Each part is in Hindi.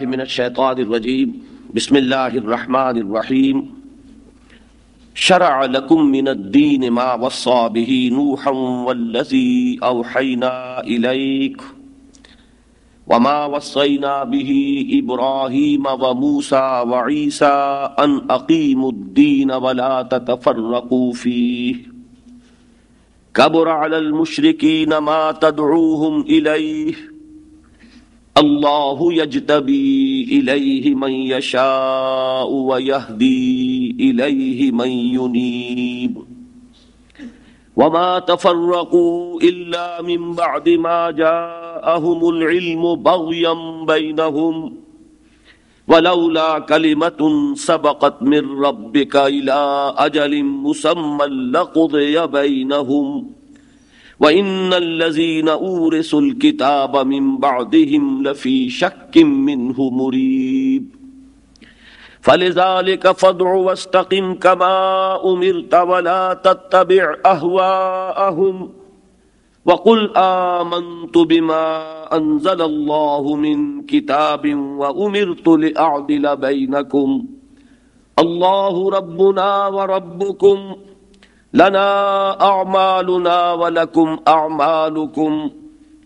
बिल्लाशैतरजीम बसमीम शरालकुम मिनद्दीन मा वसाबिही नूहम वल्लजी अवहैना इलैक वमा वसैना बिही इब्राहीम व मूसा व ईसा अन अकीमुद्दीन वला ततफर्रकू फीह कबर अलल मुशरिकीन मा तदऊहुम इलैह अल्लाह यजतबी इलैहि मन यशाउ व यहदी इलैहि मन युनीब वमा तफर्रकू इल्ला मिन बअद मा जाअहुमुल इल्मु बगयम बैनहुम ولولا كلمة سبقت من ربك إلى أجل مسمى لقضي بينهم व इन लजीन उरसुल किताब मिन बादिहिम लफी शक्किम मिनहु मुरीब फलिजालिक फदउ वस्तकिम कमा उमिरत वला तत्तबिअ अहवाअहुम वकुल आमंतु बिमा अंजल अल्लाह मिन किताबिन व उमिरतु लिअअदिल बैनकुम अल्लाह रब्बुना व रब्बुकुम لنا أعمالنا ولكم أعمالكم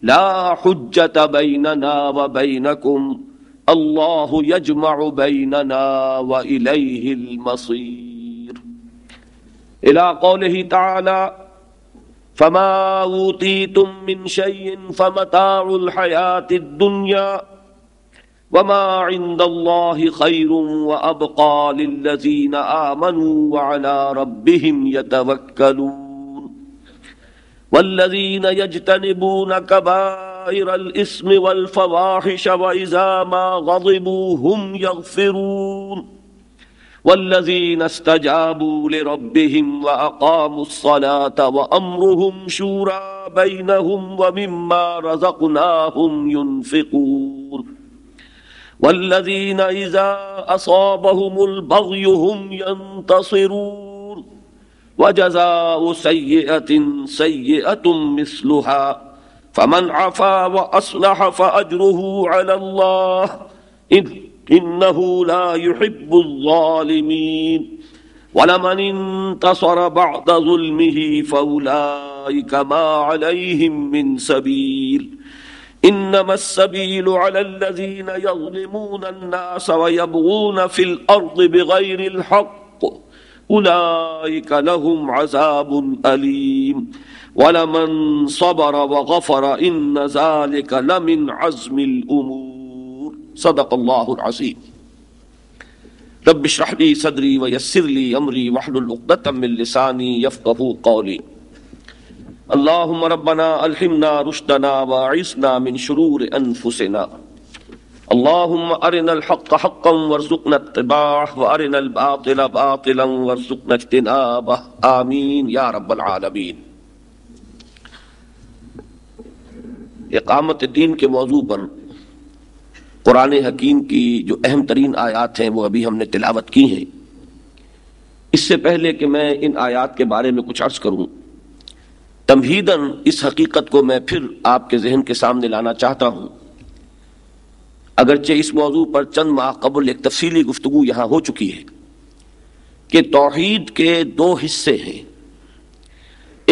لا حجة بيننا وبينكم الله يجمع بيننا وإليه المصير إلى قوله تعالى فما أوتيتم من شيء فمتاع الحياة الدنيا وما عند الله خير وأبقى للذين آمنوا وعلى ربهم يتوكلون والذين يجتنبون كبائر الإثم والفواحش وإذا ما غضبوا هم يغفرون والذين استجابوا لربهم وأقاموا الصلاة وأمرهم شورى بينهم ومما رزقناهم ينفقون والذين إذا أصابهم البغي هم ينتصرون وجزاء سيئة سيئة مثلها فمن عفا وأصلح فأجره على الله إنه لا يحب الظالمين ولمن انتصر بعد ظلمه فأولئك ما عليهم من سبيل إنما السبيل على الذين يظلمون الناس ويبغون في الأرض بغير الحق أولئك لهم عذاب أليم ولمن صبر وغفر إن ذلك لمن عزم الأمور صدق الله العظيم رب اشرح لي صدري ويسر لي أمري واحلل عقدة من لساني يفقه قولي अल्लाह रबना अलहमना रुशदना वाइसना मिन शरूर अनफुसना अल्लाहुम अरिनल हक़ हक़्क़न वरज़ुक़ना इत्तिबाअह व अरिनल बातिल बातिलन वरज़ुक़ना इज्तिनाबह आमीन या रब्बल आलमीन इकामत दीन के मौजू पर कुरान हकीम की जो अहम तरीन आयात हैं वो अभी हमने तिलावत की हैं इससे पहले कि मैं इन आयात के बारे में कुछ अर्ज करूं तमहीदन इस हकीकत को मैं फिर आपके जहन के सामने लाना चाहता हूं अगरचे इस मौजू पर चंद माह कबुल एक तफसीली गुफ्तु यहां हो चुकी है कि तोहहीद के दो हिस्से हैं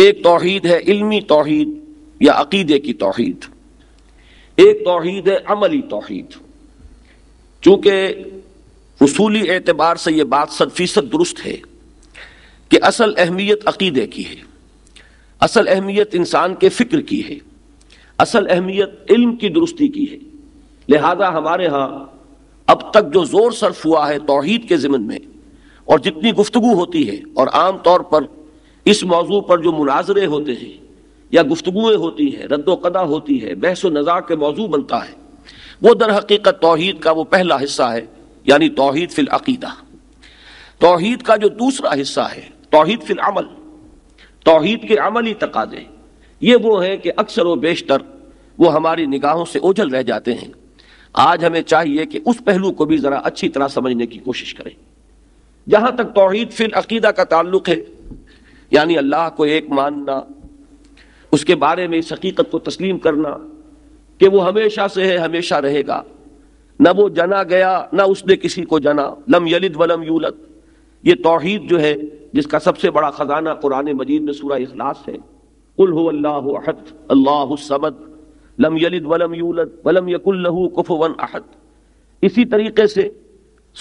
एक तोहहीद है इल्मी तोहहीद या अकीदे की तोहहीद एक तोहहीद है अमली तोहहीद चूंकि रसूली एतबार से यह बात सद फीसद दुरुस्त है कि असल अहमियत अकीदे की है असल अहमियत इंसान के फिक्र की है असल अहमियत इल्म की दुरुस्ती की है लिहाजा हमारे यहाँ अब तक जो जोर सर्फ हुआ है तोहहीद के ज़िमन में और जितनी गुफ्तु होती है और आम तौर पर इस मौजू पर जो मुनाजरे होते हैं या गुफ्तुएँ होती हैं रद्दोकदा होती है बहस व नज़ा के मौजू बनता है वो दर हकीकत तोहहीद का वो पहला हिस्सा है यानी तोहहीद फिलदा तोहहीद का जो दूसरा हिस्सा है तोहहीद फिलमल तोहहीद के अमली तकाजे ये वो हैं कि अक्सर व बेशतर वो हमारी निगाहों से ओझल रह जाते हैं आज हमें चाहिए कि उस पहलू को भी ज़रा अच्छी तरह समझने की कोशिश करें जहाँ तक तोहहीद फिर अकीदा का ताल्लुक है यानी अल्लाह को एक मानना उसके बारे में इस हकीकत को तस्लीम करना कि वो हमेशा से है हमेशा रहेगा न वो जना गया ना उसने किसी को जना लम यलिद वलम यूलत ये तोहहीद जो है जिसका सबसे बड़ा खजाना कुरान मजीद में सूरह इखलास है कुल हो अल्लाह अहद अल्लाह समद लम यलिद वलम यूलद वलम यकुल्लहु कुफवन अहद इसी तरीके से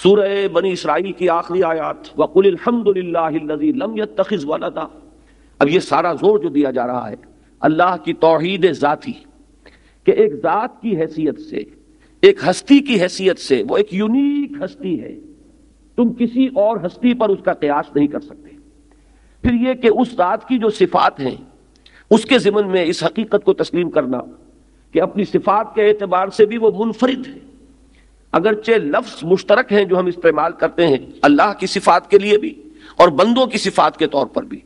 सूरह बनी इसराइल की आखिरी आयात वकुल अलहमदिल्लाजी लम यखिज वाला था अब ये सारा जोर जो दिया जा रहा है अल्लाह की तोहहीद ज़ाती कि एक ज़ात की हैसियत से एक हस्ती की हैसियत से वो एक यूनिक हस्ती है तुम किसी और हस्ती पर उसका कयास नहीं कर सकते फिर यह कि उस रात की जो सिफात हैं उसके जिमन में इस हकीकत को तस्लीम करना कि अपनी सिफात के एतबार से भी वो मुनफरिद है अगरचे लफ्ज मुश्तरक हैं जो हम इस्तेमाल करते हैं अल्लाह की सिफात के लिए भी और बंदों की सिफात के तौर पर भी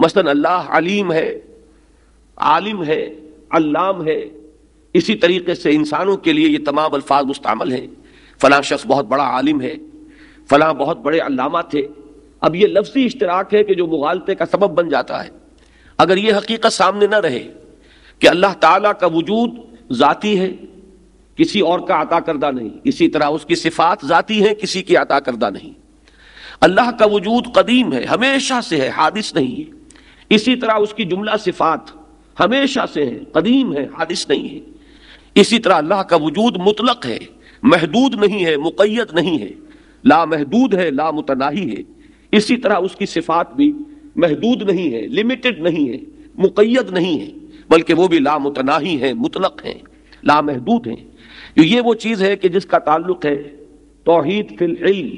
मसलन अल्लाह आलिम है आलिम है अल्लाम है इसी तरीके से इंसानों के लिए ये तमाम अल्फाज मुस्तमल हैं फला शख्स बहुत बड़ा आलिम है फला बहुत बड़े अलामा थे अब ये लफ्जी इश्तराक है कि जो मुगालते का सबब बन जाता है अगर ये हकीकत सामने न रहे कि अल्लाह ताला का वजूद ज़ाती है किसी और का अता करदा नहीं इसी तरह उसकी सिफात ज़ाती है किसी की अता करदा नहीं अल्लाह का वजूद कदीम है हमेशा से है हादिस नहीं है इसी तरह उसकी जुमला सिफात हमेशा से है कदीम है हादिस नहीं है इसी तरह अल्लाह का वजूद मुतलक है महदूद नहीं है मुकैद नहीं है लामहदूद है लामतनाही है इसी तरह उसकी सिफात भी महदूद नहीं है लिमिटेड नहीं है मुकैद नहीं है बल्कि वो भी लामतनाही है मुतलक हैं लामहदूद हैं तो ये वो चीज़ है कि जिसका ताल्लुक है तोहद फिल इल्म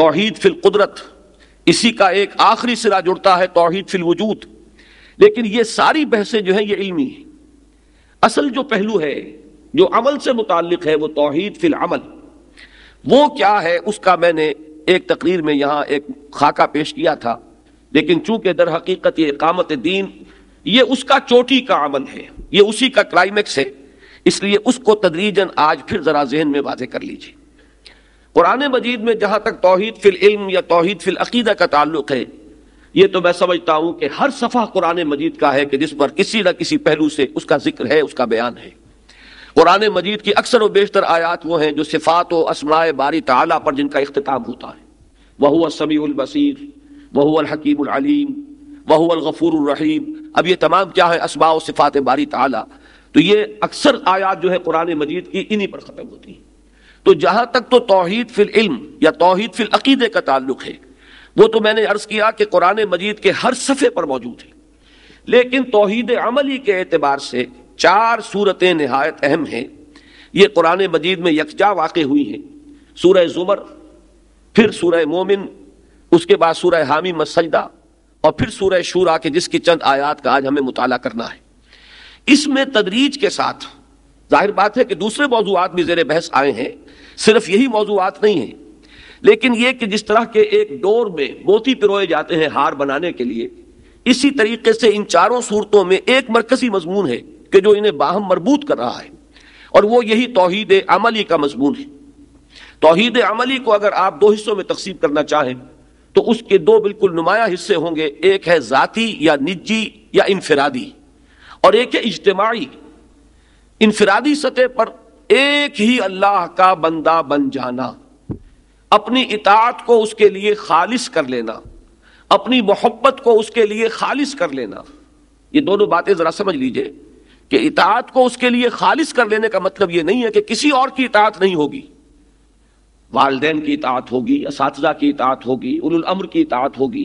तोहद फिल कुदरत इसी का एक आखिरी सिरा जुड़ता है तोहद फिल वजूद लेकिन ये सारी बहसें जो है ये इल्मी है असल जो पहलू है जो अमल से मुतल है वो तोहद फिल अमल वो क्या है उसका मैंने एक तकरीर में यहाँ एक खाका पेश किया था लेकिन चूंकि दर हकीकत ये कामत दीन ये उसका चोटी का अमल है ये उसी का क्लाइमेक्स है इसलिए उसको तदरीजन आज फिर ज़रा जहन में वाजे कर लीजिए कुरान मजीद में जहाँ तक तोहहीद फिल इल्म या तोहहीद फिल अकीदा का ताल्लुक है ये तो मैं समझता हूँ कि हर सफ़ा कुरान मजीद का है कि जिस पर किसी न किसी पहलू से उसका जिक्र है उसका बयान है कुरान मजीद की अक्सर व बेशतर आयात वो हैं जो सिफात व असमाय बारी ताला पर जिनका अख्ताम होता है वह समीबसर वह हकीमलीम वह गफ़ूररहीम अब ये तमाम क्या है असमा सिफ़ात बारी ताला तो ये अक्सर आयात जो है कुरान मजीद की इन्हीं पर ख़त्म होती है तो जहाँ तक तो तोहहीद फिल इल्म या तोहहीद फिल अकीदे का ताल्लुक है वो तो मैंने अर्ज़ किया कि कुरान मजीद के हर सफ़े पर मौजूद है लेकिन तोहहीद अमली के अतबार से चार सूरतें नहायत अहम हैं ये कुरान मजीद में यकजा वाक़ हुई हैं सूरह ज़ुमर फिर सूरह मोमिन उसके बाद सूरह हामी मसजदा और फिर सूरह शूरा के जिसकी चंद आयात का आज हमें मुताला करना है इसमें तदरीज के साथ जाहिर बात है कि दूसरे मौजूद भी जेर बहस आए हैं सिर्फ यही मौजूद नहीं है लेकिन ये कि जिस तरह के एक डोर में मोती पिरोए जाते हैं हार बनाने के लिए इसी तरीके से इन चारों सूरतों में एक मरकजी मजमून है कि जो इन्हें बाहम मरबूत कर रहा है और वो यही तोहद अमली का मजमून है तोहद अमली को अगर आप दो हिस्सों में तकसीम करना चाहें तो उसके दो बिल्कुल नुमाया हिस्से होंगे एक है जाति या निजी या इनफरादी और एक है इज्तमाही इनफरादी सतह पर एक ही अल्लाह का बंदा बन जाना अपनी इतात को उसके लिए खालिश कर लेना अपनी मोहब्बत को उसके लिए खालिश कर लेना ये दोनों बातें जरा समझ लीजिए कि इतात को उसके लिए खालिस कर लेने का मतलब यह नहीं है कि किसी और की इतात नहीं होगी वालदेन की इतात होगी इस की इतात होगी उल अम्र की इतात होगी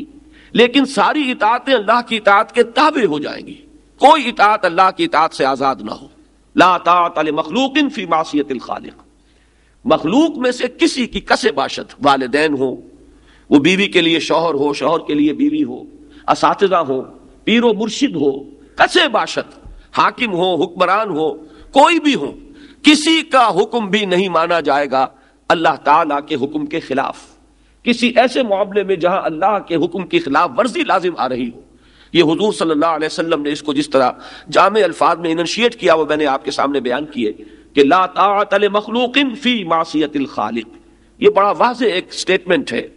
लेकिन सारी इतातें अल्लाह की इतात के ताबे हो जाएंगी कोई इतात अल्लाह की इतात से आज़ाद ना हो लातात मखलूक इन फी मासीत खालिक मखलूक में से किसी की कसे बाशत वालदेन हो वो बीवी के लिए शोहर हो शोहर के लिए बीवी हो इस हो पीर व मुर्शिद हो कसे बाशत हाकिम हो हुक्मरान हो कोई भी हो किसी का हुक्म भी नहीं माना जाएगा अल्लाह ताला के हुक्म के खिलाफ किसी ऐसे मामले में जहां अल्लाह के हुक्म की खिलाफ वर्जी लाजिम आ रही हो ये हजूर अलैहि वसल्लम ने इसको जिस तरह जाम अल्फाज में इनिशिएट किया वो मैंने आपके सामने बयान किए कि मखलूक फ़ी खालिक ये बड़ा वाज एक स्टेटमेंट है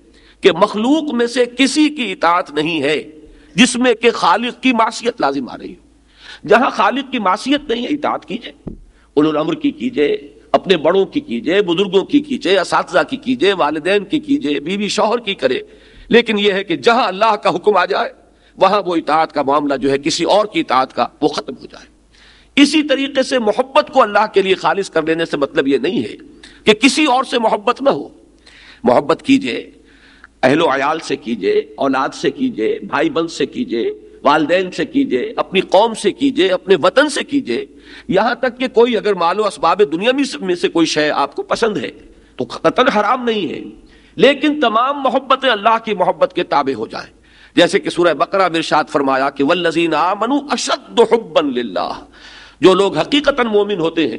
कि मखलूक में से किसी की इतात नहीं है जिसमें कि खालिक की मासीत लाजिम आ रही हो जहां खालिद की मासीत नहीं है इतात कीजिए उलमर की कीजिए अपने बड़ों की कीजिए बुजुर्गों की कीजिए इस की कीजिए वालदेन की कीजिए बीवी शोहर की करे लेकिन यह है कि जहां अल्लाह का हुक्म आ जाए वहां वो इतात का मामला जो है किसी और की इतात का वो खत्म हो जाए इसी तरीके से मोहब्बत को अल्लाह के लिए खालिज कर लेने से मतलब ये नहीं है कि किसी और से मोहब्बत ना हो मोहब्बत कीजिए अहलो अयाल से कीजिए औलाद से कीजिए भाई बंद से कीजिए वालदेन से कीजिए अपनी कौम से कीजिए अपने वतन से कीजिए यहां तक कि कोई अगर मालो असबाब दुनिया में से कोई शय आपको पसंद है तो कतल हराम नहीं है लेकिन तमाम मोहब्बतें अल्लाह की मोहब्बत के ताबे हो जाए जैसे कि सूरह बकरा मिर्शाद फरमाया कि वल्लजीन आमनु लिल्लाह जो लोग हकीकता मोमिन होते हैं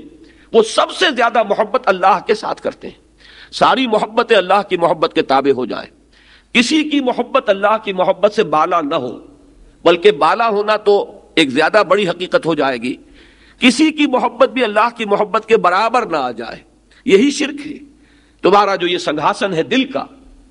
वो सबसे ज्यादा मोहब्बत अल्लाह के साथ करते हैं सारी मोहब्बतें अल्लाह की मोहब्बत के ताबे हो जाए किसी की मोहब्बत अल्लाह की मोहब्बत से बाला ना हो बल्कि बाला होना तो एक ज्यादा बड़ी हकीकत हो जाएगी किसी की मोहब्बत भी अल्लाह की मोहब्बत के बराबर ना आ जाए यही शिरक है तुम्हारा जो ये संघासन है दिल का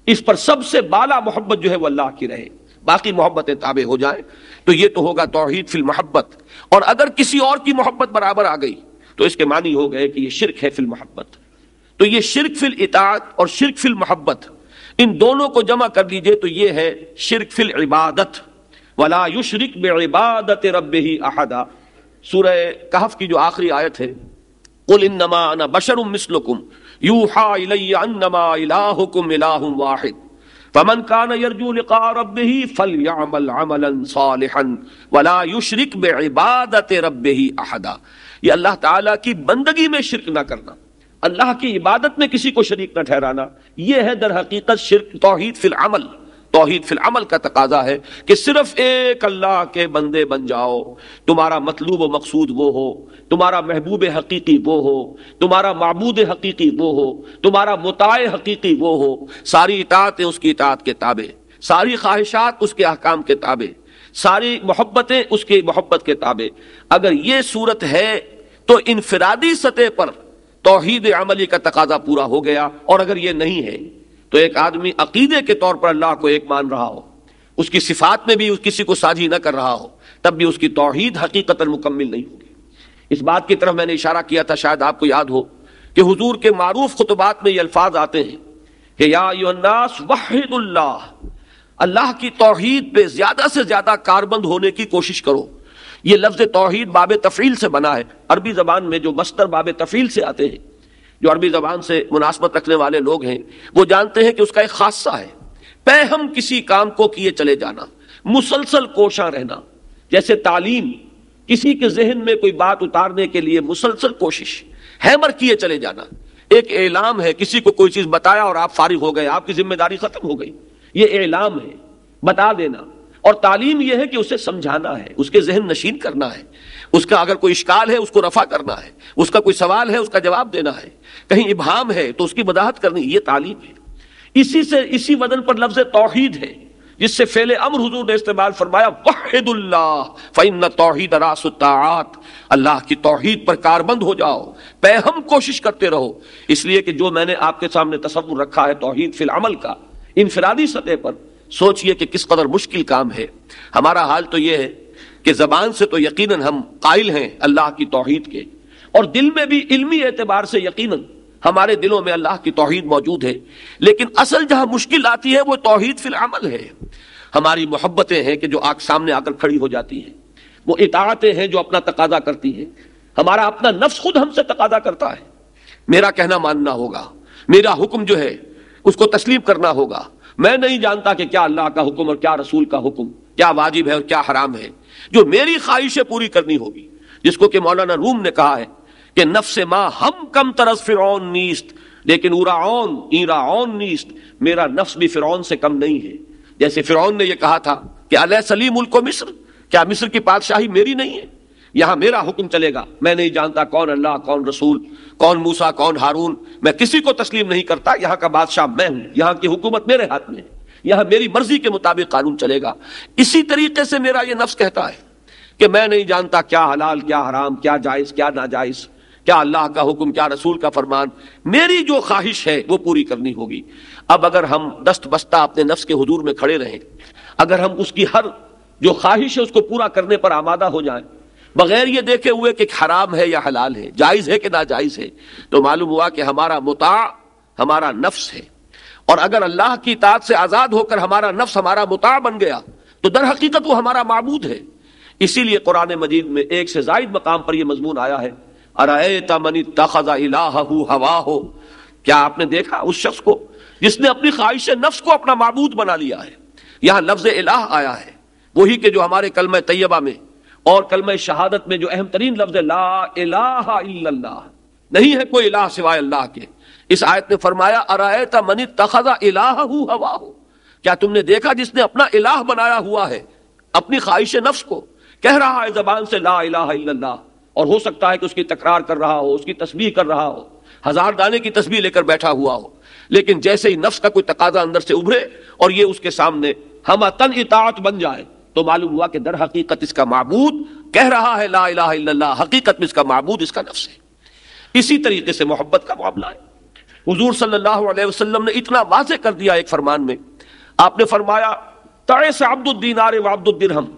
इस पर सबसे बाला मोहब्बत जो है वो अल्लाह की रहे बाकी मोहब्बतें ताबे हो जाए तो ये तो होगा तोहहीद फिल मोहब्बत और अगर किसी और की मोहब्बत बराबर आ गई तो इसके मानी हो गए कि ये शिरक है फिल मोहब्बत तो ये शिरक फिल इतात और शिरक फिल मोहब्बत इन दोनों को जमा कर लीजिए तो ये है शिरक फिल इबादत वला युशरिक में इबादत रब ही अहदा सूर्य कहफ की जो आखिरी आयत है कुल इन्नमा अना बशरुम मिसलुकुम यूहा इलैया अन्नमा इलाहुकुम इलाहुम वाहिद फमन कान यरजू लिका रब ही फल यामल अमलन सालिहन वला युशरिक में इबादत रब ही अहदा ये अल्लाह ताला की बंदगी में शिरक ना करना अल्लाह की इबादत में किसी को शरीक ना ठहराना यह है दर हकीकत शिरक तोहहीद फिल अमल तोहहीद फिल अमल का तकाजा है कि सिर्फ एक अल्लाह के बंदे बन जाओ तुम्हारा मतलूब मकसूद वो हो तुम्हारा महबूब हकीकी वो हो तुम्हारा मबूद हकीकी वो हो तुम्हारा मुताय हकीकी वो हो सारी इतात उसकी इतात के ताबे सारी ख्वाहिशात उसके अहकाम के ताबे सारी मोहब्बतें उसकी मोहब्बत के ताबे अगर ये सूरत है तो इनफरादी सतह पर तोहहीद अमली का तकाजा पूरा हो गया और अगर ये नहीं है तो एक आदमी अकीदे के तौर पर अल्लाह को एक मान रहा हो उसकी सिफात में भी उस किसी को साझी न कर रहा हो तब भी उसकी तोहहीद हकीकत मुकम्मल नहीं होगी इस बात की तरफ मैंने इशारा किया था शायद आपको याद हो कि हुजूर के मरूफ खुतबात में ये अल्फाज आते हैं कि यास अल्लाह की तोहहीद पे ज्यादा से ज्यादा कारबंद होने की कोशिश करो ये लफ्ज तोहहीद बाब तफील से बना है अरबी जबान में जो मस्तर बाब तफील से आते हैं जो अरबी जबान से मुनासबत रखने वाले लोग हैं वो जानते हैं कि उसका एक खादसा है पै हम किसी काम को किए चले जाना मुसलसल कोशा रहना जैसे तालीम किसी के जहन में कोई बात उतारने के लिए मुसलसल कोशिश हैमर किए चले जाना एक ऐलाम है किसी को कोई चीज बताया और आप फारिग हो गए आपकी जिम्मेदारी खत्म हो गई ये ऐलाम है बता देना और तालीम यह है कि उसे समझाना है उसके जहन नशीन करना है उसका अगर कोई इश्काल है उसको रफा करना है उसका कोई सवाल है उसका जवाब देना है कहीं इबाम है तो उसकी वजाहत करनी ये तालीम है इसी से इसी वजन पर लफ्ज तोहहीद है जिससे फैले अमर हजूर ने इस्तेमाल फरमाया वाहिदुल्ला फ़ैन तोहहीद रासत अल्लाह की तोहहीद पर कारबंद हो जाओ पैहम कोशिश करते रहो इसलिए कि जो मैंने आपके सामने तस्वुर रखा है तोहहीद फिल अमल का इनफरादी सतह पर सोचिए कि किस कदर मुश्किल काम है हमारा हाल तो यह है कि जबान से तो यकीनन हम कायल हैं अल्लाह की तोहद के और दिल में भी इल्मी एतबार से यकीनन हमारे दिलों में अल्लाह की तोहद मौजूद है लेकिन असल जहां मुश्किल आती है वो तोहहीद फिल अमल है हमारी मोहब्बतें हैं कि जो आग सामने आकर खड़ी हो जाती हैं वो इतातें हैं जो अपना तकाजा करती हैं हमारा अपना नफ्स खुद हमसे तकाजा करता है मेरा कहना मानना होगा मेरा हुक्म जो है उसको तस्लीम करना होगा मैं नहीं जानता कि क्या अल्लाह का हुक्म और क्या रसूल का हुक्म क्या वाजिब है और क्या हराम है जो मेरी ख्वाहिशें पूरी करनी होगी जिसको कि मौलाना रूम ने कहा है कि नफ्स माँ हम कम तरस फिर नीस्त लेकिन उराउन ईराउन नीस्त मेरा नफ्स भी फिर से कम नहीं है जैसे फिरौन ने यह कहा था कि अल सलीम उल्को मिस्र क्या मिस्र की पातशाही मेरी नहीं है यहां मेरा हुक्म चलेगा मैं नहीं जानता कौन अल्लाह कौन रसूल कौन मूसा कौन हारून मैं किसी को तस्लीम नहीं करता यहां का बादशाह मैं हूं यहां की हुकूमत मेरे हाथ में है यहां मेरी मर्जी के मुताबिक कानून चलेगा इसी तरीके से मेरा यह नफ्स कहता है कि मैं नहीं जानता क्या हलाल क्या हराम क्या जायज़ क्या नाजायज़ क्या अल्लाह का हुक्म क्या रसूल का फरमान मेरी जो ख्वाहिश है वो पूरी करनी होगी अब अगर हम दस्त बस्ता अपने नफ्स के हजूर में खड़े रहें अगर हम उसकी हर जो ख्वाहिश है उसको पूरा करने पर आमादा हो जाए बगैर ये देखे हुए कि हराम है या हलाल है जायज़ है कि नाजायज़ है तो मालूम हुआ कि हमारा मुता हमारा नफ्स है और अगर अल्लाह की इतात से आज़ाद होकर हमारा नफ्स हमारा मुता बन गया तो दर हकीकत वो हमारा मबूद है इसीलिए कुरान मजीद में एक से जायद मकाम पर यह मजमून आया है अरे तमनी तखजा हवा हो क्या आपने देखा उस शख्स को जिसने अपनी ख्वाहिश नफ्स को अपना मबूद बना लिया है यहाँ लफ्ज इलाह आया है वही के जो हमारे कलम तैयबा में और कलम शहादत में जो अहम तरीन लफ्ज ला इलाहा नहीं है कोई इलाह सिवाय अल्लाह के इस आयत ने फरमाया अरायता मनी तखजा इलाह हवा हो क्या तुमने देखा जिसने अपना इलाह बनाया हुआ है अपनी ख्वाहिश नफ्स को कह रहा है जबान से ला इलाह इल्लल्लाह और हो सकता है कि उसकी तकरार कर रहा हो उसकी तस्वीर कर रहा हो हजार दाने की तस्वीर लेकर बैठा हुआ हो लेकिन जैसे ही नफ्स का कोई तकाजा अंदर से उभरे और ये उसके सामने हम तन इतात बन जाए तो मालूम हुआ कि दर हकीकत इसका मबूद कह रहा है ला इल्लल्लाह हकीकत में इसका मबूद इसका नफ्स है इसी तरीके से मोहब्बत का मामला है हजूर वसल्लम ने इतना वाजे कर दिया एक फरमान में आपने फरमाया तय से अब्दुद्दीनार वब्दुद्दिरहम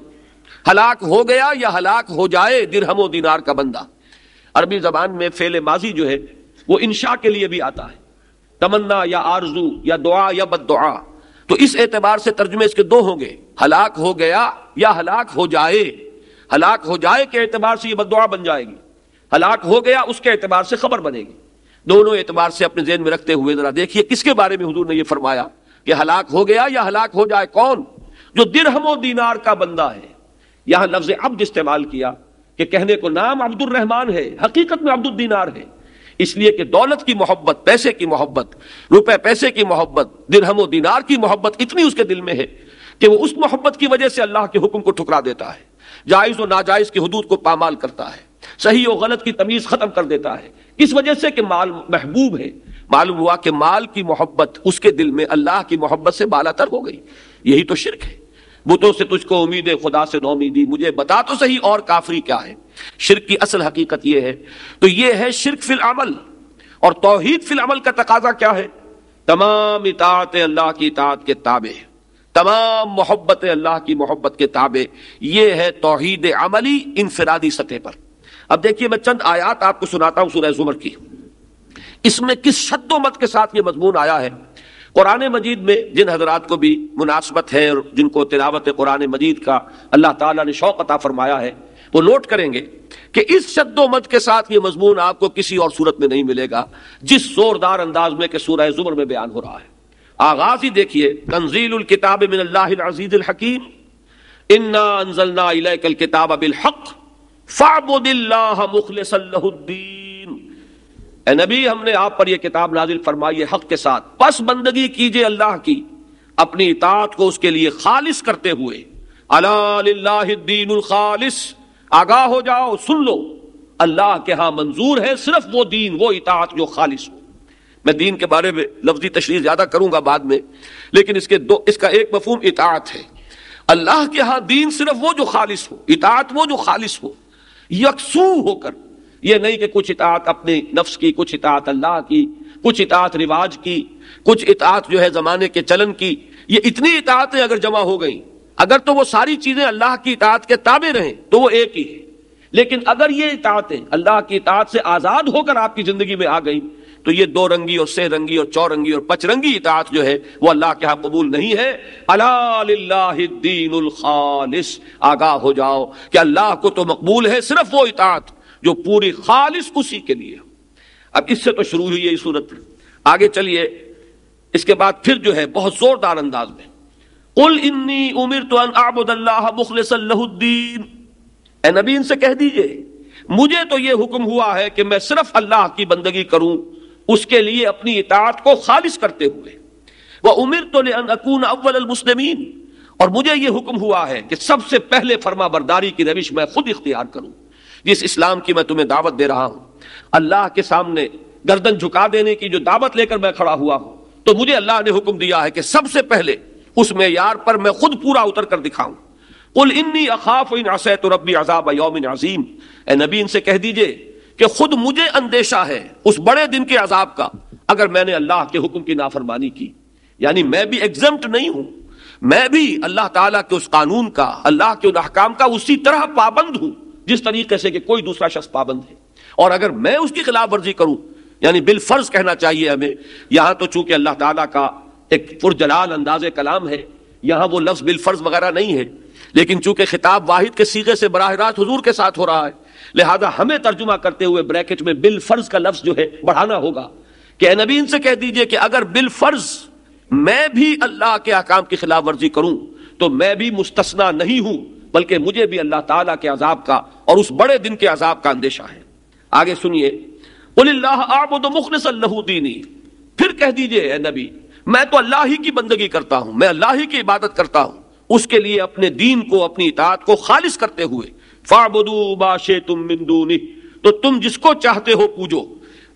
हलाक हो गया या हलाक हो जाए दिरहम दिनार का बंदा अरबी जबान में फेल माजी जो है वो इंशा के लिए भी आता है तमन्ना या आरजू या दुआ या बद दुआ तो इस एतबार से तर्जुमे इसके दो होंगे हलाक हो गया या हलाक हो जाए हलाक हो जाए के एतबार से यह बदुआ बन जाएगी हलाक हो गया उसके एतबार से खबर बनेगी दोनों एतबार से अपने जेन में रखते हुए जरा देखिए किसके बारे में हजूर ने यह फरमाया कि हलाक हो गया या हलाक हो जाए कौन जो दिरहमो दीनार का बंदा है यहां लफ्ज अब्द इस्तेमाल किया कि कहने को नाम अब्दुल रहमान है हकीकत में अब्दुल दीनार है इसलिए कि दौलत की मोहब्बत पैसे की मोहब्बत रुपए पैसे की मोहब्बत दिरहम दिनार की मोहब्बत इतनी उसके दिल में है कि वो उस मोहब्बत की वजह से अल्लाह के हुक्म को ठुकरा देता है जायज व नाजायज की हदूद को पामाल करता है सही और गलत की तमीज खत्म कर देता है किस वजह से कि माल महबूब है मालूम हुआ कि माल की मोहब्बत उसके दिल में अल्लाह की मोहब्बत से बालातर हो गई यही तो शिरक है बुतों से तुझको उम्मीद है खुदा से नौमीदी मुझे बता तो सही और काफरी क्या है शिरक की असल हकीकत यह है तो यह है शिरक फिल अमल और तोहहीद फिल अमल का तकाजा क्या है तमाम इतात अल्लाह की इतात के ताबे तमाम मोहब्बत अल्लाह की मोहब्बत के ताबे यह है तोहहीद अमली इनफरादी सतह पर अब देखिए मैं चंद आयात आपको सुनाता हूं सुरह जुमर की इसमें किस शद्दोमत के साथ ये मजमून आया है कुरान मजीद में जिन हजरात को भी मुनासबत है और जिनको तिलावत कुरान मजीद का अल्लाह ताला ने शौक अता फरमाया है वो नोट करेंगे कि इस शब्दोमज के साथ ये मजमून आपको किसी और सूरत में नहीं मिलेगा जिस जोरदार अंदाज में सूरह जुमर में बयान हो रहा है आगाज ही देखिए तंजील किताब मिनजीज हकीम किताब अबिल हक नबी हमने आप पर यह किताब नाजिल फरमाइए हक के साथ बस बंदगी कीजिए अल्लाह की अपनी इतात को उसके लिए खालिश करते हुए अला खालिश आगाह हो जाओ सुन लो अल्लाह के हाँ मंजूर है सिर्फ वो दीन वो इतात जो खालिश हो मैं दीन के बारे में लफ्जी तशरी ज्यादा करूंगा बाद में लेकिन इसके दो इसका एक मफहम इतात है अल्लाह के यहाँ दीन सिर्फ वो जो खालिश हो इतात वो जो खालिश हो यकसू होकर यह नहीं कि कुछ इतात अपने नफ्स की कुछ इतात अल्लाह की कुछ इतात रिवाज की कुछ इतात जो है जमाने के चलन की ये इतनी इतातें अगर जमा हो गई अगर तो वो सारी चीजें अल्लाह की इतात के ताबे रहें तो वो एक ही है लेकिन अगर ये इतातें अल्लाह की इतात से आजाद होकर आपकी जिंदगी में आ गई तो ये दो रंगी और से रंगी और चौरंगी और पचरंगी इतात जो है वो अल्लाह के यहाँ कबूल नहीं है अलादीन खालिस आगाह हो जाओ कि अल्लाह को तो मकबूल है सिर्फ वो इतात जो पूरी खालिश उसी के लिए अब इससे तो शुरू हुई है सूरत आगे चलिए इसके बाद फिर जो है बहुत जोरदार अंदाज में उल इन्नी उमिर तो मुखलसल्लाद्दीन नबी इनसे कह दीजिए मुझे तो यह हुक्म हुआ है कि मैं सिर्फ अल्लाह की बंदगी करूं उसके लिए अपनी इतात को खालिश करते हुए वह उमिर तो अकून अव्वल मुस्लिमीन और मुझे यह हुक्म हुआ है कि सबसे पहले फर्मा बरदारी की रविश मैं खुद इख्तियार करूं जिस इस्लाम की मैं तुम्हें दावत दे रहा हूं अल्लाह के सामने गर्दन झुका देने की जो दावत लेकर मैं खड़ा हुआ हूं तो मुझे अल्लाह ने हुक्म दिया है कि सबसे पहले उस मैार पर मैं खुद पूरा उतर कर दिखाऊं कुल इन्नी अखाफ इन तो रबी अजाब योमिन अजीम ए नबी इनसे कह दीजिए कि खुद मुझे अंदेशा है उस बड़े दिन के अजाब का अगर मैंने अल्लाह के हुक्म की नाफरमानी की यानी मैं भी एग्जम्प्ट नहीं हूं मैं भी अल्लाह ताला के उस कानून का अल्लाह के उन अहकाम का उसी तरह पाबंद हूं जिस तरीके से कि कोई दूसरा शख्स पाबंद है और अगर मैं उसकी खिलाफ वर्जी करूं यानी बिलफर्ज कहना चाहिए हमें यहां तो चूंकि अल्लाह ताला का एक पुरजलाल अंदाज कलाम है यहां वो लफ्ज़ बिलफर्ज वगैरह नहीं है लेकिन चूंकि खिताब वाहिद के सीगे से बराह रास्त हजूर के साथ हो रहा है लिहाजा हमें तर्जुमा करते हुए ब्रैकेट में बिल फर्ज का लफ्ज़ जो है बढ़ाना होगा कि नबी इनसे कह दीजिए कि अगर बिल फर्ज मैं भी अल्लाह के आकाम की खिलाफ वर्जी करूं तो मैं भी मुस्तना नहीं हूं बल्कि मुझे भी अल्लाह ताला के अजाब का और उस बड़े दिन के अजाब का अंदेशा है आगे सुनिए मुखलसल्लहदीनी फिर कह दीजिए नबी मैं तो अल्लाह ही की बंदगी करता हूं मैं अल्लाह ही की इबादत करता हूं उसके लिए अपने दीन को अपनी इतात को खालिश करते हुए फाबुदू तुम बिंदूनी तो तुम जिसको चाहते हो पूजो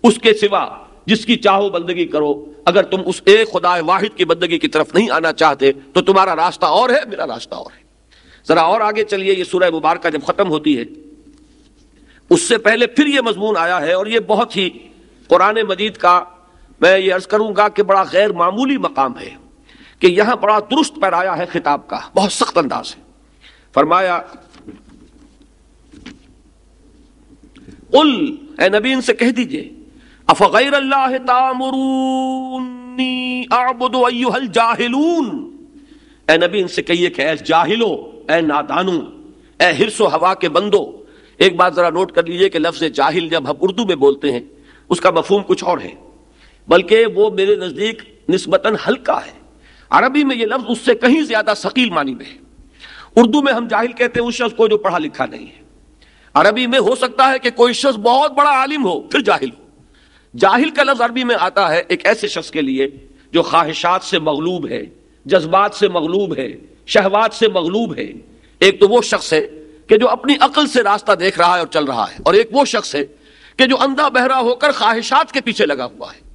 उसके सिवा जिसकी चाहो बंदगी करो अगर तुम उस एक खुदा वाहिद की बंदगी की तरफ नहीं आना चाहते तो तुम्हारा रास्ता और है मेरा रास्ता और है जरा और आगे चलिए ये सूर्य मुबारक जब खत्म होती है उससे पहले फिर ये मजमून आया है और ये बहुत ही कुरान मजीद का मैं ये अर्ज करूंगा कि बड़ा गैर मामूली मकाम है कि यहां बड़ा दुरुस्त पैराया है खिताब का बहुत सख्त अंदाज है फरमाया उल ए नबी इनसे कह दीजिए अफगैर अल्लाह तामरून जाहिलून ए नबी इनसे कहिए कि ऐस जाहिलो ए नादानो ए हिरसो हवा के बंदो एक बात जरा नोट कर लीजिए कि लफ्ज जाहिल जब हम उर्दू में बोलते हैं उसका मफहूम कुछ और है बल्कि वो मेरे नज़दीक नस्बता हल्का है अरबी में ये लफ्ज़ उससे कहीं ज़्यादा शकील मानी में है उर्दू में हम जाहिल कहते हैं उस शख्स को जो पढ़ा लिखा नहीं है अरबी में हो सकता है कि कोई शख्स बहुत बड़ा आलिम हो फिर जाहिल हो जाहिल का लफ्ज़ अरबी में आता है एक ऐसे शख्स के लिए जो ख्वाहिशात से मगलूब है जज्बात से मगलूब है शहवात से मगलूब है एक तो वो शख्स है कि जो अपनी अकल से रास्ता देख रहा है और चल रहा है और एक वो शख्स है कि जो अंधा बहरा होकर ख्वाहिशात के पीछे लगा हुआ है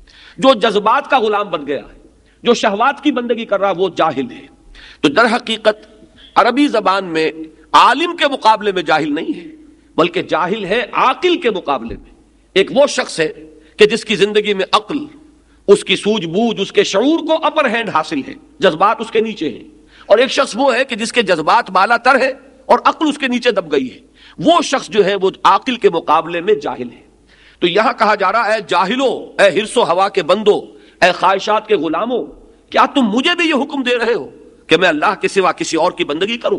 जो जज्बात का गुलाम बन गया है जो शहवात की बंदगी कर रहा है वो जाहिल है तो दर हकीकत अरबी जबान में आलिम के मुकाबले में जाहिल नहीं है बल्कि जाहिल है आकिल के मुकाबले में एक वो शख्स है कि जिसकी जिंदगी में अक्ल उसकी सूझबूझ उसके शूर को अपर हैंड हासिल है जज्बात उसके नीचे हैं और एक शख्स वो है कि जिसके जज्बात बाला तर है और अक्ल उसके नीचे दब गई है वो शख्स जो है वो आकिल के मुकाबले में जाहिल है तो यहां कहा जा रहा है जाहिलो ए हिरसो हवा के बंदो ए ख्वाहिशात के गुलामों क्या तुम मुझे भी ये हुक्म दे रहे हो कि मैं अल्लाह के सिवा किसी और की बंदगी करूं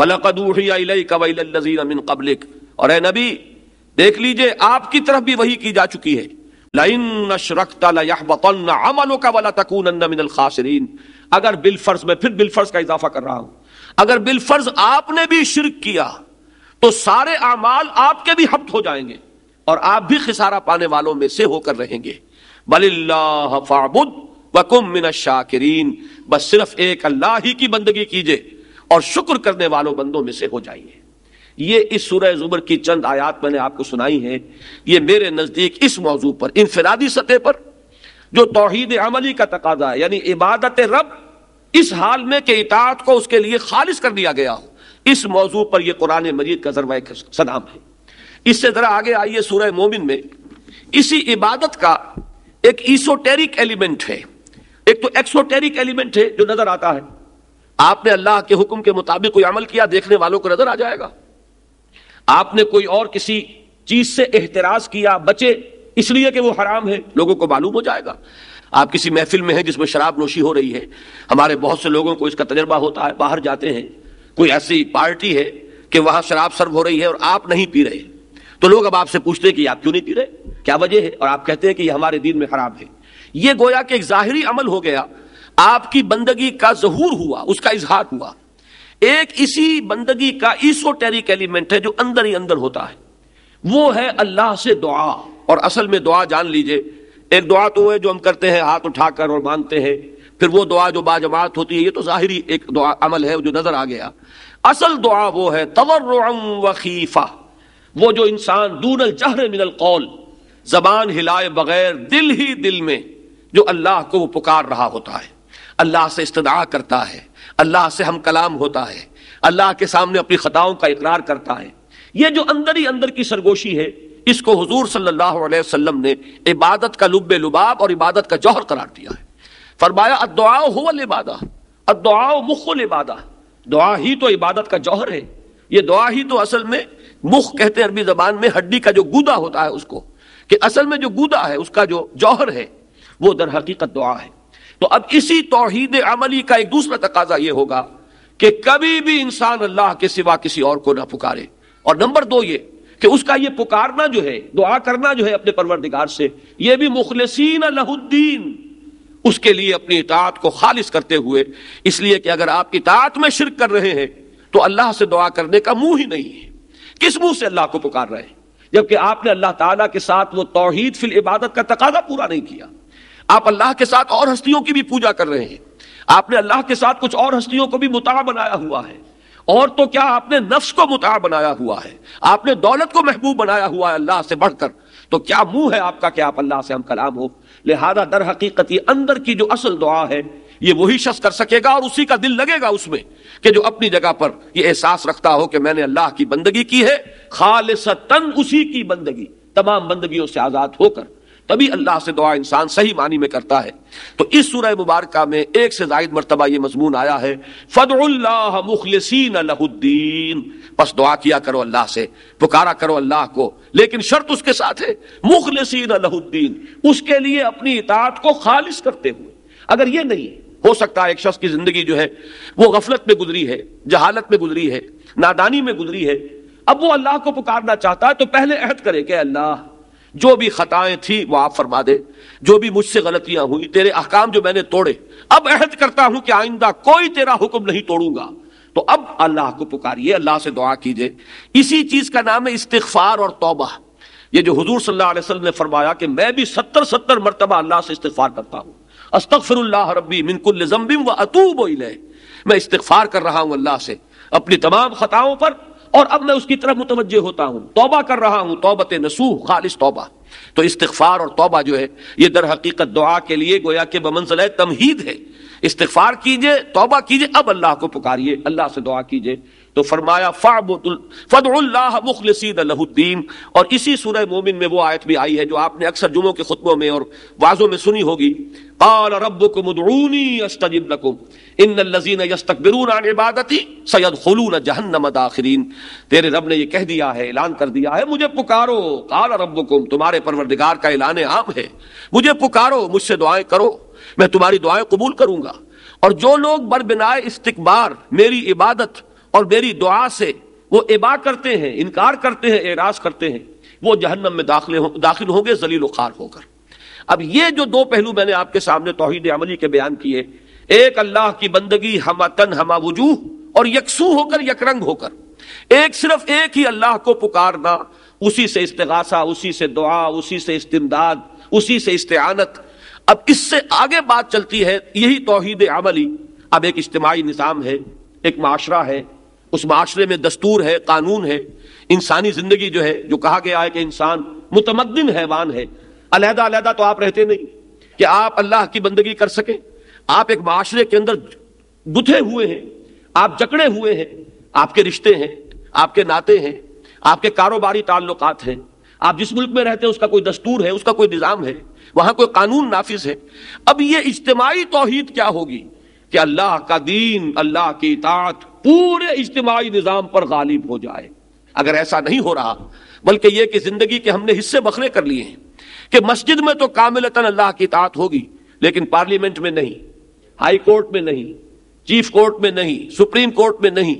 वलकदून कबलिक और ए नबी देख लीजिए आपकी तरफ भी वही की जा चुकी है लाइन अगर बिलफर्ज में फिर बिलफर्ज का इजाफा कर रहा हूं अगर बिलफर्ज आपने भी शिरक किया तो सारे अमाल आपके भी हब्त हो जाएंगे और आप भी खिसारा पाने वालों में से होकर रहेंगे बल्लाह बस सिर्फ एक अल्लाह ही की बंदगी कीजिए और शुक्र करने वालों बंदों में से हो जाइए ये इस सूरह जुमर की चंद आयात मैंने आपको सुनाई है ये मेरे नज़दीक इस मौजू पर इंफिरादी सतह पर जो तोहद अमली का तकाजा है यानी इबादत रब इस हाल में के इतात को उसके लिए खालिज कर दिया गया हो इस मौजू पर यह कुरान मजीद का जरवा सदाम है इससे जरा आगे आइए सूरह मोमिन में इसी इबादत का एक ईसोटेरिक एलिमेंट है एक तो एक्सोटेरिक एलिमेंट है जो नजर आता है आपने अल्लाह के हुक्म के मुताबिक कोई अमल किया देखने वालों को नजर आ जाएगा आपने कोई और किसी चीज से एहतराज किया बचे इसलिए कि वो हराम है लोगों को मालूम हो जाएगा आप किसी महफिल में हैं जिसमें शराब नोशी हो रही है हमारे बहुत से लोगों को इसका तजर्बा होता है बाहर जाते हैं कोई ऐसी पार्टी है कि वहां शराब सर्व हो रही है और आप नहीं पी रहे तो लोग अब आपसे पूछते हैं कि आप क्यों नहीं पी रहे क्या वजह है और आप कहते हैं कि हमारे दिन में खराब है ये गोया कि एक जाहिरी अमल हो गया आपकी बंदगी का जहूर हुआ उसका इजहार हुआ एक इसी बंदगी का ईसोटेरिक एलिमेंट है जो अंदर ही अंदर होता है वो है अल्लाह से दुआ और असल में दुआ जान लीजिए एक दुआ तो है जो हम करते हैं हाथ उठाकर और मानते हैं फिर वो दुआ जो बाजमात होती है ये तो जाहिरी एक दुआ अमल है जो नजर आ गया असल दुआ वो है तवर वखीफा वो जो इंसान दूनल जहर मिनल कौल जबान हिलाए बगैर दिल ही दिल में जो अल्लाह को वो पुकार रहा होता है अल्लाह से इस्तदा करता है अल्लाह से हम कलाम होता है अल्लाह के सामने अपनी खताओं का इकरार करता है ये जो अंदर ही अंदर की सरगोशी है इसको हजूर सल्लाम ने इबादत का लुब लुबाब और इबादत का जौहर करार दिया है फरमाया अदुआ हो लिबादा अदुआ मुखो लिबादा दुआ ही तो इबादत का जौहर है ये दुआ ही तो असल में मुख कहते हैं अरबी जबान में हड्डी का जो गुदा होता है उसको कि असल में जो गुदा है उसका जो जौहर है वो दर हकीकत दुआ है तो अब इसी तोहद अमली का एक दूसरा तकाजा ये होगा कि कभी भी इंसान अल्लाह के सिवा किसी और को ना पुकारे और नंबर दो ये कि उसका ये पुकारना जो है दुआ करना जो है अपने परवरदिगार से ये भी मुखलसीन अलहुद्दीन उसके लिए अपनी इतात को खालिज करते हुए इसलिए कि अगर आप इतात में शिरक कर रहे हैं तो अल्लाह से दुआ करने का मुंह ही नहीं है किस मुंह से अल्लाह को पुकार रहे हैं जबकि आपने अल्लाह ताला के साथ वो तोहहीद फिल इबादत का तकाजा पूरा नहीं किया आप अल्लाह के साथ और हस्तियों की भी पूजा कर रहे हैं आपने अल्लाह के साथ कुछ और हस्तियों को भी मुता बनाया हुआ है और तो क्या आपने नफ्स को मुता बनाया हुआ है आपने दौलत को महबूब बनाया हुआ है अल्लाह से बढ़कर तो क्या मुंह है आपका कि आप अल्लाह से हम कलाम हो लिहाजा दर हकीकत अंदर की जो असल दुआ है ये वही शख्स कर सकेगा और उसी का दिल लगेगा उसमें कि जो अपनी जगह पर ये एहसास रखता हो कि मैंने अल्लाह की बंदगी की है तन उसी की बंदगी तमाम बंदगियों से आज़ाद होकर तभी अल्लाह से दुआ इंसान सही मानी में करता है तो इस सुरह मुबारक में एक से जायद मरतबा ये मजमून आया है फ़दुल्लाह अलहुद्दीन बस दुआ किया करो अल्लाह से पुकारा करो अल्लाह को लेकिन शर्त उसके साथ है मुखलसीन अलहुद्दीन उसके लिए अपनी इतात को खालिश करते हुए अगर ये नहीं है हो सकता है एक शख्स की जिंदगी जो है वो गफलत में गुजरी है जहालत में गुजरी है नादानी में गुजरी है अब वो अल्लाह को पुकारना चाहता है तो पहले अहद करे कि अल्लाह जो भी खताएं थी वो आप फरमा दे जो भी मुझसे गलतियां हुई तेरे अहकाम जो मैंने तोड़े अब अहद करता हूं कि आइंदा कोई तेरा हुक्म नहीं तोड़ूंगा तो अब अल्लाह को पुकारिए अल्लाह से दुआ कीजिए इसी चीज का नाम है इस्तफार और तोबा ये जो हजूर सल्ला ने फरमाया कि मैं भी सत्तर सत्तर मरतबा अल्लाह से इस्तफार करता हूँ इस्तफार कर रहा हूँ अल्लाह से अपनी तमाम खताओं पर और अब मैं उसकी तरफ मुतवजह होता हूँ तोबा कर रहा हूँ तोबत नसूह खालिश तोबा तो इस्तफार और तोबा जो है ये दर हकीकत दुआ के लिए गोया के बमनसल तमहीद है इस्तफार कीजिए तोबा कीजिए अब अल्लाह को पुकारिए अल्लाह से दुआ कीजिए तो फरमाया और इसी सूरह मोमिन में वो आयत भी आई है जो आपने अक्सर जुमों के खुतबों में और वाजों में सुनी होगी मुझे और जो लोग बरबिनाए इस्तकबार मेरी इबादत और मेरी दुआ से वो इबा करते हैं इनकार करते हैं एराज करते हैं वो जहन्नम में दाखिल हो, दाखिल होंगे जलील खार होकर अब ये जो दो पहलू मैंने आपके सामने तोहद अमली के बयान किए एक अल्लाह की बंदगी हमा तन हमा वजूह और यकसू होकर यकरंग होकर एक सिर्फ एक ही अल्लाह को पुकारना उसी से इस्तगासा उसी से दुआ उसी से इस्तमदाद उसी से इस्तेनत अब इससे आगे बात चलती है यही तोहिद अमली अब एक इज्तमाही निज़ाम है एक माशरा है उस माशरे में दस्तूर है कानून है इंसानी जिंदगी जो है जो कहा गया है कि इंसान मुतमदन हैवान है अलहदा अलहदा तो आप रहते नहीं कि आप अल्लाह की बंदगी कर सकें आप एक माशरे के अंदर गुथे हुए हैं आप जकड़े हुए हैं आपके रिश्ते हैं आपके नाते हैं आपके कारोबारी ताल्लुक हैं आप जिस मुल्क में रहते हैं उसका कोई दस्तूर है उसका कोई निज़ाम है वहाँ कोई कानून नाफिज है अब ये इज्तमाही तोहहीद क्या होगी कि अल्लाह का दीन अल्लाह की इतात पूरे इज्तमाही निज़ाम पर गालिब हो जाए अगर ऐसा नहीं हो रहा बल्कि यह कि जिंदगी के हमने हिस्से बखरे कर लिए हैं कि मस्जिद में तो कामिलतन अल्लाह की इतात होगी लेकिन पार्लियामेंट में नहीं हाई कोर्ट में नहीं चीफ कोर्ट में नहीं सुप्रीम कोर्ट में नहीं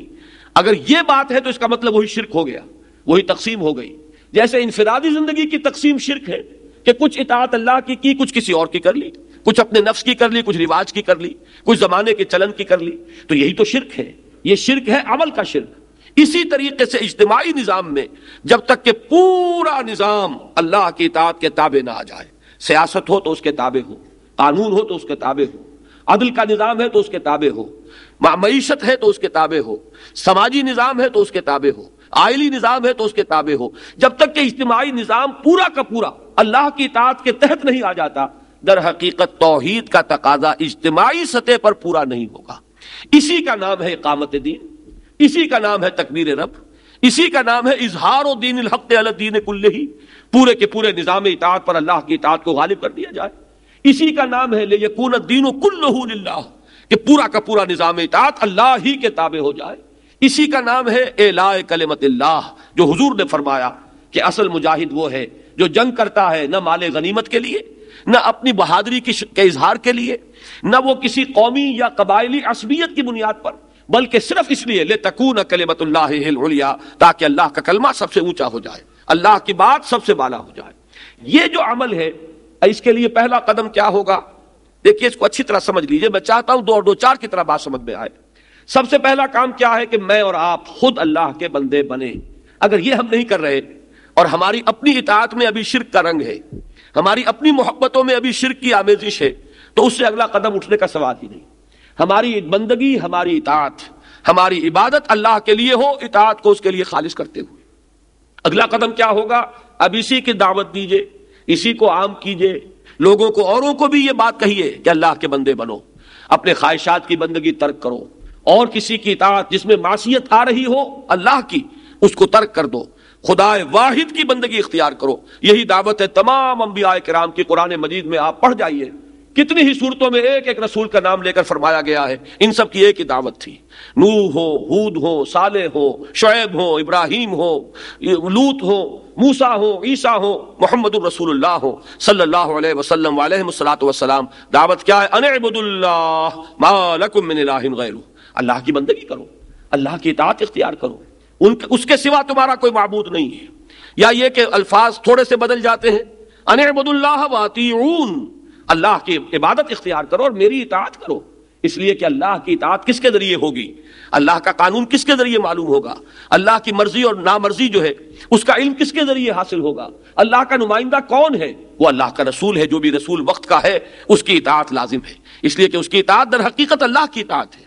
अगर यह बात है तो इसका मतलब वही शिरक हो गया वही तकसीम हो गई जैसे इंफिरादी जिंदगी की तकसीम शिरक है कि कुछ इतात अल्लाह की की कुछ किसी और की कर ली कुछ अपने नफ्स की कर ली कुछ रिवाज की कर ली कुछ जमाने के चलन की कर ली तो यही तो शिरक है ये शिरक है अमल का शिरक इसी तरीके से इज्तमाही निज़ाम में जब तक के पूरा निज़ाम अल्लाह की इतात के ताबे ना आ जाए सियासत हो तो उसके ताबे हो कानून हो तो उसके ताबे हो अदल का निज़ाम है तो उसके ताबे हो मीशत है तो उसके ताबे हो समाजी निज़ाम है तो उसके ताबे हो आयली निज़ाम है तो उसके ताबे हो जब तक के इज्तमाही निज़ाम पूरा का पूरा अल्लाह की इतात के तहत नहीं आ जाता दर हकीकत तोहहीद का तकाजा इज्तमाही सतह पर पूरा नहीं होगा इसी का नाम है कामत दीन इसी का नाम है तकबीर रब इसी का नाम है इजहार दीन दीन कुल्ले ही पूरे के पूरे निज़ाम इतात पर अल्लाह की इतात को गालिब कर दिया जाए इसी का नाम है ले यकून दीन कुल्ला कि पूरा का पूरा निज़ाम इतात अल्लाह ही के ताबे हो जाए इसी का नाम है एला कलमत जो हजूर ने फरमाया कि असल मुजाहिद वो है जो जंग करता है न माले गनीमत के लिए न अपनी बहादुरी के, इजहार के लिए न वो किसी कौमी या कबायली असबियत की बुनियाद पर बल्कि सिर्फ इसलिए ले न कलेमतुल्लिया ताकि अल्लाह का कलमा सबसे ऊंचा हो जाए अल्लाह की बात सबसे बाला हो जाए ये जो अमल है इसके लिए पहला कदम क्या होगा देखिए इसको अच्छी तरह समझ लीजिए मैं चाहता हूं दो और दो चार की तरह बात समझ में आए सबसे पहला काम क्या है कि मैं और आप खुद अल्लाह के बंदे बने अगर ये हम नहीं कर रहे और हमारी अपनी इतात में अभी शिरक का रंग है हमारी अपनी मोहब्बतों में अभी शिरक की आमेजिश है तो उससे अगला कदम उठने का सवाल ही नहीं हमारी बंदगी हमारी इतात हमारी इबादत अल्लाह के लिए हो इतात को उसके लिए खालिज करते हुए अगला कदम क्या होगा अब इसी की दावत दीजिए इसी को आम कीजिए लोगों को औरों को भी ये बात कहिए कि अल्लाह के बंदे बनो अपने ख्वाहिशात की बंदगी तर्क करो और किसी की इतात जिसमें मासीत आ रही हो अल्लाह की उसको तर्क कर दो खुदाए वाहिद की बंदगी इख्तियार करो यही दावत है तमाम अम्बिया कराम की कुरान मजीद में आप पढ़ जाइए कितनी ही सूरतों में एक एक रसूल का नाम लेकर फरमाया गया है इन सब की एक ही दावत थी नू हो हूद हो साले हो शुएब हो इब्राहिम हो लूत हो मूसा हो ईसा हो मोहम्मद रसूलुल्लाह हो सल्लल्लाहु अलैहि वसल्लम सलात वसलाम दावत क्या है अनबुदुल्लाह अल्लाह की बंदगी करो अल्लाह की इतात इख्तियार करो उनके उसके सिवा तुम्हारा कोई मबूद नहीं है या ये कि अल्फाज थोड़े से बदल जाते हैं अनबुल्लाह अल्लाह की इबादत इख्तियार करो और मेरी इतात करो इसलिए कि अल्लाह की इतात किसके जरिए होगी अल्लाह का कानून किसके जरिए मालूम होगा अल्लाह की मर्जी और नामर्जी जो है उसका इल्म किसके जरिए हासिल होगा अल्लाह का नुमाइंदा कौन है वो अल्लाह का रसूल है जो भी रसूल वक्त का है उसकी इतात लाजिम है इसलिए कि उसकी इतात दर हकीकत अल्लाह की इतात है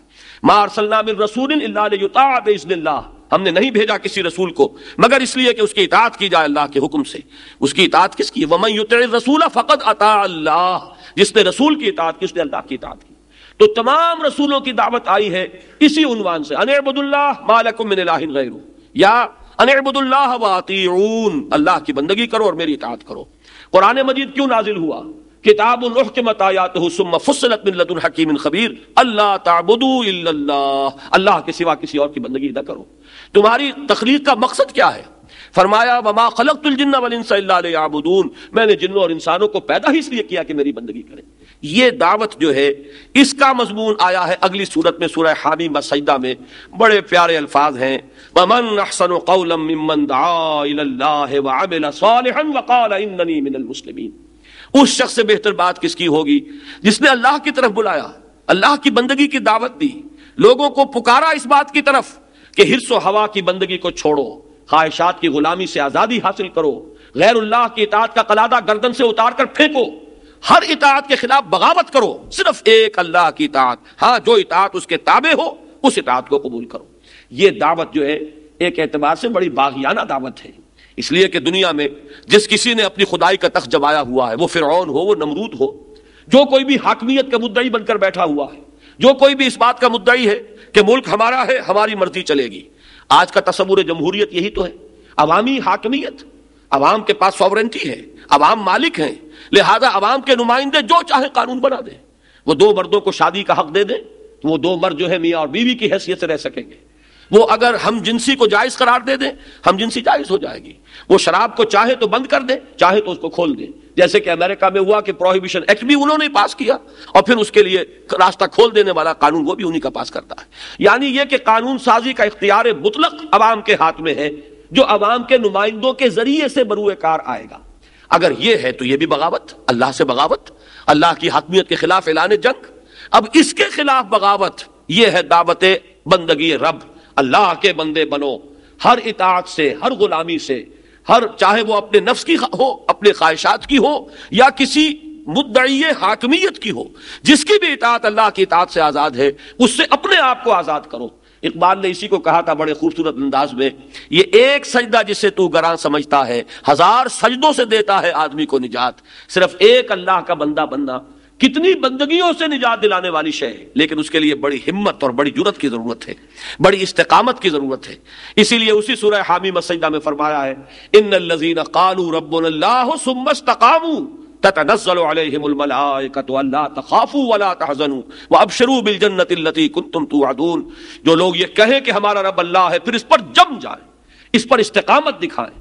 मार्ला रसूल हमने नहीं भेजा किसी रसूल को मगर इसलिए कि उसकी इतात की जाए अल्लाह के हुक्म से उसकी इतात किसकी वमन युत रसूल फ़कत अता अल्लाह जिसने रसूल की इतात की उसने अल्लाह की इतात की तो तमाम रसूलों की दावत आई है इसी उनवान से अनबुल्ला मालकुमिन या अनबुल्ला वातीन अल्लाह की बंदगी करो और मेरी इतात करो कुरान मजीद क्यों नाजिल हुआ किताबायात के सिवा किसी और की बंदगी ना करो तुम्हारी तखलीक का मकसद क्या है फरमाया वमा मैंने जिन्नों और इंसानों को पैदा ही इसलिए किया कि मेरी बंदगी करे ये दावत जो है इसका मजमून आया है अगली सूरत में सूरह हामी मसदा में बड़े प्यारे अल्फाज हैं ममन अहसन कौलम मिमन उस शख्स से बेहतर बात किसकी होगी जिसने अल्लाह की तरफ बुलाया अल्लाह की बंदगी की दावत दी लोगों को पुकारा इस बात की तरफ कि हिरसो हवा की बंदगी को छोड़ो ख्वाहिशात की गुलामी से आज़ादी हासिल करो गैर अल्लाह की इतात का कलादा गर्दन से उतार कर फेंको हर इतात के खिलाफ बगावत करो सिर्फ एक अल्लाह की इतात हाँ जो इतात उसके ताबे हो उस इतात को कबूल करो ये दावत जो है एक एतबार से बड़ी बागियाना दावत है इसलिए कि दुनिया में जिस किसी ने अपनी खुदाई का तख्त जमाया हुआ है वो फिरौन हो वो नमरूद हो जो कोई भी हाकमियत का मुद्दा ही बनकर बैठा हुआ है जो कोई भी इस बात का मुद्दा ही है कि मुल्क हमारा है हमारी मर्जी चलेगी आज का तस्वुर जमहूरियत यही तो है अवामी हाकमियत अवाम के पास सॉवरेंटी है अवाम मालिक हैं लिहाजा अवाम के नुमाइंदे जो चाहे कानून बना दें वो दो मर्दों को शादी का हक दे दें तो वो दो मर्द जो है मियाँ और बीवी की हैसियत से रह सकेंगे वो अगर हम जिनसी को जायज़ करार दे दें हम जिनसी जायज़ हो जाएगी वो शराब को चाहे तो बंद कर दे चाहे तो उसको खोल दे जैसे कि अमेरिका में हुआ कि प्रोहिबिशन एक्ट भी उन्होंने पास किया और फिर उसके लिए रास्ता खोल देने वाला कानून वो भी उन्हीं का पास करता है यानी यह कि कानून साजी का इख्तियार मुतलक अवाम के हाथ में है जो अवाम के नुमाइंदों के जरिए से बरूए कार आएगा अगर ये है तो यह भी बगावत अल्लाह से बगावत अल्लाह की हतमियत के खिलाफ ऐलान जंग अब इसके खिलाफ बगावत यह है दावत बंदगी रब अल्लाह के बंदे बनो हर इतात से हर गुलामी से हर चाहे वो अपने नफ्स की हो अपने ख्वाहिशात की हो या किसी मुद्दे हाकमियत की हो जिसकी भी इतात अल्लाह की इतात से आज़ाद है उससे अपने आप को आज़ाद करो इकबाल ने इसी को कहा था बड़े खूबसूरत अंदाज में ये एक सजदा जिसे तू गरा समझता है हजार सजदों से देता है आदमी को निजात सिर्फ एक अल्लाह का बंदा बनना कितनी बंदगियों से निजात दिलाने वाली शय है लेकिन उसके लिए बड़ी हिम्मत और बड़ी जुरत की जरूरत है बड़ी इस्तकामत की जरूरत है इसीलिए उसी सुरह हामी मसदा में फरमाया है इन लजीन कालू रबामू जो लोग ये कहें कि हमारा रब अल्लाह है फिर इस पर जम जाए इस पर इस्तकामत दिखाए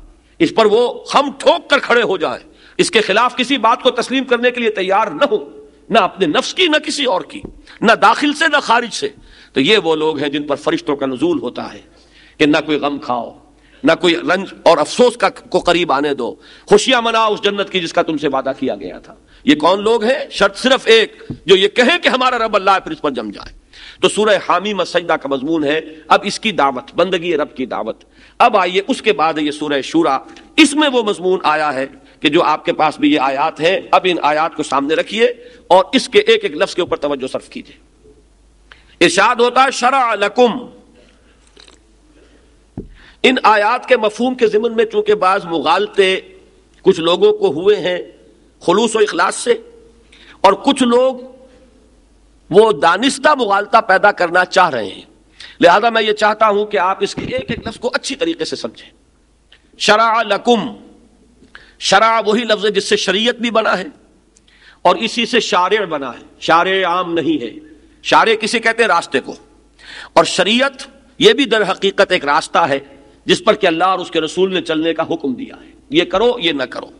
इस पर वो हम ठोक कर खड़े हो जाए इसके खिलाफ किसी बात को तस्लीम करने के लिए तैयार न हो ना अपने नफ्स की ना किसी और की ना दाखिल से ना खारिज से तो ये वो लोग हैं जिन पर फरिश्तों का नजूल होता है कि ना कोई गम खाओ ना कोई रंज और अफसोस का को करीब आने दो खुशियां मनाओ उस जन्नत की जिसका तुमसे वादा किया गया था ये कौन लोग हैं शर्त सिर्फ एक जो ये कहें कि हमारा रब अल्लाह फिर इस पर जम जाए तो सूरह हामी मसजदा का मजमून है अब इसकी दावत बंदगी रब की दावत अब आइए उसके बाद ये सूरह शूरा इसमें वो मजमून आया है कि जो आपके पास भी ये आयात है अब इन आयात को सामने रखिए और इसके एक एक लफ्ज के ऊपर तवज्जो सर्फ कीजिए इर्शाद होता है शरा लकुम इन आयात के मफहम के जिमन में चूंकि बाज मुगालते कुछ लोगों को हुए हैं खलूस व अखलास से और कुछ लोग वो दानिस्ता मुगालता पैदा करना चाह रहे हैं लिहाजा मैं ये चाहता हूं कि आप इसके एक एक लफ्ज को अच्छी तरीके से समझें शरा लकुम शरा वही लफ्ज है जिससे शरीयत भी बना है और इसी से शार बना है शार आम नहीं है शार किसे कहते हैं रास्ते को और शरीयत यह भी दर हकीकत एक रास्ता है जिस पर कि अल्लाह और उसके रसूल ने चलने का हुक्म दिया है ये करो ये ना करो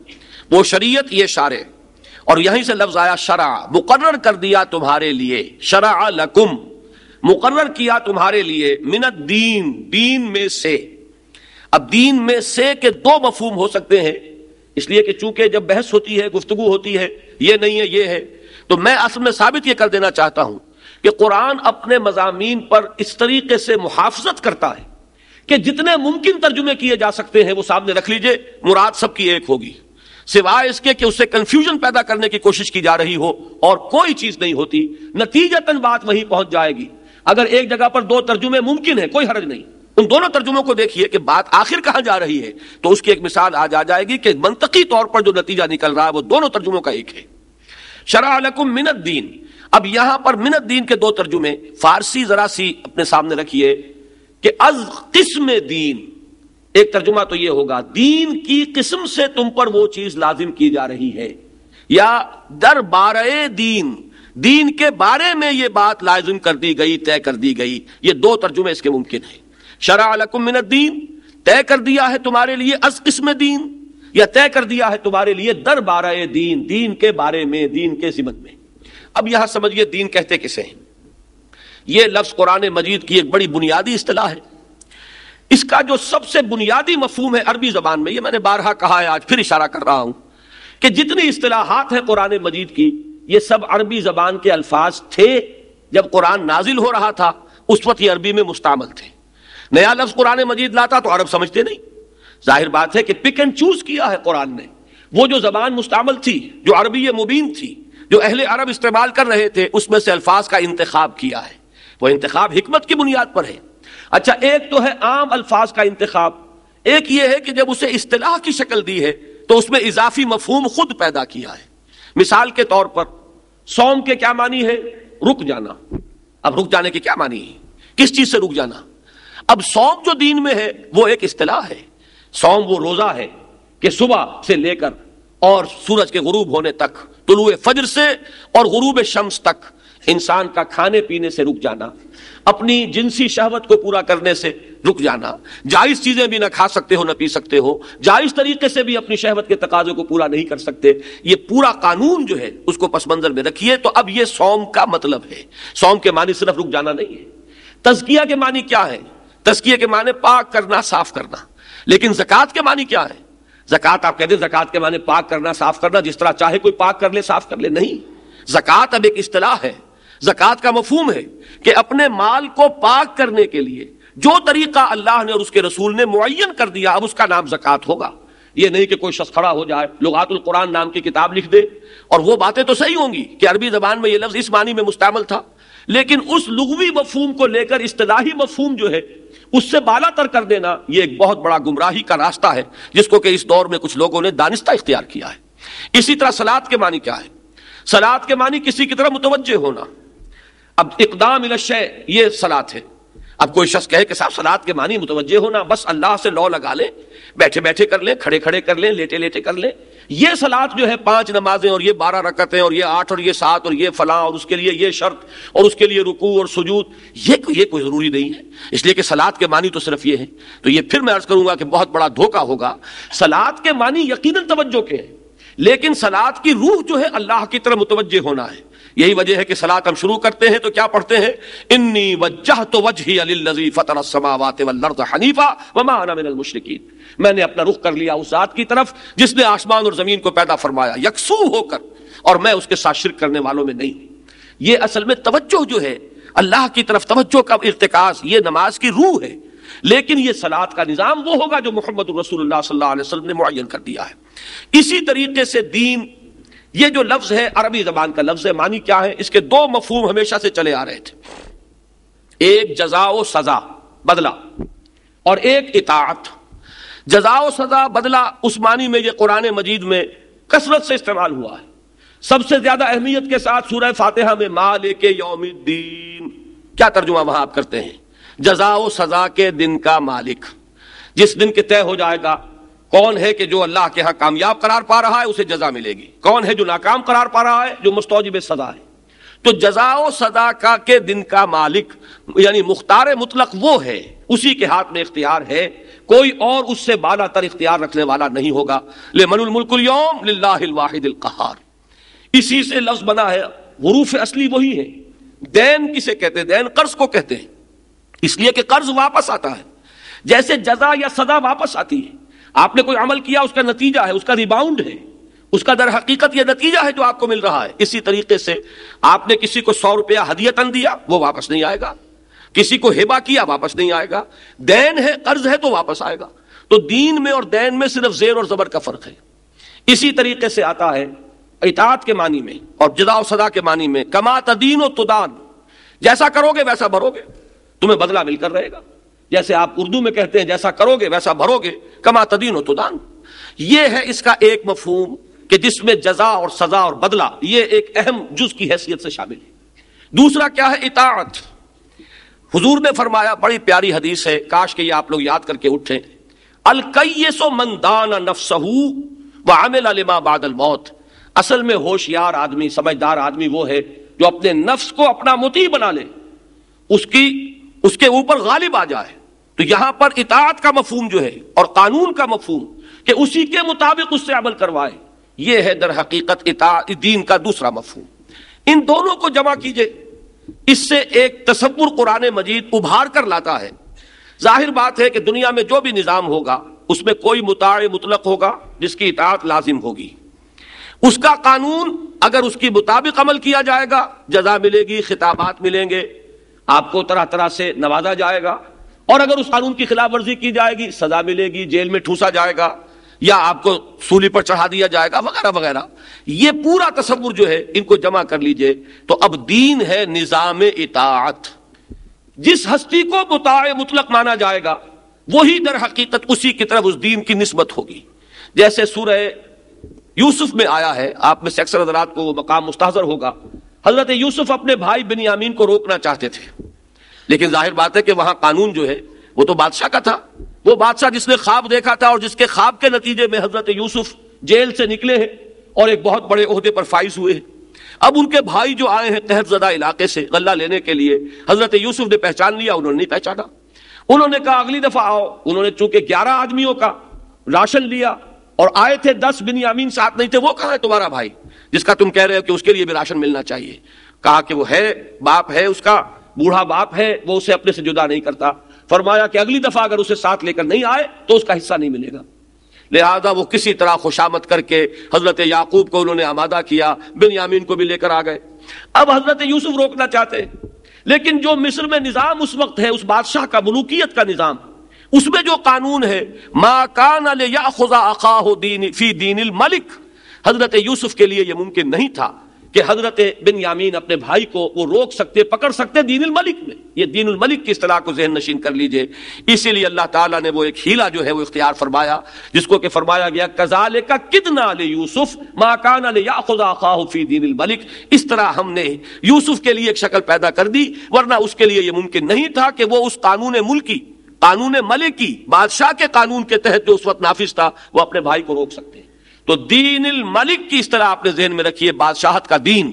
वो शरीयत ये शारे और यहीं से लफ्ज आया शरा मुकर कर दिया तुम्हारे लिए शरा लकुम मुकर किया तुम्हारे लिए मिनत दीन दीन में से अब दीन में से के दो मफहूम हो सकते हैं इसलिए कि चूंकि जब बहस होती है गुफ्तगु होती है ये नहीं है ये है तो मैं असल में साबित ये कर देना चाहता हूं कि कुरान अपने मजामी पर इस तरीके से मुहाफजत करता है कि जितने मुमकिन तर्जुमे किए जा सकते हैं वो सामने रख लीजिए मुराद सबकी एक होगी सिवाय इसके कि उससे कंफ्यूजन पैदा करने की कोशिश की जा रही हो और कोई चीज नहीं होती नतीजतन बात वहीं पहुंच जाएगी अगर एक जगह पर दो तर्जुमे मुमकिन है कोई हर्ज नहीं उन दोनों तर्जुमों को देखिए कि बात आखिर कहां जा रही है तो उसकी एक मिसाल आज आ जाएगी कि मनतकी तौर पर जो नतीजा निकल रहा है वो दोनों तर्जुमों का एक है शराकुम मिनत दीन अब यहां पर मिनत दीन के दो तर्जुमे फारसी जरा सी अपने सामने रखिए कि अज किस्म दीन एक तर्जुमा तो यह होगा दीन की किस्म से तुम पर वो चीज लाजिम की जा रही है या दर बार दीन दीन के बारे में यह बात लाजिम कर दी गई तय कर दी गई ये दो तर्जुमे इसके मुमकिन है दीन तय कर दिया है तुम्हारे लिए अस किस्म दीन या तय कर दिया है तुम्हारे लिए दर बार दीन दीन के बारे में दीन के जिमन में अब यहां समझिए दीन कहते किसे हैं यह लफ्ज कुरान मजीद की एक बड़ी बुनियादी असलाह है इसका जो सबसे बुनियादी मफहूम है अरबी जबान में ये मैंने बारहा कहा है आज फिर इशारा कर रहा हूं कि जितनी असलाहत हैं कुरान मजीद की ये सब अरबी जबान के अल्फाज थे जब कुरान नाजिल हो रहा था उस वक्त ये अरबी में मुस्तमल थे नया लफ्ज कुरान मजीद लाता तो अरब समझते नहीं जाहिर बात है कि पिक एंड चूज किया है कुरान ने वो जो जबान मुस्तमल थी जो अरबी मुबीन थी जो अहले अरब इस्तेमाल कर रहे थे उसमें से अल्फाज का इंतखब किया है वो इंतखब हमत की बुनियाद पर है अच्छा एक तो है आम अल्फाज का इंतखब एक ये है कि जब उसे इतलाह की शक्ल दी है तो उसमें इजाफी मफहूम खुद पैदा किया है मिसाल के तौर पर सौम के क्या मानी है रुक जाना अब रुक जाने के क्या मानी है किस चीज से रुक जाना अब सौम जो दीन में है वो एक इस्तलाह है सौम वो रोजा है कि सुबह से लेकर और सूरज के गुरूब होने तक तुलु फजर से और गुरूब शम्स तक इंसान का खाने पीने से रुक जाना अपनी जिनसी शहवत को पूरा करने से रुक जाना जायज चीजें भी ना खा सकते हो ना पी सकते हो जायज तरीके से भी अपनी शहवत के तकाजों को पूरा नहीं कर सकते ये पूरा कानून जो है उसको पस मंजर में रखिए तो अब ये सौम का मतलब है सौम के मानी सिर्फ रुक जाना नहीं है तजकिया के मानी क्या है तस्किए के माने पाक करना साफ करना लेकिन जक़ात के मानी क्या है जक़ात आप कहते हैं जक़ात के माने पाक करना साफ करना जिस तरह चाहे कोई पाक कर ले साफ कर ले नहीं जक़ात अब एक अतलाह है जक़ात का मफहम है कि अपने माल को पाक करने के लिए जो तरीका अल्लाह ने और उसके रसूल ने मुन कर दिया अब उसका नाम जक़ात होगा ये नहीं कि कोई शख्स खड़ा हो जाए लुगातुल कुरान नाम की किताब लिख दे और वो बातें तो सही होंगी कि अरबी जबान में ये लफ्ज़ इस मानी में मुस्तमल था लेकिन उस लुगवी मफहम को लेकर इस्तलाही मफहम जो है उससे बालातर कर देना यह एक बहुत बड़ा गुमराही का रास्ता है जिसको कि इस दौर में कुछ लोगों ने दानिश्ता इख्तियार किया है इसी तरह सलाद के मानी क्या है सलाद के मानी किसी की तरह मुतवजह होना अब इकदाम इलशय ये सलाद है अब कोई शख्स कहे कि साहब सलाद के मानी मुतवजे होना बस अल्लाह से लॉ लगा ले बैठे बैठे कर ले खड़े खड़े कर ले लेटे लेटे कर ले ये सलात जो है पांच नमाजें और ये बारह रकतें और ये आठ और ये सात और ये फलां और उसके लिए ये शर्त और उसके लिए रुकू और सुजूद ये ये कोई ज़रूरी नहीं है इसलिए कि सलात के मानी तो सिर्फ ये है तो ये फिर मैं अर्ज़ करूंगा कि बहुत बड़ा धोखा होगा सलात के मानी यकीन तवज्जो के हैं लेकिन सलात की रूह जो है अल्लाह की तरफ मुतवजह होना है यही वजह है कि सलात हम शुरू करते हैं तो क्या पढ़ते हैं इन्नी वजह तो वजही फतर समावात वर्द हनीफा वमानमिन मुशरकिन मैंने अपना रुख कर लिया उस जात की तरफ जिसने आसमान और जमीन को पैदा फरमाया यकसू होकर और मैं उसके साथ शिरक करने वालों में नहीं ये असल में तवज्जो जो है अल्लाह की तरफ तवज्जो का इरतकाज ये नमाज की रूह है लेकिन ये सलात का निज़ाम वो होगा जो मोहम्मद रसूलुल्लाह सल्लल्लाहु अलैहि वसल्लम ने मुन कर दिया है इसी तरीके से दीन ये जो लफ्ज है अरबी जबान का लफ्ज है मानी क्या है इसके दो मफहूम हमेशा से चले आ रहे थे एक जजाओ सजा बदला और एक इतात जजाओ सजा बदला उस मानी में ये कुरान मजीद में कसरत से इस्तेमाल हुआ है सबसे ज्यादा अहमियत के साथ सूरह फातिहा में माल के यौमुद्दीन क्या तर्जुमा वहां आप करते हैं जजाओ सजा के दिन का मालिक जिस दिन के तय हो जाएगा कौन है कि जो अल्लाह के यहां कामयाब करार पा रहा है उसे जजा मिलेगी कौन है जो नाकाम करार पा रहा है जो मुस्तौजिब सजा है तो जजाओ सदा का के दिन का मालिक यानी मुख्तार मुतलक वो है उसी के हाथ में इख्तियार है कोई और उससे बाला तर इख्तियार रखने वाला नहीं होगा ले मनुलमुल्कुलयौम लाहिदिल कहार इसी से लफ्ज बना है हरूफ असली वही है दैन किसे कहते हैं दैन कर्ज को कहते हैं इसलिए कि कर्ज वापस आता है जैसे जजा या सदा वापस आती है आपने कोई अमल किया उसका नतीजा है उसका रिबाउंड है उसका दर हकीकत यह नतीजा है जो आपको मिल रहा है इसी तरीके से आपने किसी को सौ रुपया हदियतन दिया वो वापस नहीं आएगा किसी को हेबा किया वापस नहीं आएगा दैन है कर्ज है तो वापस आएगा तो दीन में और दैन में सिर्फ जेर और जबर का फर्क है इसी तरीके से आता है इतात के मानी में और जदा सदा के मानी में कमा तदीन और तुदान जैसा करोगे वैसा भरोगे तुम्हें बदला मिलकर रहेगा जैसे आप उर्दू में कहते हैं जैसा करोगे वैसा भरोगे कमा तदीन तो दान ये है इसका एक मफहूम कि जिसमें जजा और सजा और बदला ये एक अहम जुज की हैसियत से शामिल है दूसरा क्या है इतात हुजूर ने फरमाया बड़ी प्यारी हदीस है काश के ये आप लोग याद करके उठे अलकैसो मंदान नफसहू व आमिल अलिमा बादल मौत असल में होशियार आदमी समझदार आदमी वो है जो अपने नफ्स को अपना मोती बना ले उसकी उसके ऊपर गालिब आ जाए तो यहां पर इतात का मफहम जो है और कानून का मफहम कि उसी के मुताबिक उससे अमल करवाए यह है दर हकीकत इता दीन का दूसरा मफहम इन दोनों को जमा कीजिए इससे एक तस्वुर कुरान मजीद उभार कर लाता है जाहिर बात है कि दुनिया में जो भी निज़ाम होगा उसमें कोई मुताड़ मुतलक होगा जिसकी इतात लाजिम होगी उसका कानून अगर उसकी मुताबिक अमल किया जाएगा जजा मिलेगी खिताबात मिलेंगे आपको तरह तरह से नवाजा जाएगा और अगर उस कानून की खिलाफ वर्जी की जाएगी सजा मिलेगी जेल में ठूसा जाएगा या आपको सूली पर चढ़ा दिया जाएगा वगैरह वगैरह ये पूरा तस्वुर जो है इनको जमा कर लीजिए तो अब दीन है निज़ाम इतात जिस हस्ती को मुताए मुतलक माना जाएगा वही दर हकीकत उसी की तरफ उस दीन की नस्बत होगी जैसे सूरह यूसुफ में आया है आप में से अक्सर हजरात को मकाम मुस्ताजर होगा हजरत यूसुफ अपने भाई बिन यामीन को रोकना चाहते थे लेकिन जाहिर बात है कि वहां कानून जो है वो तो बादशाह का था वो बादशाह जिसने ख्वाब देखा था और जिसके ख्वाब के नतीजे में हजरत यूसुफ जेल से निकले हैं और एक बहुत बड़े अहदे पर फाइज हुए हैं अब उनके भाई जो आए हैं तहतजदा इलाके से गल्ला लेने के लिए हजरत यूसुफ ने पहचान लिया उन्होंने नहीं पहचाना उन्होंने कहा अगली दफा आओ उन्होंने चूंकि ग्यारह आदमियों का राशन लिया और आए थे दस बिनियामीन साथ नहीं थे वो कहा है तुम्हारा भाई जिसका तुम कह रहे हो कि उसके लिए भी राशन मिलना चाहिए कहा कि वो है बाप है उसका बूढ़ा बाप है वो उसे अपने से जुदा नहीं करता फरमाया कि अगली दफा अगर उसे साथ लेकर नहीं आए तो उसका हिस्सा नहीं मिलेगा लिहाजा वो किसी तरह खुशामद करके हजरत याकूब को उन्होंने आमादा किया बिन यामीन को भी लेकर आ गए अब हजरत यूसुफ रोकना चाहते लेकिन जो मिस्र में निज़ाम उस वक्त है उस बादशाह का मलूकियत का निज़ाम उसमें जो कानून है मा कान अल या खुजा अखा दीन फी दीन मलिक हजरत यूसुफ के लिए यह मुमकिन नहीं था कि हजरत बिन यामीन अपने भाई को वो रोक सकते पकड़ सकते दीन मलिक में ये दीन मलिक की असलाह को जहन नशीन कर लीजिए इसीलिए अल्लाह ताला ने वो एक हीला जो है वो इख्तियार फरमाया जिसको कि फरमाया गया कजाले का कितना अले यूसुफ माकान अले या खुदा खाफी दीन मलिक इस तरह हमने यूसुफ के लिए एक शक्ल पैदा कर दी वरना उसके लिए ये मुमकिन नहीं था कि वो उस कानून मुल्की कानून की बादशाह के कानून के तहत जो उस वक्त नाफिज था वो अपने भाई को रोक सकते हैं तो दीन मलिक की इस तरह आपने जहन में रखी है बादशाहत का दीन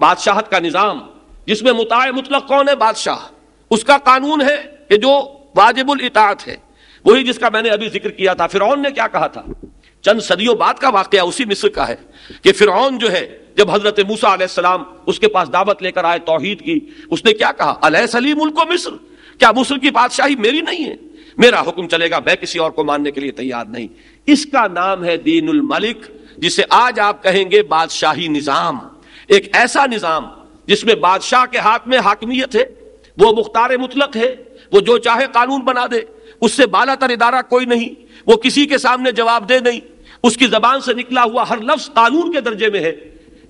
बादशाहत का निज़ाम जिसमें मुताय मुतलक कौन है बादशाह उसका कानून है कि जो वाजिबुल इतात है वही जिसका मैंने अभी जिक्र किया था फिरौन ने क्या कहा था चंद सदियों बाद का वाकया उसी मिस्र का है कि फिरौन जो है जब हजरत मूसा सलाम उसके पास दावत लेकर आए तोहहीद की उसने क्या कहा अलह सलीम उनको मिस्र क्या मिस्र की बादशाही मेरी नहीं है मेरा हुक्म चलेगा मैं किसी और को मानने के लिए तैयार नहीं इसका नाम है दीन मलिक जिसे आज आप कहेंगे बादशाही निजाम एक ऐसा निजाम जिसमें बादशाह के हाथ में हाकमियत है वो मुख्तार मुतलक है वो जो चाहे कानून बना दे उससे बाला तर इदारा कोई नहीं वो किसी के सामने जवाब दे नहीं उसकी जबान से निकला हुआ हर लफ्ज कानून के दर्जे में है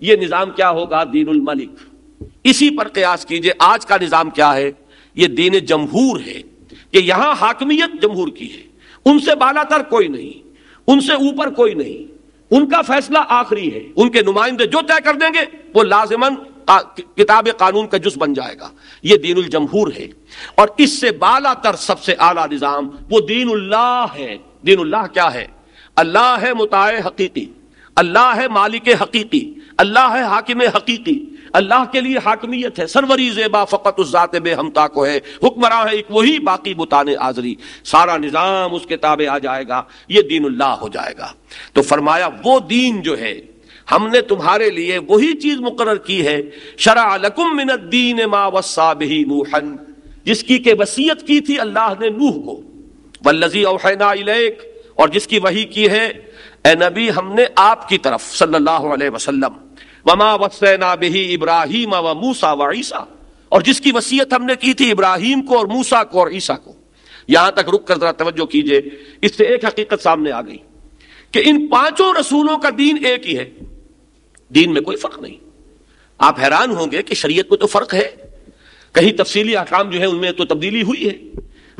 ये निज़ाम क्या होगा दीन मलिक इसी पर कयास कीजिए आज का निज़ाम क्या है ये दीन जमहूर है कि यहां हाकमियत जमहूर की है उनसे बालातर कोई नहीं उनसे ऊपर कोई नहीं उनका फैसला आखिरी है उनके नुमाइंदे जो तय कर देंगे वो लाजमन किताब कानून का जुस बन जाएगा ये दीन जमहूर है और इससे बाला तर सबसे आला निज़ाम वो दीनुल्लाह है उल्लाह क्या है अल्लाह है मुताय हकीकी अल्लाह है मालिक हकीकी अल्लाह है हाकिम हकीकी अल्लाह के लिए हाकमियत है सरवरी जेबा फ़कत उस ज़ात बे हमता को है हुक्मरान है एक वही बाकी बुतान आजरी सारा निज़ाम उसके ताबे आ जाएगा ये दीन हो जाएगा तो फरमाया वो दीन जो है हमने तुम्हारे लिए वही चीज़ मुकर की है लकुम मिनत दीन मा वसा बही नूहन जिसकी के वसीयत की थी अल्लाह ने नूह को वल्लजी अवहना और जिसकी वही की है ए नबी हमने आपकी तरफ सल्लल्लाहु अलैहि वसल्लम वमा वसैना बेही इब्राहिम व मूसा व ईसा और जिसकी वसीयत हमने की थी इब्राहिम को और मूसा को और ईसा को यहां तक रुक कर जरा तवज्जो कीजिए इससे एक हकीकत सामने आ गई कि इन पांचों रसूलों का दीन एक ही है दीन में कोई फर्क नहीं आप हैरान होंगे कि शरीयत में तो फर्क है कहीं तफसीली अहकाम जो है उनमें तो तब्दीली हुई है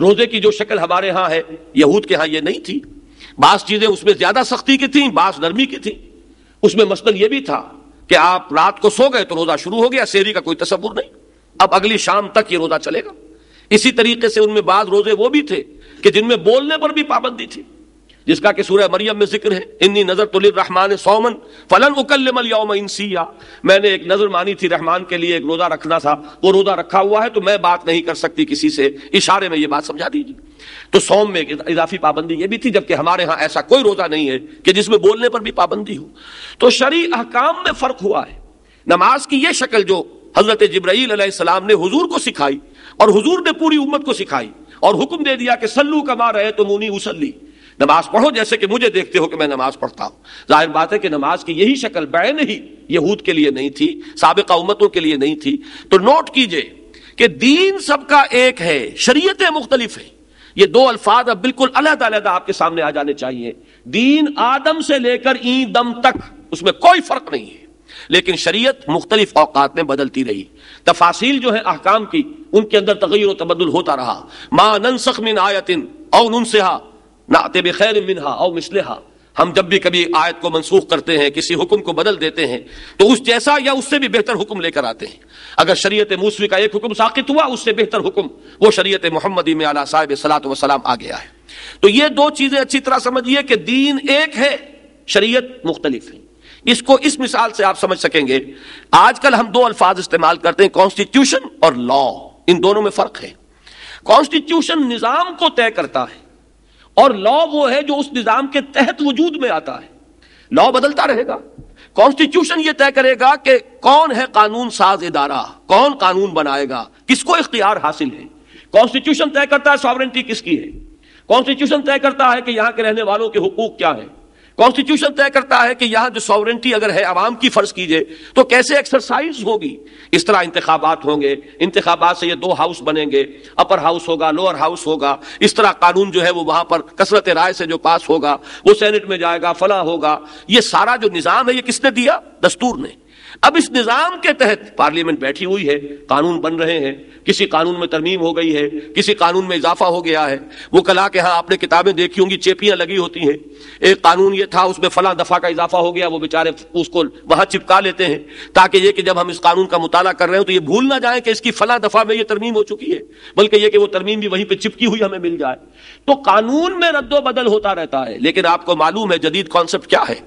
रोजे की जो शक्ल हमारे यहां है यहूद के यहाँ यह नहीं थी बास चीजें उसमें ज्यादा सख्ती की थी बास नरमी की थी उसमें मसलन ये भी था कि आप रात को सो गए तो रोजा शुरू हो गया शेरी का कोई तस्वुर नहीं अब अगली शाम तक ये रोजा चलेगा इसी तरीके से उनमें बाद रोजे वो भी थे कि जिनमें बोलने पर भी पाबंदी थी जिसका कि सूर्य मरियम में जिक्र है इन्नी नजर तुल तो रहमान सोमन फलन उकल यौम इंसिया मैंने एक नजर मानी थी रहमान के लिए एक रोजा रखना था वो रोजा रखा हुआ है तो मैं बात नहीं कर सकती किसी से इशारे में ये बात समझा दीजिए तो सोम में इजाफी पाबंदी ये भी थी जबकि हमारे यहाँ ऐसा कोई रोजा नहीं है कि जिसमें बोलने पर भी पाबंदी हो तो शरी अहकाम में फर्क हुआ है नमाज की यह शक्ल जो हजरत जबराईल सलाम ने हजूर को सिखाई और हजूर ने पूरी उम्मत को सिखाई और हुक्म दे दिया कि सल्लू कमा रहे तो मुनी उसली नमाज पढ़ो जैसे कि मुझे देखते हो कि मैं नमाज पढ़ता हूँ जाहिर बात है कि नमाज की यही शक्ल बैन नहीं यहूद के लिए नहीं थी सबका उम्मतों के लिए नहीं थी तो नोट कीजिए कि दीन सबका एक है शरीयतें मुख्तलिफ हैं ये दो अल्फाज अब बिल्कुल अलहद अलहद आपके सामने आ जाने चाहिए दीन आदम से लेकर ई दम तक उसमें कोई फर्क नहीं है लेकिन शरीयत मुख्तलिफ अवकात में बदलती रही तफासिल जो है अहकाम की उनके अंदर तगैर तबदल होता रहा मा नन मिन आयतिन और उनसे नाते बखैर मिनहा और मिसलहा हम जब भी कभी आयत को मनसूख करते हैं किसी हुक्म को बदल देते हैं तो उस जैसा या उससे भी बेहतर हुक्म लेकर आते हैं अगर शरीय मूसवी का एक हुक्म साकित हुआ उससे बेहतर हुक्म वो शरीय मोहम्मदी में आला साहब सलात वसलाम आ गया है तो ये दो चीज़ें अच्छी तरह समझिए कि दीन एक है शरीयत मुख्तलिफ है इसको इस मिसाल से आप समझ सकेंगे आजकल हम दो अल्फाज इस्तेमाल करते हैं कॉन्स्टिट्यूशन और लॉ इन दोनों में फर्क है कॉन्स्टिट्यूशन निज़ाम को तय करता है और लॉ वो है जो उस निजाम के तहत वजूद में आता है लॉ बदलता रहेगा कॉन्स्टिट्यूशन ये तय करेगा कि कौन है कानून साज इदारा कौन कानून बनाएगा किसको इख्तियार हासिल है कॉन्स्टिट्यूशन तय करता है सॉवरेंटी किसकी है कॉन्स्टिट्यूशन तय करता है कि यहां के रहने वालों के हकूक क्या है कॉन्स्टिट्यूशन तय करता है कि यहां जो सॉवरेंटी अगर है आवाम की फर्ज कीजिए तो कैसे एक्सरसाइज होगी इस तरह इंतबात होंगे इंतबात से ये दो हाउस बनेंगे अपर हाउस होगा लोअर हाउस होगा इस तरह कानून जो है वो वहां पर कसरत राय से जो पास होगा वो सेनेट में जाएगा फला होगा ये सारा जो निज़ाम है ये किसने दिया दस्तूर ने अब इस निज़ाम के तहत पार्लियामेंट बैठी हुई है कानून बन रहे हैं किसी कानून में तरमीम हो गई है किसी कानून में इजाफा हो गया है वो कला के यहाँ आपने किताबें देखी होंगी चेपियां लगी होती हैं एक कानून ये था उसमें फला दफ़ा का इजाफा हो गया वो बेचारे उसको वहां चिपका लेते हैं ताकि ये कि जब हम इस कानून का मुताला कर रहे हो तो ये भूल ना जाए कि इसकी फला दफ़ा में ये तरमीम हो चुकी है बल्कि ये कि वो तरमीम भी वहीं पर चिपकी हुई हमें मिल जाए तो कानून में बदल होता रहता है लेकिन आपको मालूम है जदीद कॉन्सेप्ट क्या है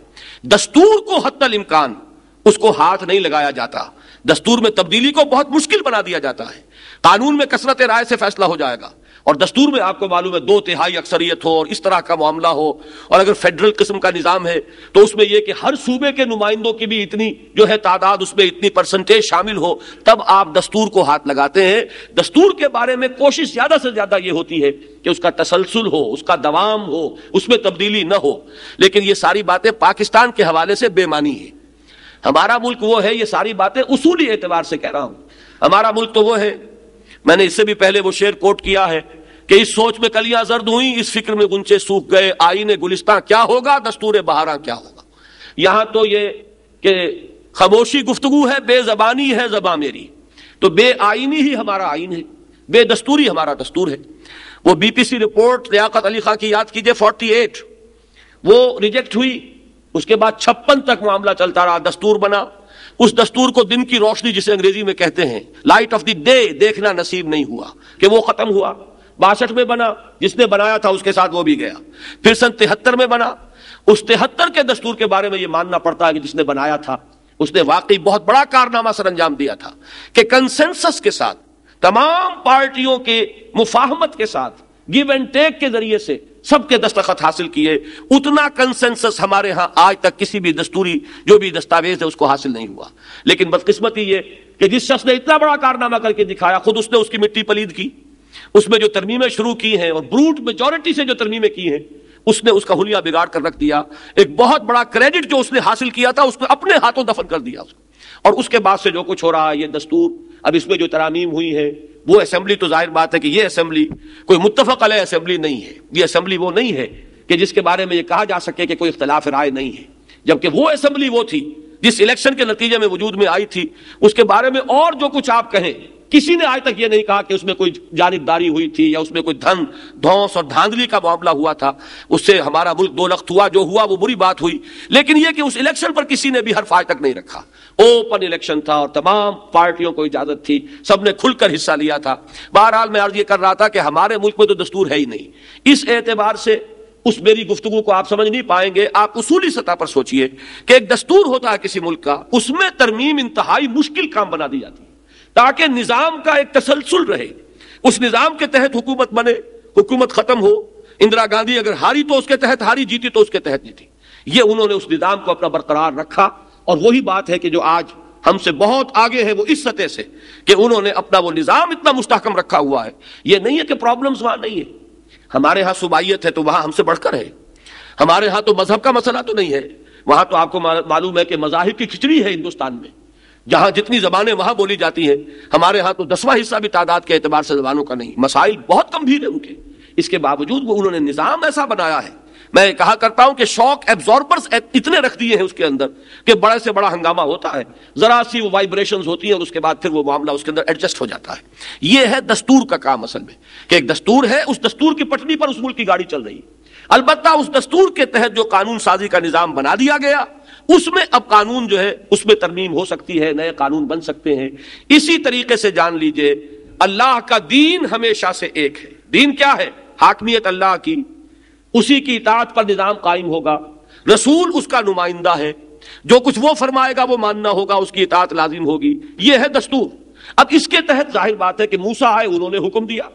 दस्तूर को हत्ल इम्कान उसको हाथ नहीं लगाया जाता दस्तूर में तब्दीली को बहुत मुश्किल बना दिया जाता है कानून में कसरत राय से फैसला हो जाएगा और दस्तूर में आपको मालूम है दो तिहाई अक्सरियत हो और इस तरह का मामला हो और अगर फेडरल किस्म का निज़ाम है तो उसमें यह कि हर सूबे के नुमाइंदों की भी इतनी जो है तादाद उसमें इतनी परसेंटेज शामिल हो तब आप दस्तूर को हाथ लगाते हैं दस्तूर के बारे में कोशिश ज़्यादा से ज़्यादा ये होती है कि उसका तसलसल हो उसका दवाम हो उसमें तब्दीली न हो लेकिन ये सारी बातें पाकिस्तान के हवाले से बेमानी है हमारा मुल्क वो है ये सारी बातें उसूली एतबार से कह रहा हूं हमारा मुल्क तो वो है मैंने इससे भी पहले वो शेर कोट किया है कि इस सोच में कलियां जर्द हुई इस फिक्र में गुंचे सूख गए आईने गुलिस्ता क्या होगा दस्तूर बहारा क्या होगा यहां तो ये कि खामोशी गुफ्तगु है बेजबानी है जबा मेरी तो बे आईनी ही हमारा आइन है बेदस्तूरी हमारा दस्तूर है वो बीपीसी रिपोर्ट लियाकत अली खां की याद कीजिए 48 वो रिजेक्ट हुई उसके बाद छप्पन तक मामला चलता रहा दस्तूर बना उस दस्तूर को दिन की रोशनी जिसे अंग्रेजी में कहते हैं लाइट ऑफ द डे देखना नसीब नहीं हुआ कि वो खत्म हुआ बासठ में बना जिसने बनाया था उसके साथ वो भी गया फिर सन तिहत्तर में बना उस तिहत्तर के दस्तूर के बारे में ये मानना पड़ता है कि जिसने बनाया था उसने वाकई बहुत बड़ा कारनामा सर अंजाम दिया था कि कंसेंसस के साथ तमाम पार्टियों के मुफाहमत के साथ गिव एंड टेक के जरिए से सबके दस्तखत हासिल किए उतना कंसेंसस हमारे यहां आज तक किसी भी दस्तूरी जो भी दस्तावेज है उसको हासिल नहीं हुआ लेकिन बदकिस्मती ये कि जिस शख्स ने इतना बड़ा कारनामा करके दिखाया खुद उसने उसकी मिट्टी पलीद की उसमें जो तरमीमें शुरू की हैं और ब्रूट मेजोरिटी से जो तरमीमें की हैं उसने उसका हुलिया बिगाड़ कर रख दिया एक बहुत बड़ा क्रेडिट जो उसने हासिल किया था उसको अपने हाथों दफन कर दिया उसको और उसके बाद से जो कुछ हो रहा है ये दस्तूर अब इसमें जो तरामीम हुई है वो असेंबली तो जाहिर बात है कि ये असेंबली कोई अलह असेंबली नहीं है ये असेंबली वो नहीं है कि जिसके बारे में ये कहा जा सके कि कोई इख्तलाफ राय नहीं है जबकि वो असेंबली वो थी जिस इलेक्शन के नतीजे में वजूद में आई थी उसके बारे में और जो कुछ आप कहें किसी ने आज तक यह नहीं कहा कि उसमें कोई जानबदारी हुई थी या उसमें कोई धन धौस और धांधली का मामला हुआ था उससे हमारा मुल्क दो लख्त हुआ जो हुआ वो बुरी बात हुई लेकिन यह कि उस इलेक्शन पर किसी ने भी हर फाय तक नहीं रखा ओपन इलेक्शन था और तमाम पार्टियों को इजाजत थी सबने खुलकर हिस्सा लिया था बहरहाल मैं अर्ज ये कर रहा था कि हमारे मुल्क में तो दस्तूर है ही नहीं इस एतबार से उस मेरी गुफ्तु को आप समझ नहीं पाएंगे आप उसूली सतह पर सोचिए कि एक दस्तूर होता है किसी मुल्क का उसमें तरमीम इंतहाई मुश्किल काम बना दी जाती है ताकि निज़ाम का एक तसलसल रहे उस निज़ाम के तहत हुकूमत बने हुकूमत ख़त्म हो इंदिरा गांधी अगर हारी तो उसके तहत हारी जीती तो उसके तहत जीती ये उन्होंने उस निज़ाम को अपना बरकरार रखा और वही बात है कि जो आज हमसे बहुत आगे है वो इस सतह से कि उन्होंने अपना वो निज़ाम इतना मुस्तकम रखा हुआ है ये नहीं है कि प्रॉब्लम्स वहाँ नहीं है हमारे यहाँ सुबाइत है तो वहाँ हमसे बढ़कर है हमारे यहाँ तो मजहब का मसला तो नहीं है वहाँ तो आपको मालूम है कि मजाहिब की खिचड़ी है हिंदुस्तान में जहां जितनी जबानें वहां बोली जाती हैं हमारे यहां तो दसवां हिस्सा भी तादाद के एतबार से जबानों का नहीं मसाइल बहुत गंभीर है उनके इसके बावजूद वो उन्होंने निज़ाम ऐसा बनाया है मैं कहा करता हूं कि शॉक एब्जॉर्बर्स इतने रख दिए हैं उसके अंदर कि बड़े से बड़ा हंगामा होता है जरा सी वो वाइब्रेशन होती है और उसके बाद फिर वो मामला उसके अंदर एडजस्ट हो जाता है ये है दस्तूर का काम असल में कि एक दस्तूर है उस दस्तूर की पटरी पर उस मुल्क की गाड़ी चल रही है अलबत्ता उस दस्तूर के तहत जो कानून साजी का निज़ाम बना दिया गया उसमें अब कानून जो है उसमें तरमीम हो सकती है नए कानून बन सकते हैं इसी तरीके से जान लीजिए अल्लाह का दीन हमेशा से एक है दीन क्या है हाकमियत अल्लाह की उसी की इतात पर निज़ाम कायम होगा रसूल उसका नुमाइंदा है जो कुछ वो फरमाएगा वो मानना होगा उसकी इतात लाजिम होगी ये है दस्तूर अब इसके तहत जाहिर बात है कि मूसा आए उन्होंने हुक्म दिया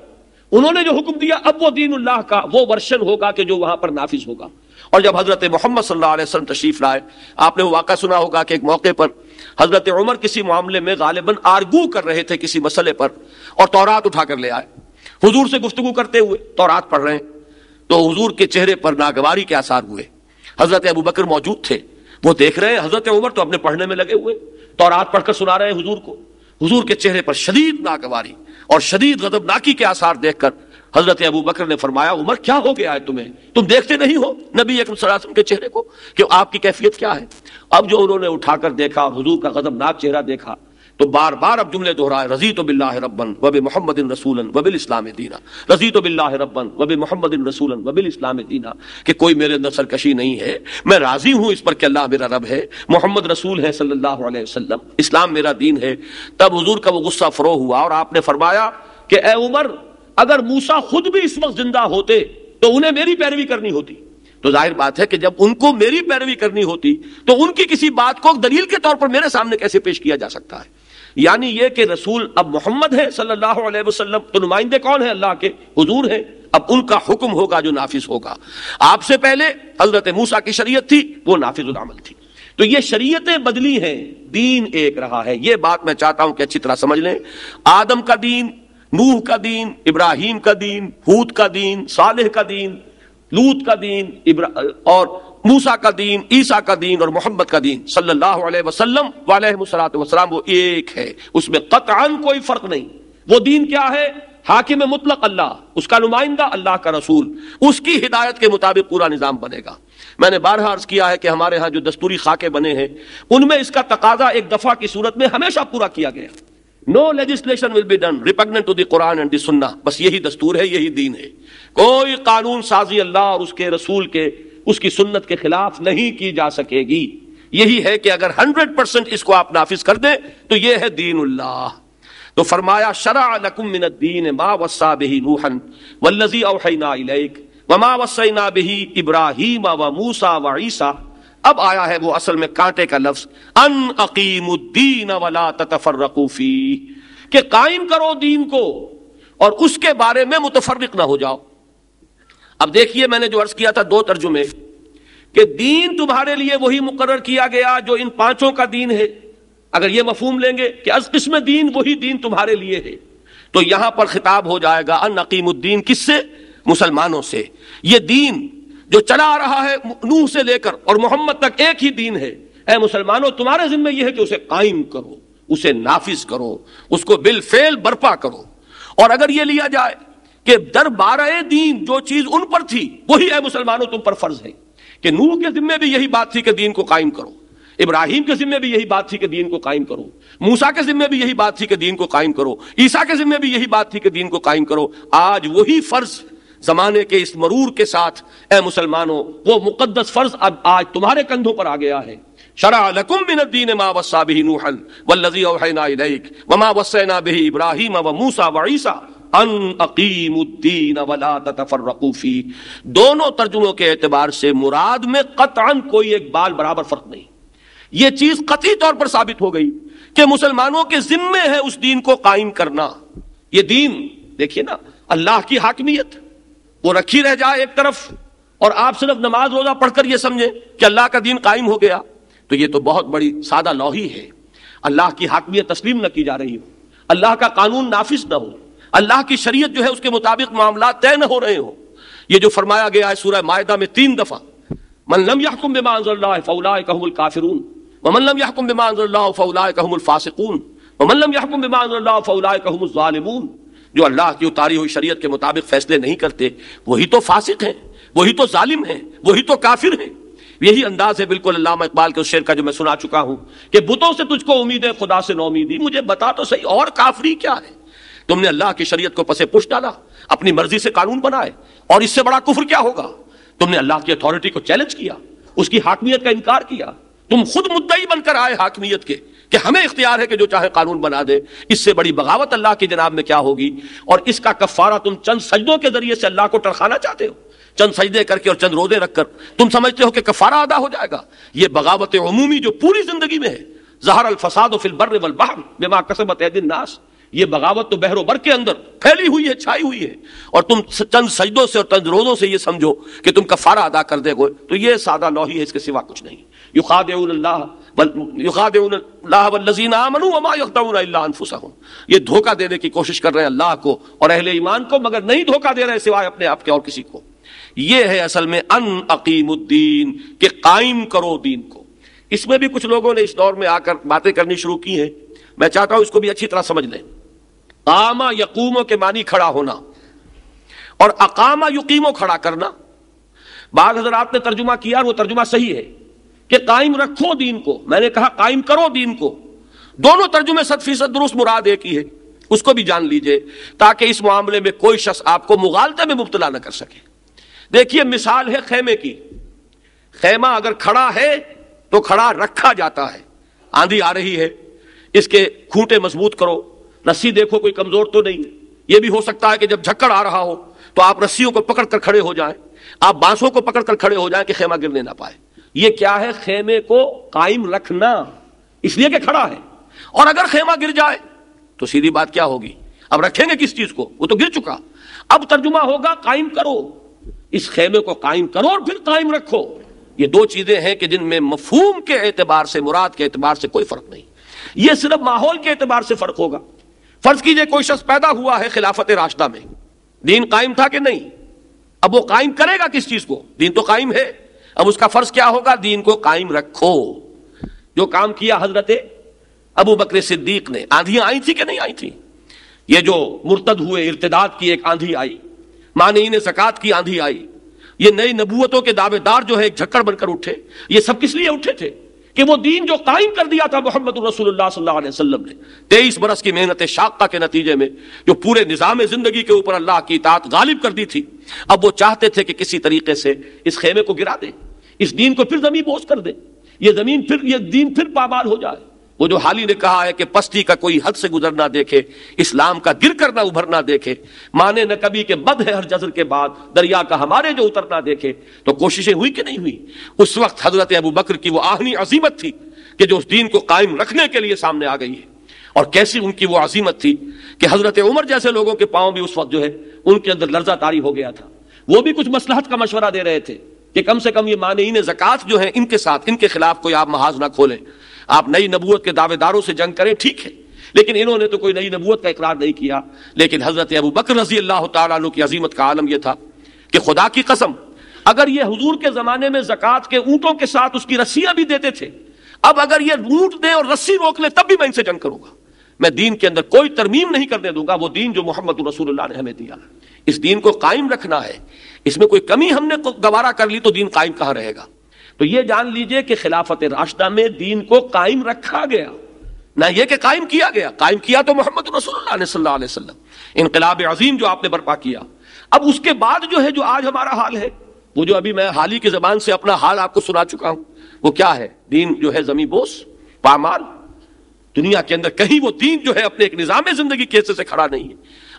उन्होंने जो हुक्म दिया अब वो दीन अल्लाह का वो वर्षन होगा कि जो वहां पर नाफिज होगा और जब हज़रत मोहम्मद सल्लाम तशरीफ़ लाए आपने वो वाक़ा सुना होगा कि एक मौके पर हज़रत उमर किसी मामले में गालिबन आर्गू कर रहे थे किसी मसले पर और तोरात उठा कर ले आए हजूर से गुफ्तु करते हुए तोरात पढ़ रहे हैं तो हजूर के चेहरे पर नागवारी के आसार हुए हज़रत अबू बकर मौजूद थे वो देख रहे हैं हज़रत उमर तो अपने पढ़ने में लगे हुए तोरात पढ़कर सुना रहे हैं हजूर को हजूर के चेहरे पर शदीद नागवारी और शदीद गदबनाकी के आसार देखकर हजरत अबू बकर ने फरमाया उमर क्या हो गया है तुम्हें तुम देखते नहीं हो नबी एकम के चेहरे को कि आपकी कैफियत क्या है अब जो उन्होंने उठाकर देखा और हजूर का गजबनाक चेहरा देखा तो बार बार अब जुमले दोहराए रजी तो बिल्ला रबन वब मोहम्मद रसूलन वबिल इस्लाम दीना रजी तो बिल्ला रबन वब मोहम्मद रसूलन वबिल इस्लाम दीना कि कोई मेरे अंदर सरकशी नहीं है मैं राजी हूँ इस पर कि अल्लाह मेरा रब है मोहम्मद रसूल है सल्लल्लाहु अलैहि वसल्लम इस्लाम मेरा दीन है तब हजूर का वो गुस्सा फ्रो हुआ और आपने फरमाया कि ए उमर अगर मूसा खुद भी इस वक्त जिंदा होते तो उन्हें मेरी पैरवी करनी होती तो जाहिर बात है कि जब उनको मेरी पैरवी करनी होती तो उनकी किसी बात को दलील के तौर पर मेरे सामने कैसे पेश किया जा सकता है यानी यह कि रसूल अब मोहम्मद है सल्लल्लाहु अलैहि वसल्लम तो नुमाइंदे कौन है अल्लाह के हुजूर हैं अब उनका हुक्म होगा जो नाफिज होगा आपसे पहले हजरत मूसा की शरीयत थी वो नाफिजुलमल थी तो ये शरीयतें बदली हैं दीन एक रहा है ये बात मैं चाहता हूं कि अच्छी तरह समझ लें आदम का दीन नूह का दीन इब्राहिम का दीन भूत का दीन सालेह का दीन लूत का दीन और मूसा का दीन ईसा का दीन और मोहम्मद का दीन सल्लल्लाहु अलैहि वसल्लम वालत वसलाम वो एक है उसमें कतान कोई फर्क नहीं वो दीन क्या है हाकिम मुतलक अल्लाह उसका नुमाइंदा अल्लाह का रसूल उसकी हिदायत के मुताबिक पूरा निज़ाम बनेगा मैंने बारह अर्ज किया है कि हमारे यहाँ जो दस्तूरी खाके बने हैं उनमें इसका तकाजा एक दफ़ा की सूरत में हमेशा पूरा किया गया no legislation will be done repugnant to the Quran and the Sunnah बस यही दस्तूर है यही दीन है कोई कानून साजी अल्लाह और उसके रसूल के उसकी सुन्नत के खिलाफ नहीं की जा सकेगी यही है कि अगर हंड्रेड परसेंट इसको आप नाफिज कर दें तो यह है दीन उल्लाह तो फरमाया शरा लकुम दीन मा वसा बही नूहन वल्लजी अवहना वमा वसैना बही इब्राहिम व मूसा व ईसा अब आया है वो असल में कांटे का लफ्ज अन वाला ततफर रकूफी के कायम करो दीन को और उसके बारे में मुतफरक ना हो जाओ अब देखिए मैंने जो अर्ज किया था दो तर्जुमे कि दीन तुम्हारे लिए वही मुकर किया गया जो इन पांचों का दीन है अगर ये मफहूम लेंगे कि अज किस्म दीन वही दीन तुम्हारे लिए है तो यहां पर खिताब हो जाएगा अन अकीम उद्दीन किससे मुसलमानों से ये दीन जो चला आ रहा है नूह से लेकर और मोहम्मद तक एक ही दीन है ए मुसलमानों तुम्हारे जिम्मे यह है कि उसे कायम करो उसे नाफिज करो उसको बिलफेल बर्पा करो और अगर यह लिया जाए कि दर बारह दीन जो चीज उन पर थी वही है मुसलमानों तुम पर फर्ज है कि नूह के जिम्मे भी यही बात थी कि दीन को कायम करो इब्राहिम के जिम्मे भी यही बात थी कि दीन को कायम करो मूसा के जिम्मे भी यही बात थी कि दीन को कायम करो ईसा के जिम्मे भी यही बात थी कि दीन को कायम करो आज वही फर्ज जमाने के इस मरूर के साथ ए मुसलमानों वो मुकदस फर्ज अब आज तुम्हारे कंधों पर आ गया है दोनों तर्जुमों के एतबार से मुराद में कतान कोई एक बाल बराबर फर्क नहीं यह चीज कथी तौर पर साबित हो गई कि मुसलमानों के जिम्मे है उस दीन को कायम करना यह दीन देखिए ना अल्लाह की हाकमियत वो रखी रह जाए एक तरफ और आप सिर्फ नमाज रोजा पढ़कर ये समझे कि अल्लाह का दीन कायम हो गया तो ये तो बहुत बड़ी सादा लौही है अल्लाह की हाकमियत तस्लीम न की जा रही हो अल्लाह का कानून नाफिज न हो अल्लाह की शरीयत जो है उसके मुताबिक मामला तय न हो रहे हो ये जो फरमाया गया है सूरह मायदा में तीन दफा मनलम याकुम बेमानफुल काफिरून ममलम याकुम बेमानफुल फासिकून ममलम याकुम बेमानफुल ज़ालिमून जो अल्लाह की उतारी हुई शरीयत के मुताबिक फैसले नहीं करते वही तो फासिक हैं वही तो जालिम हैं वही तो काफिर हैं यही अंदाज है बिल्कुल अल्लाह इकबाल के उस शेर का जो मैं सुना चुका हूं कि बुतों से तुझको उम्मीद है खुदा से नौमीदी मुझे बता तो सही और काफरी क्या है तुमने अल्लाह की शरीयत को पसे पुष्ट डाला अपनी मर्जी से कानून बनाए और इससे बड़ा कुफर क्या होगा तुमने अल्लाह की अथॉरिटी को चैलेंज किया उसकी हाकमियत का इनकार किया तुम खुद मुद्दई बनकर आए हाकमियत के कि हमें इख्तियार है कि जो चाहे कानून बना दे इससे बड़ी बगावत अल्लाह की जनाब में क्या होगी और इसका कफारा तुम चंद सजदों के जरिए से अल्लाह को टरखाना चाहते हो चंद सजदे करके और चंद रोजे रखकर तुम समझते हो कि कफारा अदा हो जाएगा यह बगावत अमूमी जो पूरी जिंदगी में है जहर अलफसाद फिल वल बहर बेमा कसबत नास ये बगावत तो बहरो बर के अंदर फैली हुई है छाई हुई है और तुम चंद सजदों से और चंद रोजों से ये समझो कि तुम कफारा अदा कर देगो तो ये सादा लोही है इसके सिवा कुछ नहीं धोखा देने की कोशिश कर रहे हैं अल्लाह को और अहले ईमान को मगर नहीं धोखा दे रहे सिवाय अपने आप के और किसी को यह है असल में अन अकीमुद्दीन के कायम करो दीन को इसमें भी कुछ लोगों ने इस दौर में आकर बातें करनी शुरू की है मैं चाहता हूं इसको भी अच्छी तरह समझ लें आमा यकूमो के मानी खड़ा होना और अकामा यकीमो खड़ा करना बाद हजरात ने तर्जुमा किया और वो तर्जुमा सही है कि कायम रखो दीन को मैंने कहा कायम करो दीन को दोनों तर्जुमे सत फीसद दुरुस्त मुराद एक ही है उसको भी जान लीजिए ताकि इस मामले में कोई शख्स आपको मुगालते में मुबतला न कर सके देखिए मिसाल है खेमे की खेमा अगर खड़ा है तो खड़ा रखा जाता है आंधी आ रही है इसके खूंटे मजबूत करो रस्सी देखो कोई कमजोर तो नहीं यह भी हो सकता है कि जब झक्कड़ आ रहा हो तो आप रस्सियों को पकड़ कर खड़े हो जाए आप बांसों को पकड़ कर खड़े हो जाए कि खेमा गिरने ना पाए ये क्या है खेमे को कायम रखना इसलिए कि खड़ा है और अगर खेमा गिर जाए तो सीधी बात क्या होगी अब रखेंगे किस चीज को वो तो गिर चुका अब तर्जुमा होगा कायम करो इस खेमे को कायम करो और फिर कायम रखो ये दो चीजें हैं कि जिनमें मफहूम के एतबार से मुराद के एतबार से कोई फर्क नहीं ये सिर्फ माहौल के एतबार से फर्क होगा फर्ज कीजिए कोई शख्स पैदा हुआ है खिलाफत रास्ता में दीन कायम था कि नहीं अब वो कायम करेगा किस चीज को दीन तो कायम है अब उसका फर्ज क्या होगा दीन को कायम रखो जो काम किया हजरत अबू बकर सिद्दीक ने आंधियां आई थी कि नहीं आई थी ये जो मुर्तद हुए इर्तदाद की एक आंधी आई मानईन सकात की आंधी आई ये नई नबूतों के दावेदार जो है एक झक्कड़ बनकर उठे ये सब किस लिए उठे थे कि वो दीन जो कायम कर दिया था मोहम्मद रसूलुल्लाह ने तेईस बरस की मेहनत शाखा के नतीजे में जो पूरे निज़ाम ज़िंदगी के ऊपर अल्लाह की तात गालिब कर दी थी अब वो चाहते थे कि किसी तरीके से इस खेमे को गिरा दें इस दीन को फिर जमीन बोझ कर दे ये जमीन फिर ये दीन फिर पाबाल हो जाए वो जो हाल ही ने कहा है कि पस्ती का कोई हद से गुजरना देखे इस्लाम का गिर करना उभरना देखे माने न कभी के मद है हर जजर के बाद दरिया का हमारे जो उतरना देखे तो कोशिशें हुई कि नहीं हुई उस वक्त हजरत अबू बकर की वो आहनी अजीमत थी कि जो उस दीन को कायम रखने के लिए सामने आ गई है और कैसी उनकी वो अजीमत थी कि हजरत उमर जैसे लोगों के पाँव भी उस वक्त जो है उनके अंदर लर्जा तारी हो गया था वो भी कुछ मसलहत का मशवरा दे रहे थे कि कम से कम ये मानइन जक़ात जो है इनके साथ इनके खिलाफ कोई आप महाज ना खोलें आप नई नबूत के दावेदारों से जंग करें ठीक है लेकिन इन्होंने तो कोई नई नबूत का इकरार नहीं किया लेकिन हज़रत अबू बकर रजी अल्लाह तु की अजीमत का आलम यह था कि खुदा की कसम अगर ये हजूर के ज़माने में जक़ात के ऊँटों के साथ उसकी रस्सियां भी देते थे अब अगर ये ऊँट दें और रस्सी रोक ले तब भी मैं इनसे जंग करूंगा मैं दीन के अंदर कोई तरमीम नहीं करने दूंगा वो दीन जो मोहम्मद रसूल ने हमें दिया है इस दीन को कायम रखना है इसमें कोई कमी हमने गवारा कर ली तो दीन कायम कहां रहेगा तो यह जान लीजिए कि खिलाफत राशदा में दीन को कायम रखा गया ना यह कि कायम किया गया कायम किया तो मोहम्मद इनकलाब अजीम जो आपने बर्पा किया अब उसके बाद जो है जो आज हमारा हाल है वो जो अभी मैं हाल ही की जबान से अपना हाल आपको सुना चुका हूं वो क्या है दीन जो है जमी बोस पामाल दुनिया के अंदर कहीं वो दीन जो है अपने एक निज़ाम जिंदगी कैसे से खड़ा नहीं है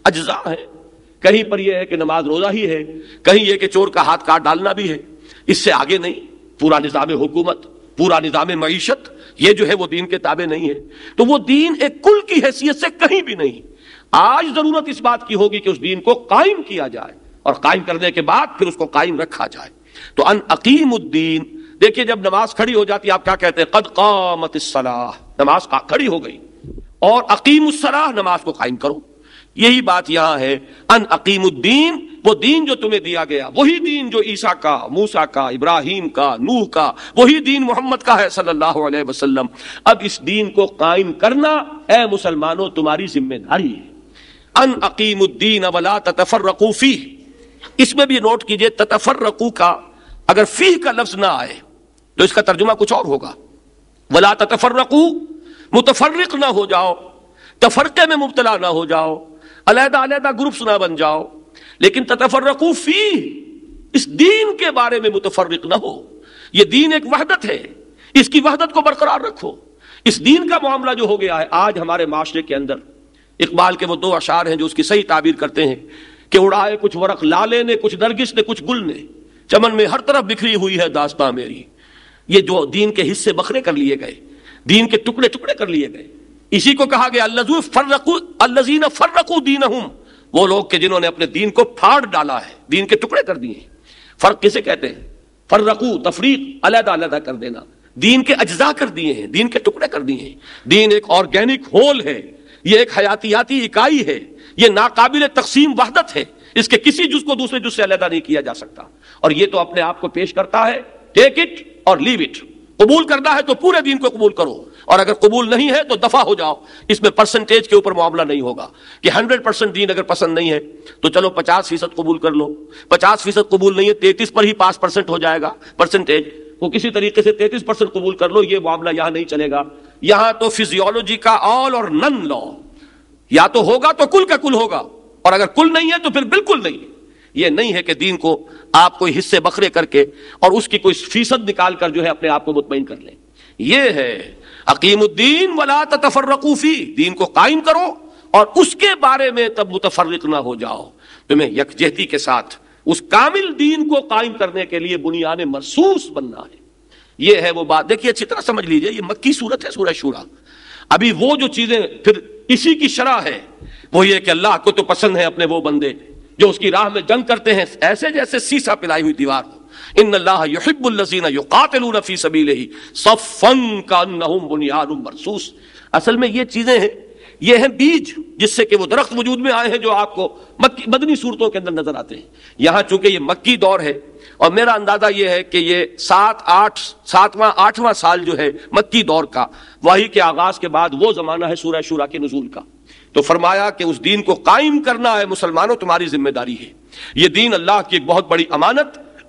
अजा है कहीं पर यह है कि नमाज रोजा ही है कहीं यह कि चोर का हाथ काट डालना भी है इससे आगे नहीं पूरा निज़ाम हुकूमत पूरा निज़ाम मीशत ये जो है वो दीन के ताबे नहीं है तो वो दीन एक कुल की हैसियत से कहीं भी नहीं आज जरूरत इस बात की होगी कि उस दीन को कायम किया जाए और कायम करने के बाद फिर उसको कायम रखा जाए तो अन अकीमुद्दीन देखिए जब नमाज खड़ी हो जाती है आप क्या कहते हैं कद कामत नमाज खड़ी हो गई और अकीम सलाह नमाज को कायम करो यही बात यहां है अन अकीमुद्दीन वो दीन जो तुम्हें दिया गया वही दीन जो ईसा का मूसा का इब्राहिम का नूह का वही दीन मोहम्मद का है सल्लल्लाहु अलैहि वसल्लम अब इस दीन को कायम करना ए मुसलमानों तुम्हारी जिम्मेदारी है अन अकीमुद्दीन अवला ततफर रकूफी इसमें भी नोट कीजिए ततफर रकू का अगर फी का लफ्ज ना आए तो इसका तर्जुमा कुछ और होगा वला ततफर रकू मुतफरक ना हो जाओ तफरके में मुबतला ना हो जाओ अलहदा अलहदा ग्रुप सुना बन जाओ लेकिन ततफरकू फी इस दीन के बारे में मुतफरक ना हो यह दीन एक वहदत है इसकी वहदत को बरकरार रखो इस दीन का मामला जो हो गया है आज हमारे माशरे के अंदर इकबाल के वो दो अशार हैं जो उसकी सही ताबीर करते हैं कि उड़ाए कुछ वरक लाले ने कुछ नरगिस ने कुछ गुल ने चमन में हर तरफ बिखरी हुई है दास्ता मेरी ये जो दीन के हिस्से बखरे कर लिए गए दीन के टुकड़े टुकड़े कर लिए गए इसी को कहा गया अल्लजू फर्रकू अल्लजीन फर्रकु दीन वो लोग के जिन्होंने अपने दीन को फाड़ डाला है दीन के टुकड़े कर दिए फर्क किसे कहते हैं फर्रकू तफरीक अलहदा अलहदा कर देना दीन के अज्जा कर दिए हैं दीन के टुकड़े कर दिए हैं दीन एक ऑर्गेनिक होल है ये एक हयातियाती इकाई है ये नाकाबिल तकसीम वहदत है इसके किसी जुज को दूसरे जुज से अलहदा नहीं किया जा सकता और ये तो अपने आप को पेश करता है टेक इट और लीव इट कबूल करना है तो पूरे दीन को कबूल करो और अगर कबूल नहीं है तो दफा हो जाओ इसमें परसेंटेज के ऊपर मामला नहीं होगा कि हंड्रेड परसेंट दीन अगर पसंद नहीं है तो चलो पचास फीसद कबूल कर लो पचास फीसद कबूल नहीं है तैतीस पर ही पांच परसेंट हो जाएगा परसेंटेज वो किसी तरीके से तैतीस परसेंट कबूल कर लो ये मामला यहां नहीं चलेगा यहां तो फिजियोलॉजी का ऑल और नन लॉ या तो होगा तो कुल का कुल होगा और अगर कुल नहीं है तो फिर बिल्कुल नहीं ये नहीं है कि दीन को आप कोई हिस्से बकरे करके और उसकी कोई फीसद निकाल कर जो है अपने आप को मुतमिन कर ले ये है अकीमुद्दीन वला रकूफी दीन को कायम करो और उसके बारे में तब मुतफरक ना हो जाओ तुम्हें यकजहती के साथ उस कामिल दीन को कायम करने के लिए बुनियाद महसूस बनना है ये है वो बात देखिए अच्छी तरह समझ लीजिए ये मक्की सूरत है सूरह शूरा अभी वो जो चीजें फिर इसी की शरह है वो ये कि अल्लाह को तो पसंद है अपने वो बंदे जो उसकी राह में जंग करते हैं ऐसे जैसे सीसा पिलाई हुई दीवार हो इन अल्लाहबुल्लजीना युकातिलून फी सबील ही सफ़न का बुनियाद मरसूस असल में ये चीज़ें हैं ये हैं बीज जिससे कि वो दरख्त वजूद में आए हैं जो आपको मक्की बदनी सूरतों के अंदर नजर आते हैं यहाँ चूंकि ये मक्की दौर है और मेरा अंदाजा ये है कि ये सात आठ सातवां आठवां साल जो है मक्की दौर का वही के आगाज के बाद वो जमाना है सूर्य शुरा के नजूल का तो फरमाया कि उस दीन को कायम करना है मुसलमानों तुम्हारी जिम्मेदारी है ये दीन अल्लाह की एक बहुत बड़ी अमानत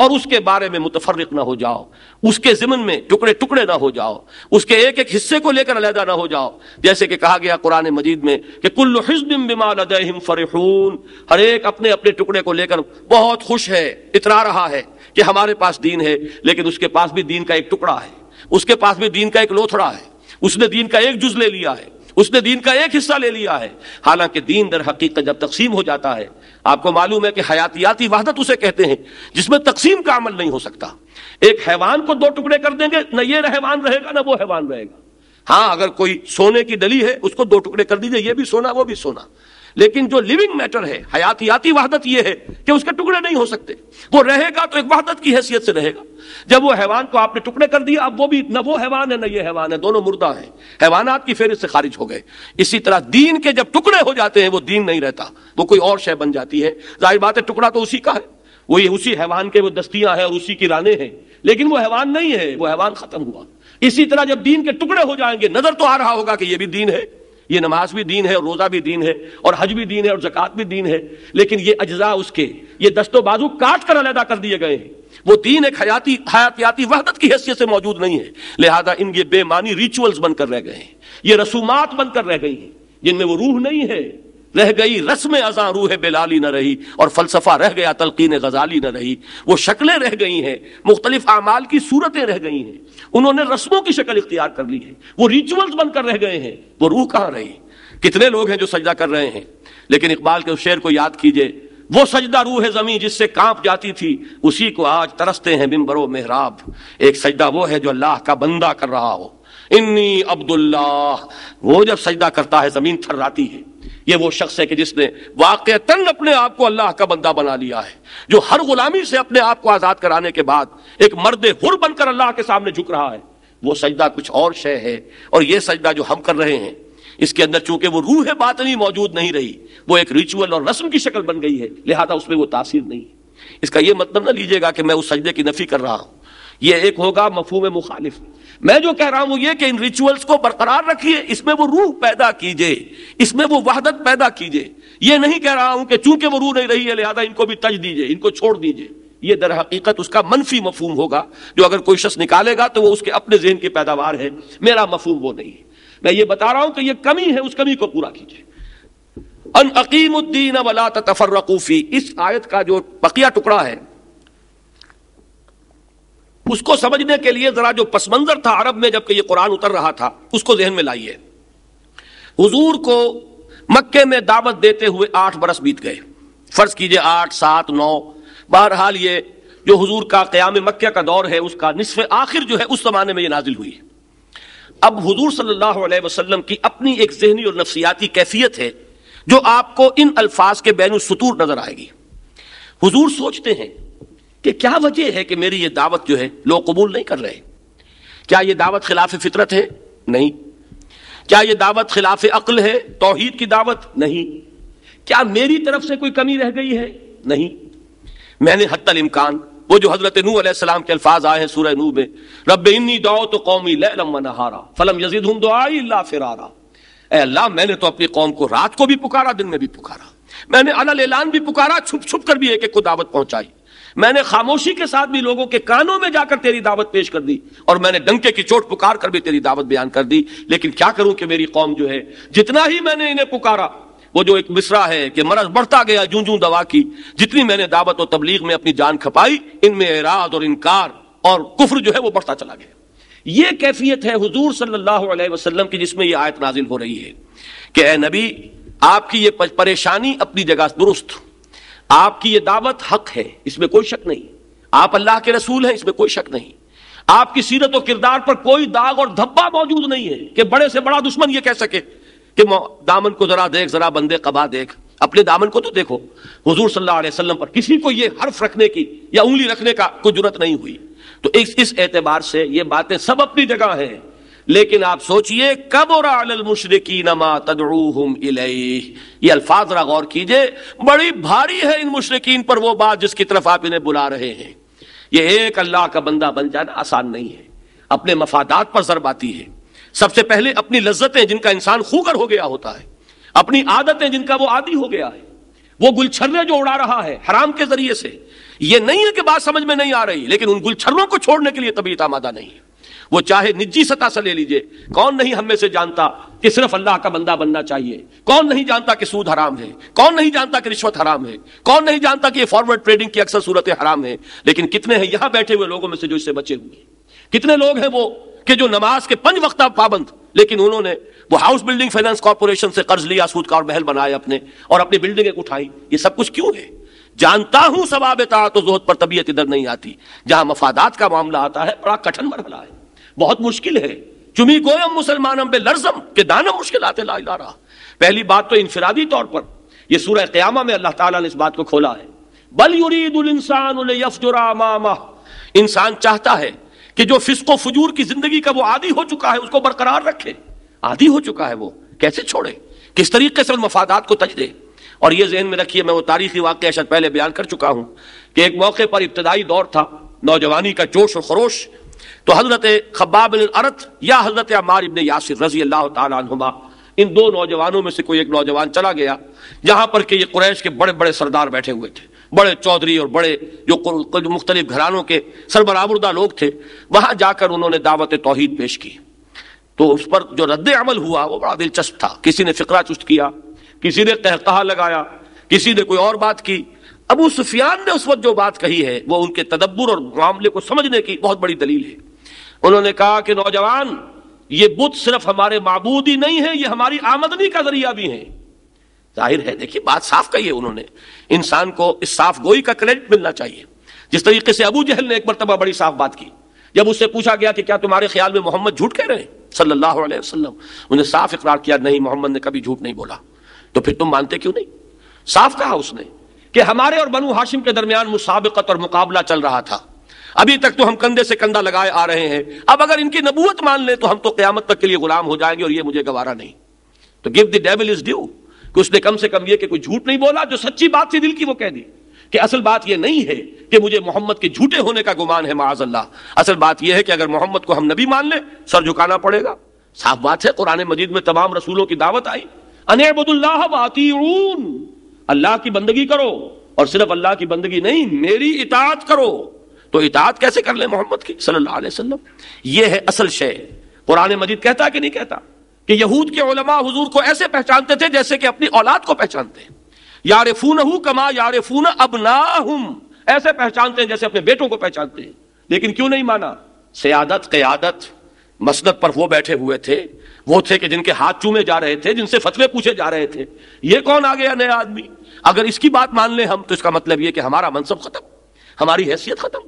और उसके बारे में मुतफरक ना हो जाओ उसके जिमन में टुकड़े टुकड़े ना हो जाओ उसके एक एक हिस्से को लेकर अलहदा ना हो जाओ जैसे कि कहा गया कुरान मजीद में कि कुल्ल हिजबिम बिमा लदहिम फरहून हर एक अपने अपने टुकड़े को लेकर बहुत खुश है इतरा रहा है कि हमारे पास दीन है लेकिन उसके पास भी दीन का एक टुकड़ा है उसके पास भी दीन का एक लोथड़ा है उसने दीन का एक जुज ले लिया है उसने दीन का एक हिस्सा ले लिया है हालांकि दीन दर हकीकत जब तकसीम हो जाता है आपको मालूम है कि हयातियाती वहादत उसे कहते हैं जिसमें तकसीम का अमल नहीं हो सकता एक हैवान को दो टुकड़े कर देंगे न ये हैवान रहेगा ना वो हैवान रहेगा हाँ अगर कोई सोने की डली है उसको दो टुकड़े कर दीजिए ये भी सोना वो भी सोना लेकिन जो लिविंग मैटर है हयातियाती वहादत यह है कि उसके टुकड़े नहीं हो सकते वो रहेगा तो एक वहादत की हैसियत से रहेगा जब वो हैवान को आपने टुकड़े कर दिया अब वो भी न वो हैवान है न ये हैवान है दोनों मुर्दा है हैवानात की फेरिस्त से खारिज हो गए इसी तरह दीन के जब टुकड़े हो जाते हैं वो दीन नहीं रहता वो कोई और शय बन जाती है जाहिर बात है टुकड़ा तो उसी का है वो ये उसी हैवान के वो दस्तियां हैं और उसी की राने हैं लेकिन वो हैवान नहीं है वो हैवान खत्म हुआ इसी तरह जब दीन के टुकड़े हो जाएंगे नजर तो आ रहा होगा कि ये भी दीन है ये नमाज भी दीन है और रोज़ा भी दीन है और हज भी दीन है और जक़ात भी दीन है लेकिन ये अज्जा उसके ये दस्तो बाजू काट कर अलहदा कर दिए गए हैं वो दीन एक हयाती हयातियाती वहदत की हैसियत से मौजूद नहीं है लिहाजा इन ये बेमानी रिचुअल्स बनकर रह गए हैं ये रसूमात बनकर रह गई हैं जिनमें वो रूह नहीं है रह गई रस्म अजा रूह बेलाली न रही और फलसफा रह गया तलकीन गजाली न रही वो शक्लें रह गई हैं मुख्तलिफ आमाल की सूरतें रह गई हैं उन्होंने रस्मों की शक्ल इख्तियार कर ली है वो रिचुअल्स बनकर रह गए हैं वो रूह कहाँ रही कितने लोग हैं जो सजदा कर रहे हैं लेकिन इकबाल के उस शेर को याद कीजिए वो सजदा रूह है जमीन जिससे कांप जाती थी उसी को आज तरसते हैं बिम्बरो मेहराब एक सजदा वो है जो अल्लाह का बंदा कर रहा हो इन्नी अब्दुल्ला वो जब सजदा करता है जमीन थर्राती है ये वो शख्स है कि जिसने वाक अपने आप को अल्लाह का बंदा बना लिया है जो हर गुलामी से अपने आप को आज़ाद कराने के बाद एक मर्द हुर बनकर अल्लाह के सामने झुक रहा है वो सजदा कुछ और शय है और ये सजदा जो हम कर रहे हैं इसके अंदर चूंकि वो रूह बातनी मौजूद नहीं रही वो एक रिचुअल और रस्म की शक्ल बन गई है लिहाजा उसमें वो तासीर नहीं इसका ये मतलब ना लीजिएगा कि मैं उस सजदे की नफी कर रहा हूं ये एक होगा में मुखालिफ मैं जो कह रहा हूं ये कि इन रिचुअल्स को बरकरार रखिए इसमें वो रूह पैदा कीजिए इसमें वो वहदत पैदा कीजिए ये नहीं कह रहा हूं कि चूंकि वो रूह नहीं रही है लिहाजा इनको भी तज दीजिए इनको छोड़ दीजिए ये दर हकीकत उसका मनफी मफहम होगा जो अगर कोई शख्स निकालेगा तो वो उसके अपने जहन की पैदावार है मेरा मफहम वो नहीं है मैं ये बता रहा हूं कि ये कमी है उस कमी को पूरा कीजिए अन अकीमुद्दीन वला रकूफी इस आयत का जो बकिया टुकड़ा है उसको समझने के लिए जरा जो पसमंजर था अरब में जबकि ये कुरान उतर रहा था उसको जहन में लाइए हुजूर को मक्के में दावत देते हुए आठ बरस बीत गए फर्ज कीजिए आठ सात नौ बहरहाल ये जो हुजूर का क्याम मक्के का दौर है उसका निसफ आखिर जो है उस जमाने में ये नाजिल हुई अब हुजूर सल्लल्लाहु अलैहि वसल्लम की अपनी एक जहनी और नफसियाती कैफियत है जो आपको इन अल्फाज के बैन सतूर नजर आएगी हुजूर सोचते हैं कि क्या वजह है कि मेरी ये दावत जो है लोग कबूल नहीं कर रहे क्या ये दावत खिलाफ फितरत है नहीं क्या ये दावत खिलाफ अक्ल है तोहहीद की दावत नहीं क्या मेरी तरफ से कोई कमी रह गई है नहीं मैंने हत्तल इम्कान वो जो हजरत नू सलाम के अल्फाज आए हैं सूर्य नू में रब इन्नी दो तो कौमी लम नहारा फलम यजीद हम दुआ फिरारा अल्लाह मैंने तो अपनी कौम को रात को भी पुकारा दिन में भी पुकारा मैंने अनल ऐलान भी पुकारा छुप छुप कर भी एक एक को दावत पहुंचाई मैंने खामोशी के साथ भी लोगों के कानों में जाकर तेरी दावत पेश कर दी और मैंने डंके की चोट पुकार कर भी तेरी दावत बयान कर दी लेकिन क्या करूं कि मेरी कौम जो है जितना ही मैंने इन्हें पुकारा वो जो एक मिसरा है कि मरज बढ़ता गया जू जू दवा की जितनी मैंने दावत और तबलीग में अपनी जान खपाई इनमें एराज और इनकार और कुफर जो है वो बढ़ता चला गया ये कैफियत है हुजूर सल्लल्लाहु अलैहि वसल्लम की जिसमें ये आयत नाजिल हो रही है कि ए नबी आपकी ये परेशानी अपनी जगह दुरुस्त आपकी ये दावत हक है इसमें कोई शक नहीं आप अल्लाह के रसूल हैं इसमें कोई शक नहीं आपकी सीरत और किरदार पर कोई दाग और धब्बा मौजूद नहीं है कि बड़े से बड़ा दुश्मन ये कह सके कि दामन को जरा देख जरा बंदे कबा देख अपने दामन को तो देखो हुजूर सल्लल्लाहु अलैहि वसल्लम पर किसी को ये हर्फ रखने की या उंगली रखने का कोई जरूरत नहीं हुई तो इस इस एतबार से ये बातें सब अपनी जगह हैं लेकिन आप सोचिए कब और मुशरकी नमा तदरूहम ये अल्फाज रा गौर कीजिए बड़ी भारी है इन मुशरकिन पर वो बात जिसकी तरफ आप इन्हें बुला रहे हैं ये एक अल्लाह का बंदा बन जाना आसान नहीं है अपने मफादात पर जरब आती है सबसे पहले अपनी लज्जतें जिनका इंसान खूगर हो गया होता है अपनी आदतें जिनका वो आदि हो गया है वो गुलछरने जो उड़ा रहा है हराम के जरिए से ये नहीं है कि बात समझ में नहीं आ रही लेकिन उन गुलछरनों को छोड़ने के लिए तबीयत आमादा नहीं है वो चाहे निजी सतह से ले लीजिए कौन नहीं हमें से जानता कि सिर्फ अल्लाह का बंदा बनना चाहिए कौन नहीं जानता कि सूद हराम है कौन नहीं जानता कि रिश्वत हराम है कौन नहीं जानता कि फॉरवर्ड ट्रेडिंग की अक्सर सूरत हराम है लेकिन कितने हैं यहां बैठे हुए लोगों में से जो इससे बचे हुए कितने लोग हैं वो कि जो नमाज के पंच वक्ता पाबंद लेकिन उन्होंने वो हाउस बिल्डिंग फाइनेंस कॉरपोरेशन से कर्ज लिया सूद का और महल बनाया अपने और अपनी बिल्डिंग उठाई ये सब कुछ क्यों है जानता हूं सवाब तो जोहत पर तबीयत इधर नहीं आती जहां मफादात का मामला आता है बड़ा कठिन मरहला है बहुत मुश्किल है चुमी गोयम मुसलमान बे लर्जम के दाना मुश्किल आते ला रहा पहली बात तो इनफरादी तौर पर यह सूर क्यामा में अल्लाह ताला ने इस बात को खोला है बल युरीदुल इंसान मामा इंसान चाहता है कि जो फिसको फजूर की जिंदगी का वो आदि हो चुका है उसको बरकरार रखे आदि हो चुका है वो कैसे छोड़े किस तरीके से उन मफादात को तज दे और ये जहन में रखिए मैं वो तारीखी वाक्य शायद पहले बयान कर चुका हूँ कि एक मौके पर इब्तदाई दौर था नौजवानी का जोश और खरोश तो हजरत खब्बाब अरत या हजरत अमार इबन यासिर रजी अल्लाह तुमा इन दो नौजवानों में से कोई एक नौजवान चला गया जहाँ पर कि ये कुरैश के बड़े बड़े सरदार बैठे हुए थे बड़े चौधरी और बड़े जो मुख्तलिफ घरानों के सरबराबरदा लोग थे वहां जाकर उन्होंने दावत तोहहीद पेश की तो उस पर जो रद्द अमल हुआ वो बड़ा दिलचस्प था किसी ने फिक्रा चुस्त किया किसी ने तहतहा लगाया किसी ने कोई और बात की अबू सुफियान ने उस वक्त जो बात कही है वो उनके तदब्बर और मामले को समझने की बहुत बड़ी दलील है उन्होंने कहा कि नौजवान ये बुत सिर्फ हमारे मबूद ही नहीं है ये हमारी आमदनी का जरिया भी है जाहिर है देखिए बात साफ कही है उन्होंने इंसान को इस साफ गोई का क्रेडिट मिलना चाहिए जिस तरीके से अबू जहल ने एक मरतबा बड़ी साफ बात की जब उससे पूछा गया कि क्या तुम्हारे ख्याल में मोहम्मद झूठ कह रहे हैं सल्लल्लाहु अलैहि वसल्लम उन्हें साफ इकरार किया नहीं मोहम्मद ने कभी झूठ नहीं बोला तो फिर तुम मानते क्यों नहीं साफ कहा उसने कि हमारे और बनु हाशिम के दरमियान मुसाबकत और मुकाबला चल रहा था अभी तक तो हम कंधे से कंधा लगाए आ रहे हैं अब अगर इनकी नबूत मान लें तो हम तो क्यामत तक के लिए गुलाम हो जाएंगे और ये मुझे गवारा नहीं तो give the devil his due कि उसने कम से कम ये कि कोई झूठ नहीं बोला जो सच्ची बात थी दिल की वो कह दी कि असल बात यह नहीं है कि मुझे मोहम्मद के झूठे होने का गुमान है माज अल्लाह असल बात यह है कि अगर मोहम्मद को हम नबी मान लें सर झुकाना पड़ेगा साफ बात है कुरान मजीद में तमाम रसूलों की दावत आई अनेबुल्लातीन अल्लाह की बंदगी करो और सिर्फ अल्लाह की बंदगी नहीं मेरी इतात करो तो इतात कैसे कर ले मोहम्मद की सल्लल्लाहु अलैहि वसल्लम ये है असल शय कुरान मजीद कहता कि नहीं कहता कि यहूद के उलमा हुजूर को ऐसे पहचानते थे जैसे कि अपनी औलाद को पहचानते हैं यारफून कमा फून अब ना ऐसे पहचानते हैं जैसे अपने बेटों को पहचानते हैं लेकिन क्यों नहीं माना सियादत क्यादत मसनत पर वो बैठे हुए थे वो थे कि जिनके हाथ चूमे जा रहे थे जिनसे फतवे पूछे जा रहे थे ये कौन आ गया नया आदमी अगर इसकी बात मान लें हम तो इसका मतलब ये कि हमारा मनसब खत्म हमारी हैसियत खत्म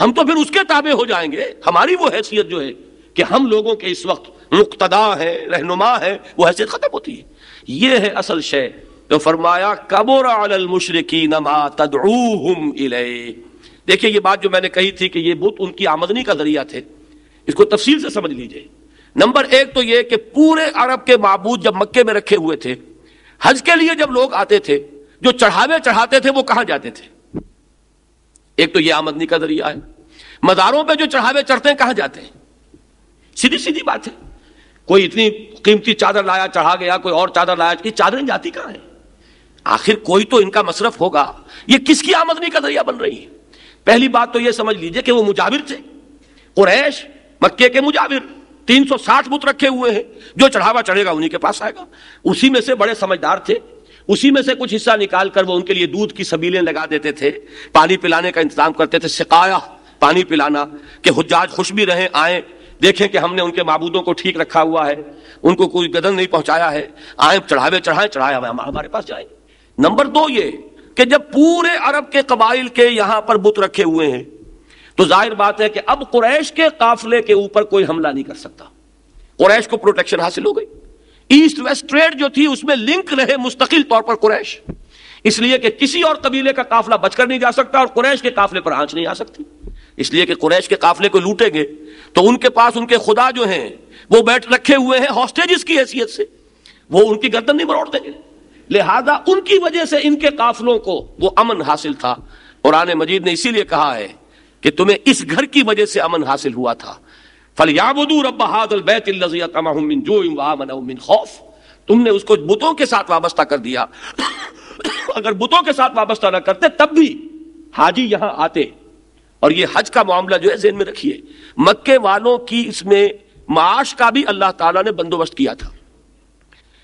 हम तो फिर उसके ताबे हो जाएंगे हमारी वो हैसियत जो है कि हम लोगों के इस वक्त मुक्तदा है रहनुमा है वो हैसियत ख़त्म होती है ये है असल शय तो फरमाया कबोर मुशरकी नमा तदूहम देखिए ये बात जो मैंने कही थी कि ये बुत उनकी आमदनी का जरिया थे इसको तफसील से समझ लीजिए नंबर एक तो ये कि पूरे अरब के मबूद जब मक्के में रखे हुए थे हज के लिए जब लोग आते थे जो चढ़ावे चढ़ाते थे वो कहाँ जाते थे एक तो ये आमदनी का जरिया है मज़ारों पे जो चढ़ावे चढ़ते हैं कहां जाते हैं सीधी सीधी बात है कोई इतनी कीमती चादर लाया चढ़ा गया कोई और चादर लाया ये चादरें जाती कहां है आखिर कोई तो इनका मसरफ होगा ये किसकी आमदनी का जरिया बन रही है पहली बात तो ये समझ लीजिए कि वो मुजाविर थे कुरैश मक्के के मुजाविर 360 बुत रखे हुए हैं जो चढ़ावा चढ़ेगा उन्हीं के पास आएगा उसी में से बड़े समझदार थे उसी में से कुछ हिस्सा निकाल कर वो उनके लिए दूध की सबीलें लगा देते थे पानी पिलाने का इंतजाम करते थे सिकाया पानी पिलाना कि हजाज खुश भी रहें आए देखें कि हमने उनके मबूदों को ठीक रखा हुआ है उनको कोई गदन नहीं पहुंचाया है आए चढ़ावे चढ़ाए चढ़ाया हुआ हमारे पास जाए नंबर दो ये कि जब पूरे अरब के कबाइल के यहां पर बुत रखे हुए हैं तो जाहिर बात है कि अब कुरैश के काफले के ऊपर कोई हमला नहीं कर सकता कुरैश को प्रोटेक्शन हासिल हो गई ईस्ट वेस्ट ट्रेड जो थी उसमें लिंक रहे मुस्तकिल तौर पर कुरैश इसलिए कि किसी और कबीले का काफिला बचकर नहीं जा सकता और कुरैश के काफले पर आंच नहीं आ सकती इसलिए कि कुरैश के काफले को लूटेंगे तो उनके पास उनके खुदा जो हैं वो बैठ रखे हुए हैं हॉस्टेज की हैसियत से वो उनकी गर्दन नहीं मरोड़ देंगे लिहाजा उनकी वजह से इनके काफिलों को वो अमन हासिल था कुरान मजीद ने इसीलिए कहा है कि तुम्हें इस घर की वजह से अमन हासिल हुआ था फलियाबू रब हादुलबैतमिन जो मिन खौफ तुमने उसको बुतों के साथ वाबस्ता कर दिया अगर बुतों के साथ वाबस्ता ना करते तब भी हाजी यहां आते और ये हज का मामला जो है जेन में रखिए मक्के वालों की इसमें माश का भी अल्लाह ताला ने बंदोबस्त किया था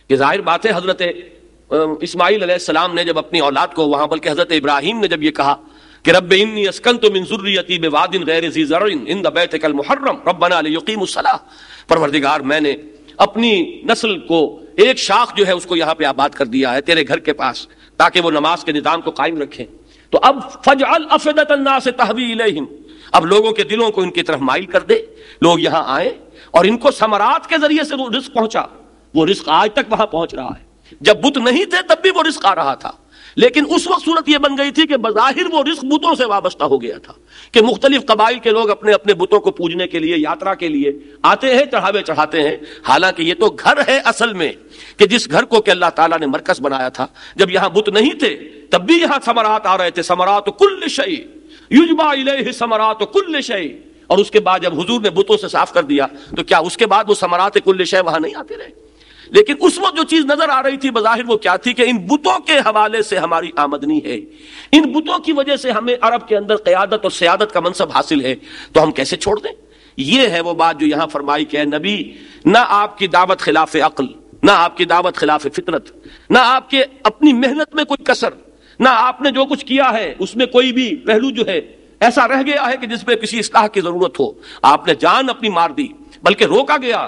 कि जाहिर बात है हजरत इस्माईल सलाम ने जब अपनी औलाद को वहां बल्कि हजरत इब्राहिम ने जब यह कहा कि रब इन्नी अस्कंतु मिन ज़ुर्रियती बिवादिन गैर जी ज़रइन इन द बैत मुहर्रम रब्बना यकीम परवरदिगार मैंने अपनी नस्ल को एक शाख जो है उसको यहाँ पे आबाद कर दिया है तेरे घर के पास ताकि वो नमाज के निज़ाम को कायम रखें तो अब फज अफदत अफदतना से तहवील अब लोगों के दिलों को इनकी तरफ माइल कर दे लोग यहाँ आए और इनको समरात के जरिए से रिस्क पहुंचा वो रिस्क आज तक वहां पहुंच रहा है जब बुत नहीं थे तब भी वो रिस्क आ रहा था लेकिन उस वक्त सूरत यह बन गई थी कि बज़ाहिर वो रिस्क बुतों से वाबस्ता हो गया था कि मुख्तलिफ कबाइल के लोग अपने अपने बुतों को पूजने के लिए यात्रा के लिए आते हैं चढ़ावे चढ़ाते हैं हालांकि ये तो घर है असल में कि जिस घर को कि अल्लाह ताला ने मरकज बनाया था जब यहां बुत नहीं थे तब भी यहां समरात आ रहे थे समरात कुल्ल शई युजमा समरात कुल्ल शई और उसके बाद जब हुजूर ने बुतों से साफ कर दिया तो क्या उसके बाद वो समरात कुल्ल शय वहां नहीं आते रहे लेकिन उस वक्त जो चीज नजर आ रही थी बाहिर वो क्या थी कि इन बुतों के हवाले से हमारी आमदनी है इन बुतों की वजह से हमें अरब के अंदर क्यादत और सियादत का मनसब हासिल है तो हम कैसे छोड़ दें ये है वो बात जो यहां फरमाई के नबी ना आपकी दावत खिलाफ अक्ल ना आपकी दावत खिलाफ फितरत ना आपके अपनी मेहनत में कोई कसर ना आपने जो कुछ किया है उसमें कोई भी पहलू जो है ऐसा रह गया है कि जिसमें किसी इसलाह की जरूरत हो आपने जान अपनी मार दी बल्कि रोका गया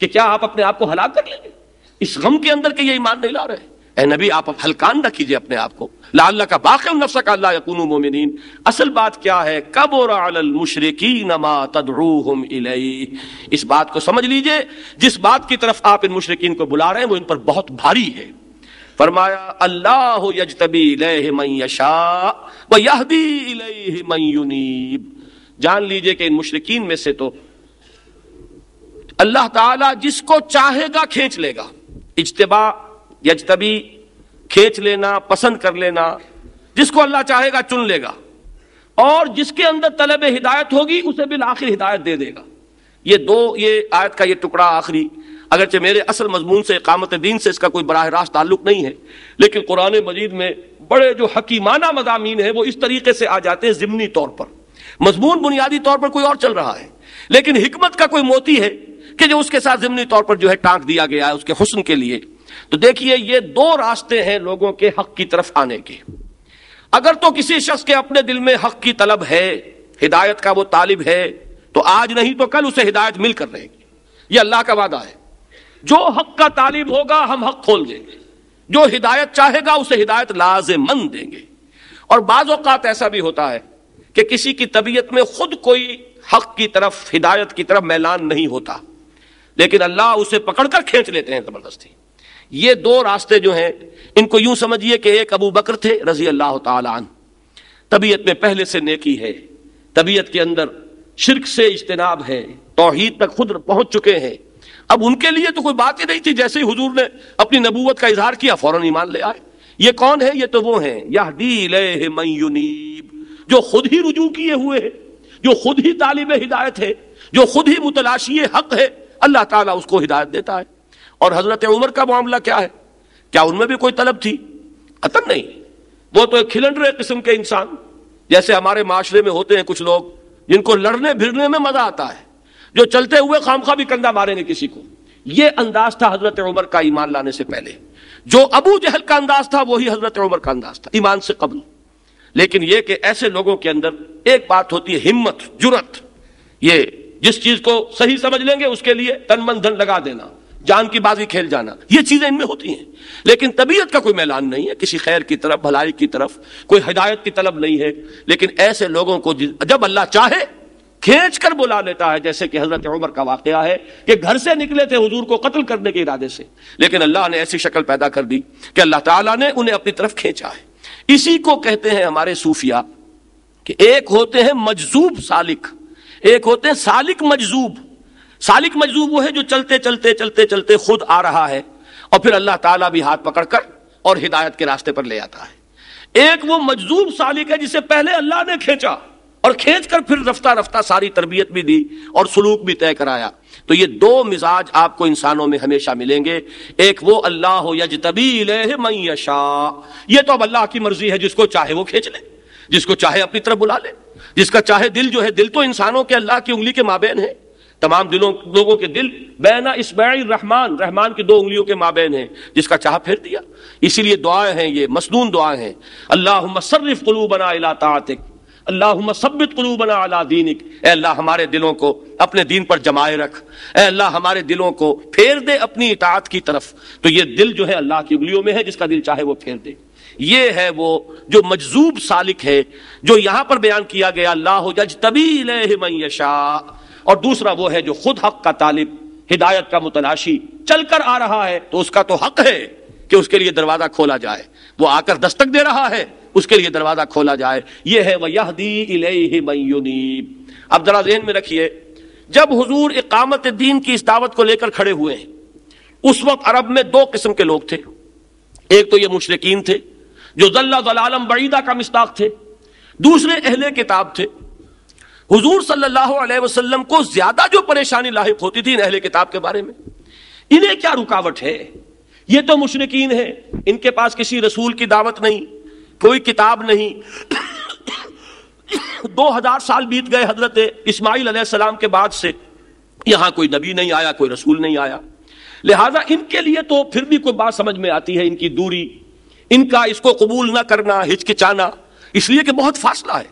कि क्या आप अपने आप को हलाक कर लेंगे इस गम के अंदर के ये ईमान नहीं ला रहे ए नबी आप हल्कान न कीजिए अपने आप को ला का बाकी नफसा का अल्लाह यकून मोमिन असल बात क्या है कब और मुशरकी नमा तदरूहम इस बात को समझ लीजिए जिस बात की तरफ आप इन मुशरकिन को बुला रहे हैं वो इन पर बहुत भारी है फरमाया अल्लाह यजतबी जान लीजिए कि इन मुशरकिन में से तो अल्लाह ताला जिसको चाहेगा खींच लेगा इज्तबा यजतबी खींच लेना पसंद कर लेना जिसको अल्लाह चाहेगा चुन लेगा और जिसके अंदर तलब हिदायत होगी उसे बिल आखिर हिदायत दे देगा ये दो ये आयत का ये टुकड़ा आखिरी अगरचे मेरे असल मजमून से कामत दीन से इसका कोई बराह रास्त ताल्लुक नहीं है लेकिन कुरान मजीद में बड़े जो हकीमाना मजामी है वो इस तरीके से आ जाते हैं ज़मनी तौर पर मजमून बुनियादी तौर पर कोई और चल रहा है लेकिन हमत का कोई मोती है कि जो उसके साथ जिमनी तौर पर जो है टांग दिया गया है उसके हुसन के लिए तो देखिए ये दो रास्ते हैं लोगों के हक की तरफ आने के अगर तो किसी शख्स के अपने दिल में हक की तलब है हिदायत का वो तालिब है तो आज नहीं तो कल उसे हिदायत मिल कर रहेगी ये अल्लाह का वादा है जो हक का तालिब होगा हम हक खोल देंगे जो हिदायत चाहेगा उसे हिदायत लाजमंद देंगे और बाज़ात ऐसा भी होता है कि किसी की तबीयत में खुद कोई हक की तरफ हिदायत की तरफ मैलान नहीं होता लेकिन अल्लाह उसे पकड़कर खींच लेते हैं जबरदस्ती ये दो रास्ते जो हैं इनको यूं समझिए कि एक अबू बकर थे रजी अल्लाह तन तबीयत में पहले से नेकी है तबीयत के अंदर शिरक से इज्तनाब है तोहहीद तक खुद पहुंच चुके हैं अब उनके लिए तो कोई बात ही नहीं थी जैसे ही हुजूर ने अपनी नबूवत का इजहार किया फौरन ईमान ले आए ये कौन है ये तो वो हैं यह जो खुद ही रुजू किए हुए हैं जो खुद ही तालिब हिदायत है जो खुद ही मुतलाशी हक है अल्लाह ताला उसको हिदायत देता है और हजरत उमर का मामला क्या है क्या उनमें भी कोई तलब थी अतन नहीं वो तो एक खिलन रहे किस्म के इंसान जैसे हमारे माशरे में होते हैं कुछ लोग जिनको लड़ने भिड़ने में मजा आता है जो चलते हुए खामखा भी कंधा मारेंगे किसी को ये अंदाज था हजरत उमर का ईमान लाने से पहले जो अबू जहल का अंदाज था वही हजरत उमर का अंदाज था ईमान से कबल लेकिन यह कि ऐसे लोगों के अंदर एक बात होती है हिम्मत जुरत ये जिस चीज को सही समझ लेंगे उसके लिए तन मन धन लगा देना जान की बाजी खेल जाना ये चीजें इनमें होती हैं लेकिन तबीयत का कोई मैलान नहीं है किसी खैर की तरफ भलाई की तरफ कोई हिदायत की तलब नहीं है लेकिन ऐसे लोगों को जब अल्लाह चाहे खींच कर बुला लेता है जैसे कि हजरत उमर का वाक़ है कि घर से निकले थे हजूर को कत्ल करने के इरादे से लेकिन अल्लाह ने ऐसी शक्ल पैदा कर दी कि अल्लाह ताला ने उन्हें अपनी तरफ खींचा है इसी को कहते हैं हमारे सूफिया कि एक होते हैं मजजूब सालिक एक होते हैं सालिक मजजूब सालिक मजजूब वो है जो चलते चलते चलते चलते खुद आ रहा है और फिर अल्लाह ताला भी हाथ पकड़कर और हिदायत के रास्ते पर ले आता है एक वो मजजूब सालिक है जिसे पहले अल्लाह ने खींचा और खींच कर फिर रफ्ता रफ्ता सारी तरबियत भी दी और सलूक भी तय कराया तो ये दो मिजाज आपको इंसानों में हमेशा मिलेंगे एक वो अल्लाह हो यज तबील ये तो अब अल्लाह की मर्जी है जिसको चाहे वो खींच ले जिसको चाहे अपनी तरफ बुला ले जिसका चाहे दिल जो है दिल तो इंसानों के अल्लाह की उंगली के माबेन है तमाम दिलों लोगों के दिल बैना इसमाई रहमान रहमान की दो उंगलियों के माबेन है जिसका चाह फेर दिया इसीलिए दुआएं हैं ये मसनून दुआएं हैं अल्लाह मसरफ कलू बना अलातिक अल्लाह सबित कलू बना अला दीनिक अल्लाह हमारे दिलों को अपने दीन पर जमाए रख अल्लाह हमारे दिलों को फेर दे अपनी इतात की तरफ तो ये दिल जो है अल्लाह की उंगलियों में है जिसका दिल चाहे वो फेर दे ये है वो जो मजजूब सालिक है जो यहां पर बयान किया गया अल्लाह जज तबी और दूसरा वो है जो खुद हक का तालिब हिदायत का मुतलाशी चलकर आ रहा है तो उसका तो हक है कि उसके लिए दरवाजा खोला जाए वो आकर दस्तक दे रहा है उसके लिए दरवाजा खोला जाए ये है वह दी अब जरा जहन में रखिए जब हजूर इकामत दीन की इस दावत को लेकर खड़े हुए हैं उस वक्त अरब में दो किस्म के लोग थे एक तो ये मुशरकिन थे जो जल्ला जलालम बईदा का मिस्ताक थे दूसरे अहले किताब थे हुजूर सल्लल्लाहु अलैहि वसल्लम को ज्यादा जो परेशानी लाइक होती थी इन अहले किताब के बारे में इन्हें क्या रुकावट है ये तो मुशरकिन है इनके पास किसी रसूल की दावत नहीं कोई किताब नहीं दो हजार साल बीत गए हजरत इस्माईल सलाम के बाद से यहां कोई नबी नहीं आया कोई रसूल नहीं आया लिहाजा इनके लिए तो फिर भी कोई बात समझ में आती है इनकी दूरी इनका इसको कबूल ना करना हिचकिचाना इसलिए कि बहुत फासला है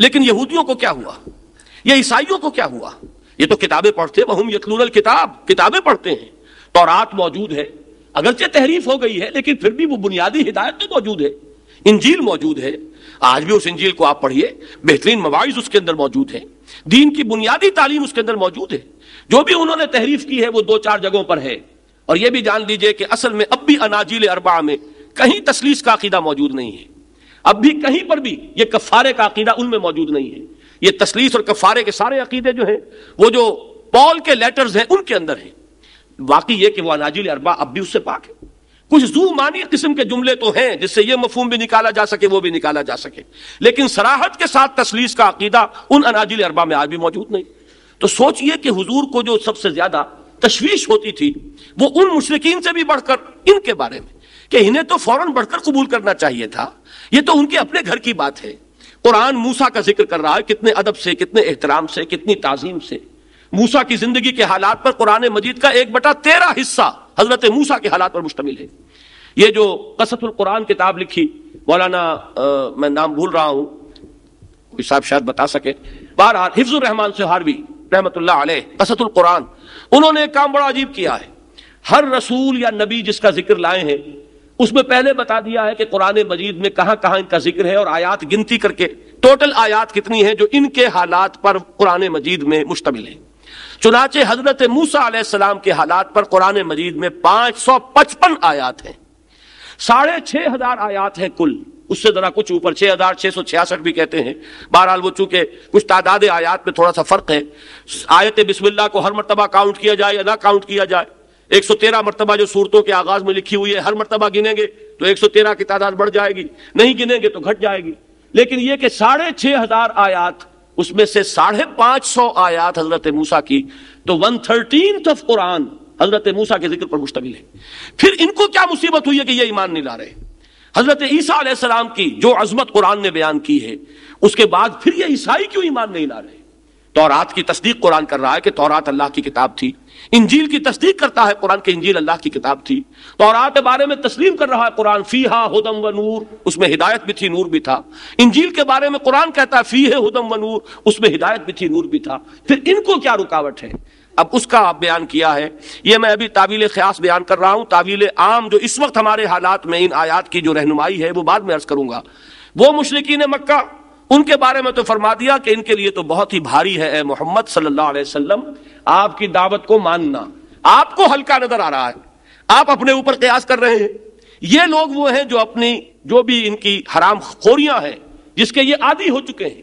लेकिन यहूदियों को क्या हुआ ये ईसाइयों को क्या हुआ ये तो किताबें पढ़ते बहुम यतलूनल किताब किताबें पढ़ते हैं तो रात मौजूद है अगरचे तहरीफ हो गई है लेकिन फिर भी वो बुनियादी हिदायत तो मौजूद है इंजील मौजूद है आज भी उस इंजील को आप पढ़िए बेहतरीन मवाइज उसके अंदर मौजूद है दीन की बुनियादी तालीम उसके अंदर मौजूद है जो भी उन्होंने तहरीफ की है वो दो चार जगहों पर है और यह भी जान लीजिए कि असल में अब भी अनाजील अरबा में कहीं तसलीस का अकीदा मौजूद नहीं है अब भी कहीं पर भी ये कफ़ारे का अकीदा उनमें मौजूद नहीं है ये तसलीस और कफ़ारे के सारे अकीदे जो हैं वो जो पॉल के लेटर्स हैं उनके अंदर हैं वाकई ये कि वह अनाजिल अरबा अब भी उससे पाक है कुछ जू मानी किस्म के जुमले तो हैं जिससे यह मफहम भी निकाला जा सके वो भी निकाला जा सके लेकिन सराहत के साथ तसलीस का अकीदा उन अनाजिल अरबा में आज भी मौजूद नहीं तो सोचिए कि हुजूर को जो सबसे ज्यादा तशवीश होती थी वो उन मुशरकिन से भी बढ़कर इनके बारे में कि इन्हें तो फौरन बढ़कर कबूल करना चाहिए था ये तो उनके अपने घर की बात है कुरान मूसा का जिक्र कर रहा है कितने अदब से कितने एहतराम से कितनी ताजीम से मूसा की जिंदगी के हालात पर कुरान मजीद का एक बटा तेरह हिस्सा हजरत मूसा के हालात पर मुश्तमिल है ये जो कसतुल कुरान किताब लिखी मौलाना मैं नाम भूल रहा हूं कोई साहब शायद बता सके बहरहाल हिफ्जुर रहमान से हारवी रहमत कसतुल कुरान उन्होंने एक काम बड़ा अजीब किया है हर रसूल या नबी जिसका जिक्र लाए हैं उसमें पहले बता दिया है कि कुरान मजीद में कहां कहां इनका जिक्र है और आयात गिनती करके टोटल आयात कितनी है जो इनके हालात पर कुरान मजीद में मुश्तमिल है चुनाचे हजरत मूसा के हालात पर कुरान मजीद में पांच सौ पचपन आयात हैं साढ़े छह हजार आयात हैं कुल उससे जरा कुछ ऊपर छह हजार छह सौ छियासठ भी कहते हैं बहरहाल वो चूंकि कुछ तादाद आयात में थोड़ा सा फर्क है आयत बिस्मिल्लाह को हर मरतबा काउंट किया जाए या ना काउंट किया जाए एक सौ तेरह मरतबा जो सूरतों के आगाज में लिखी हुई है हर मरतबा गिनेंगे तो एक सौ तेरह की तादाद बढ़ जाएगी नहीं गिनेंगे तो घट जाएगी लेकिन यह कि साढ़े छह हजार आयात उसमें से साढ़े पांच सौ आयात हजरत मूसा की तो वन थर्टीन ऑफ कुरान हजरत मूसा के जिक्र पर मुश्तमिल है फिर इनको क्या मुसीबत हुई है कि ये ईमान नहीं ला रहे हजरत ईसा सलाम की जो अजमत कुरान ने बयान की है उसके बाद फिर ये ईसाई क्यों ईमान नहीं ला रहे तौरात की तस्दीक कुरान कर रहा है कि तौरात अल्लाह की किताब थी इंजील की तस्दीक करता है कुरान के इंजील अल्लाह की किताब थी तौरात के बारे में तस्लीम कर रहा है कुरान फी हा हदम व नूर उसमें हिदायत भी थी नूर भी था इंजील के बारे में कुरान कहता है फी है हदम व नूर उसमें हिदायत भी थी नूर भी था फिर इनको क्या रुकावट है अब उसका आप बयान किया है ये मैं अभी तावील ख्यास बयान कर रहा हूँ तावील आम जो इस वक्त हमारे हालात में इन आयात की जो रहनुमाई है वो बाद में अर्ज करूंगा वो मुशरकिन मक्का उनके बारे में तो फरमा दिया कि इनके लिए तो बहुत ही भारी है मोहम्मद सल्लल्लाहु अलैहि वसल्लम आपकी दावत को मानना आपको हल्का नजर आ रहा है आप अपने ऊपर कयास कर रहे हैं ये लोग वो हैं जो अपनी जो भी इनकी हराम खोरियां हैं जिसके ये आदि हो चुके हैं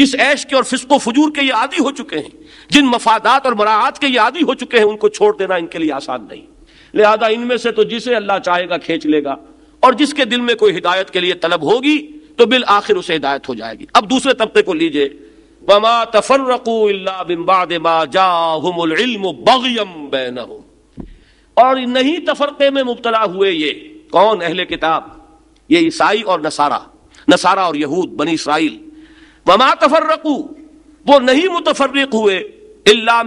जिस ऐश के और फिसको फजूर के ये आदि हो चुके हैं जिन मफादात और मराहत के ये आदि हो चुके हैं उनको छोड़ देना इनके लिए आसान नहीं लिहाजा इनमें से तो जिसे अल्लाह चाहेगा खींच लेगा और जिसके दिल में कोई हिदायत के लिए तलब होगी तो बिल आखिर उसे हिदायत हो जाएगी अब दूसरे तबके को लीजिए बमा तफरकूल और नहीं तफरके में मुबतला हुए ये कौन अहले किताब ये ईसाई और नसारा नसारा और यहूद बनी इसराइल वमा तफर्रकू वो नहीं मुतफरक हुए इल्ला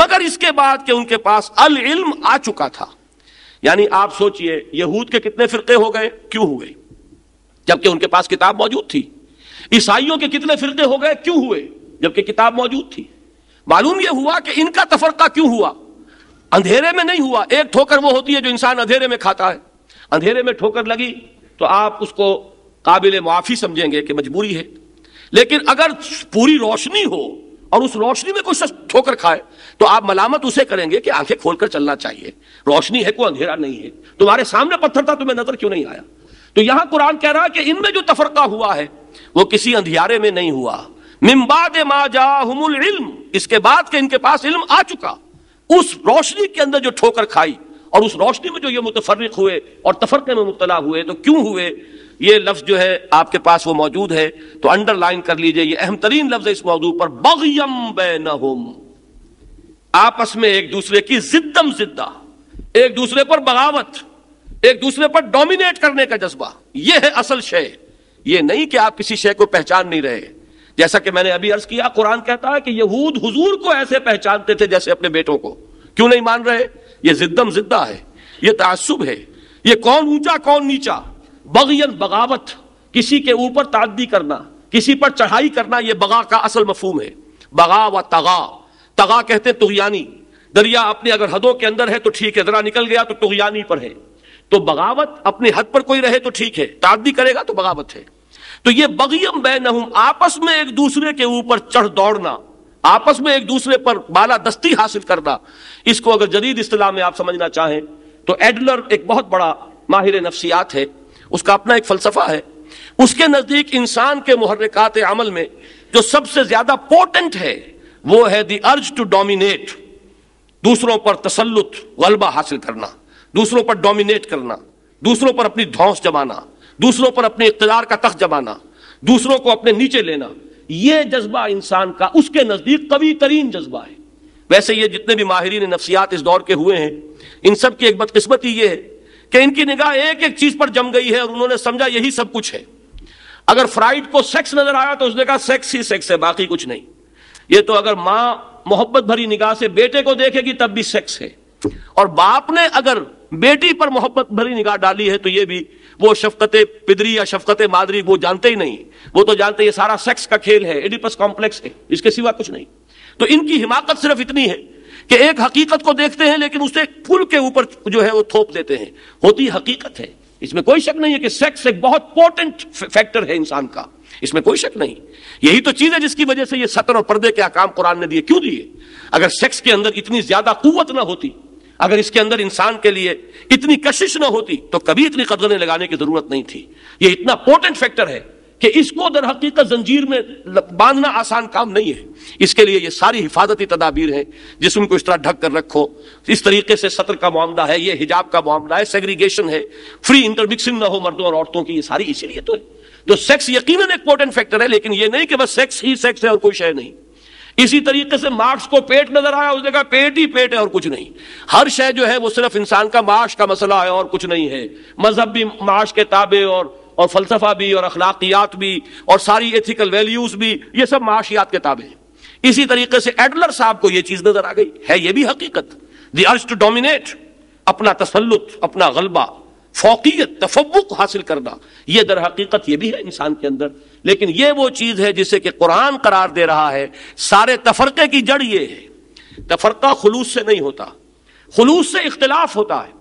मगर इसके बाद के उनके पास अल इल्म आ चुका था यानी आप सोचिए यहूद के कितने फिरके हो गए क्यों हुए जबकि उनके पास किताब मौजूद थी ईसाइयों के कितने फिरके हो गए क्यों हुए जबकि किताब मौजूद थी मालूम यह हुआ कि इनका तफरका क्यों हुआ अंधेरे में नहीं हुआ एक ठोकर वो होती है जो इंसान अंधेरे में खाता है अंधेरे में ठोकर लगी तो आप उसको काबिल माफी समझेंगे कि मजबूरी है लेकिन अगर पूरी रोशनी हो और उस रोशनी में कोई ठोकर खाए तो आप मलामत उसे करेंगे कि आंखें खोलकर चलना चाहिए रोशनी है कोई अंधेरा नहीं है तुम्हारे सामने पत्थर था तुम्हें नजर क्यों नहीं आया तो यहां कुरान कह रहा है कि इनमें जो तफरका हुआ है वो किसी अंधियारे में नहीं हुआ मिम्बाद माजाहुमुल इल्म इसके बाद के इनके पास इल्म आ चुका उस रोशनी के अंदर जो ठोकर खाई और उस रोशनी में जो ये मुतफरक हुए और तफरके में मुबतला हुए तो क्यों हुए ये लफ्ज जो है आपके पास वो मौजूद है तो अंडरलाइन कर लीजिए ये अहम तरीन लफ्ज इस मौजू पर बगयम बैनहुम आपस में एक दूसरे की जिद्दम जिद्दा एक दूसरे पर बगावत एक दूसरे पर डोमिनेट करने का जज्बा यह है असल शय यह नहीं कि आप किसी शय को पहचान नहीं रहे जैसा कि मैंने अभी अर्ज किया कुरान कहता है कि यहूद हुजूर को ऐसे पहचानते थे जैसे अपने बेटों को क्यों नहीं मान रहे ये जिद्दम जिद्दा है ये तासुब है ये कौन ऊंचा कौन नीचा बगियन बगावत किसी के ऊपर तादी करना किसी पर चढ़ाई करना यह बगा का असल मफहम है बगा व तगा तगा कहते हैं तुगयानी दरिया अपने अगर हदों के अंदर है तो ठीक है दरा निकल गया तो तुगयानी पर है तो बगावत अपने हद पर कोई रहे तो ठीक है तादी करेगा तो बगावत है तो ये बगियम बैनहुम आपस में एक दूसरे के ऊपर चढ़ दौड़ना आपस में एक दूसरे पर बाला दस्ती हासिल करना इसको अगर जदीद इस्तेलाह में आप समझना चाहें तो एडलर एक बहुत बड़ा माहिर नफसियात है उसका अपना एक फलसफा है उसके नजदीक इंसान के मुहर्रिकात अमल में जो सबसे ज्यादा पोटेंट है वो है दी अर्ज टू डोमिनेट दूसरों पर तसलुत गलबा हासिल करना दूसरों पर डोमिनेट करना दूसरों पर अपनी धौस जमाना दूसरों पर अपने इकतदार का तख्त जमाना दूसरों को अपने नीचे लेना यह जज्बा इंसान का उसके नजदीक कवि तरीन जज्बा है वैसे ये जितने भी माहरीन नफसियात इस दौर के हुए हैं इन सब की एक बदकस्मती ये है कि इनकी निगाह एक एक चीज पर जम गई है और उन्होंने समझा यही सब कुछ है अगर फ्राइड को सेक्स नजर आया तो उसने कहा सेक्स ही सेक्स है बाकी कुछ नहीं ये तो अगर माँ मोहब्बत भरी निगाह से बेटे को देखेगी तब भी सेक्स है और बाप ने अगर बेटी पर मोहब्बत भरी निगाह डाली है तो ये भी वो शफकत पिदरी या शफकत मादरी वो जानते ही नहीं वो तो जानते ये सारा सेक्स का खेल है एडिपस कॉम्प्लेक्स है इसके सिवा कुछ नहीं तो इनकी हिमाकत सिर्फ इतनी है कि एक हकीकत को देखते हैं लेकिन उसे फुल के ऊपर जो है वो थोप देते हैं होती हकीकत है इसमें कोई शक नहीं है कि सेक्स एक बहुत पोर्टेंट फैक्टर है इंसान का इसमें कोई शक नहीं यही तो चीज है जिसकी वजह से ये सतर और पर्दे के आकाम कुरान ने दिए क्यों दिए अगर सेक्स के अंदर इतनी ज्यादा कुवत ना होती अगर इसके अंदर इंसान के लिए इतनी कशिश ना होती तो कभी इतनी कदरें लगाने की जरूरत नहीं थी ये इतना पोर्टेंट फैक्टर है कि इसको दर हकीकत जंजीर में बांधना आसान काम नहीं है इसके लिए ये सारी हिफाजती तदाबीर हैं जिसम को इस तरह ढक कर रखो इस तरीके से सत्र का मामला है ये हिजाब का मामला है सेग्रीगेशन है फ्री इंटरमिक्सिंग ना हो मर्दों और औरतों की ये सारी इसीलिए तो है तो सेक्स यकीन एक इंपॉर्टेंट फैक्टर है लेकिन ये नहीं कि बस सेक्स ही सेक्स है और कोई शय नहीं इसी तरीके से मार्क्स को पेट नजर आया उसने कहा पेट ही पेट है और कुछ नहीं हर शह जो है वो सिर्फ इंसान का माश का मसला है और कुछ नहीं है मजहब भी माश के ताबे और और फलसफा भी और अखलाकियात भी और सारी एथिकल वैल्यूज भी ये सब माशियात के ताबे इसी तरीके से एडलर साहब को यह चीज नजर आ गई है यह भी हकीकत द अर्ज टू डोमिनेट अपना तसलुत अपना गलबा फोकियत तफवुक हासिल करना यह दर हकीकत यह भी है इंसान के अंदर लेकिन यह वो चीज़ है जिसे कि कुरान करार दे रहा है सारे तफरक़े की जड़ यह है तफरका खलूस से नहीं होता खलूस से इख्तलाफ होता है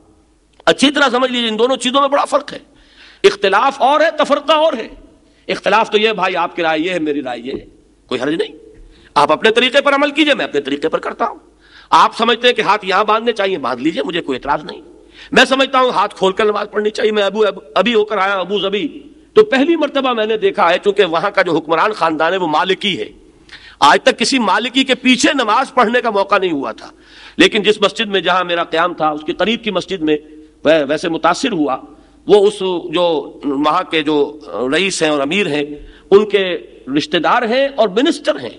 अच्छी तरह समझ लीजिए इन दोनों चीज़ों में बड़ा फ़र्क है इख्तलाफ और है तफरका और है इख्तलाफ तो यह भाई आपकी राय यह है मेरी राय यह है कोई हर्ज नहीं आप अपने तरीके पर अमल कीजिए मैं अपने तरीके पर करता हूं आप समझते हैं कि हाथ यहां बांधने चाहिए बांध लीजिए मुझे कोई एतराज नहीं मैं समझता हूं हाथ खोलकर नमाज पढ़नी चाहिए मैं अबू अभी होकर आया अबू जबी तो पहली मरतबा मैंने देखा है चूंकि वहां का जो हुक्मरान खानदान है वो मालिकी है आज तक किसी मालिकी के पीछे नमाज पढ़ने का मौका नहीं हुआ था लेकिन जिस मस्जिद में जहां मेरा क्याम था उसकी करीब की मस्जिद में वैसे मुतासर हुआ वो उस जो वहाँ के जो रईस हैं और अमीर हैं उनके रिश्तेदार हैं और मिनिस्टर हैं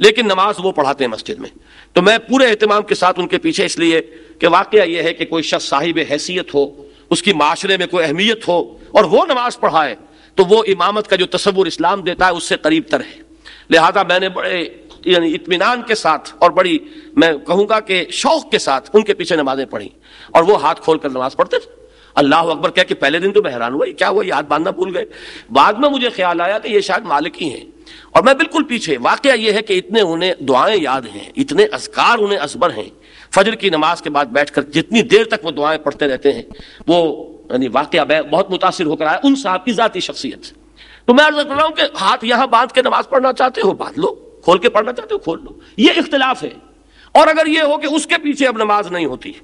लेकिन नमाज वो पढ़ाते हैं मस्जिद में तो मैं पूरे अहतमाम के साथ उनके पीछे इसलिए कि वाक़ ये है कि कोई शख्स साहिब हैसियत हो उसकी माशरे में कोई अहमियत हो और वो नमाज पढ़ाए तो वो इमामत का जो तस्वुर इस्लाम देता है उससे करीब तर है लिहाजा मैंने बड़े यानी इतमान के साथ और बड़ी मैं कहूँगा कि शौक के साथ उनके पीछे नमाजें पढ़ी और वो हाथ खोल कर नमाज पढ़ते थे अल्लाह अकबर कह के पहले दिन तो बहरान हैरान हुआ क्या हुआ याद बांधना भूल गए बाद में मुझे ख्याल आया कि ये शायद मालिक ही हैं और मैं बिल्कुल पीछे वाक़ ये है कि इतने उन्हें दुआएं याद हैं इतने असकार उन्हें असबर हैं फजर की नमाज के बाद बैठकर जितनी देर तक वो दुआएं पढ़ते रहते हैं वो यानी वाक़ बहुत मुतासर होकर आया उन साहब की ज़ाती शख्सियत तो मैं अर्ज कर रहा हूँ कि हाथ यहाँ बांध के नमाज पढ़ना चाहते हो बांध लो खोल के पढ़ना चाहते हो खोल लो ये इख्तलाफ है और अगर ये हो कि उसके पीछे अब नमाज नहीं होती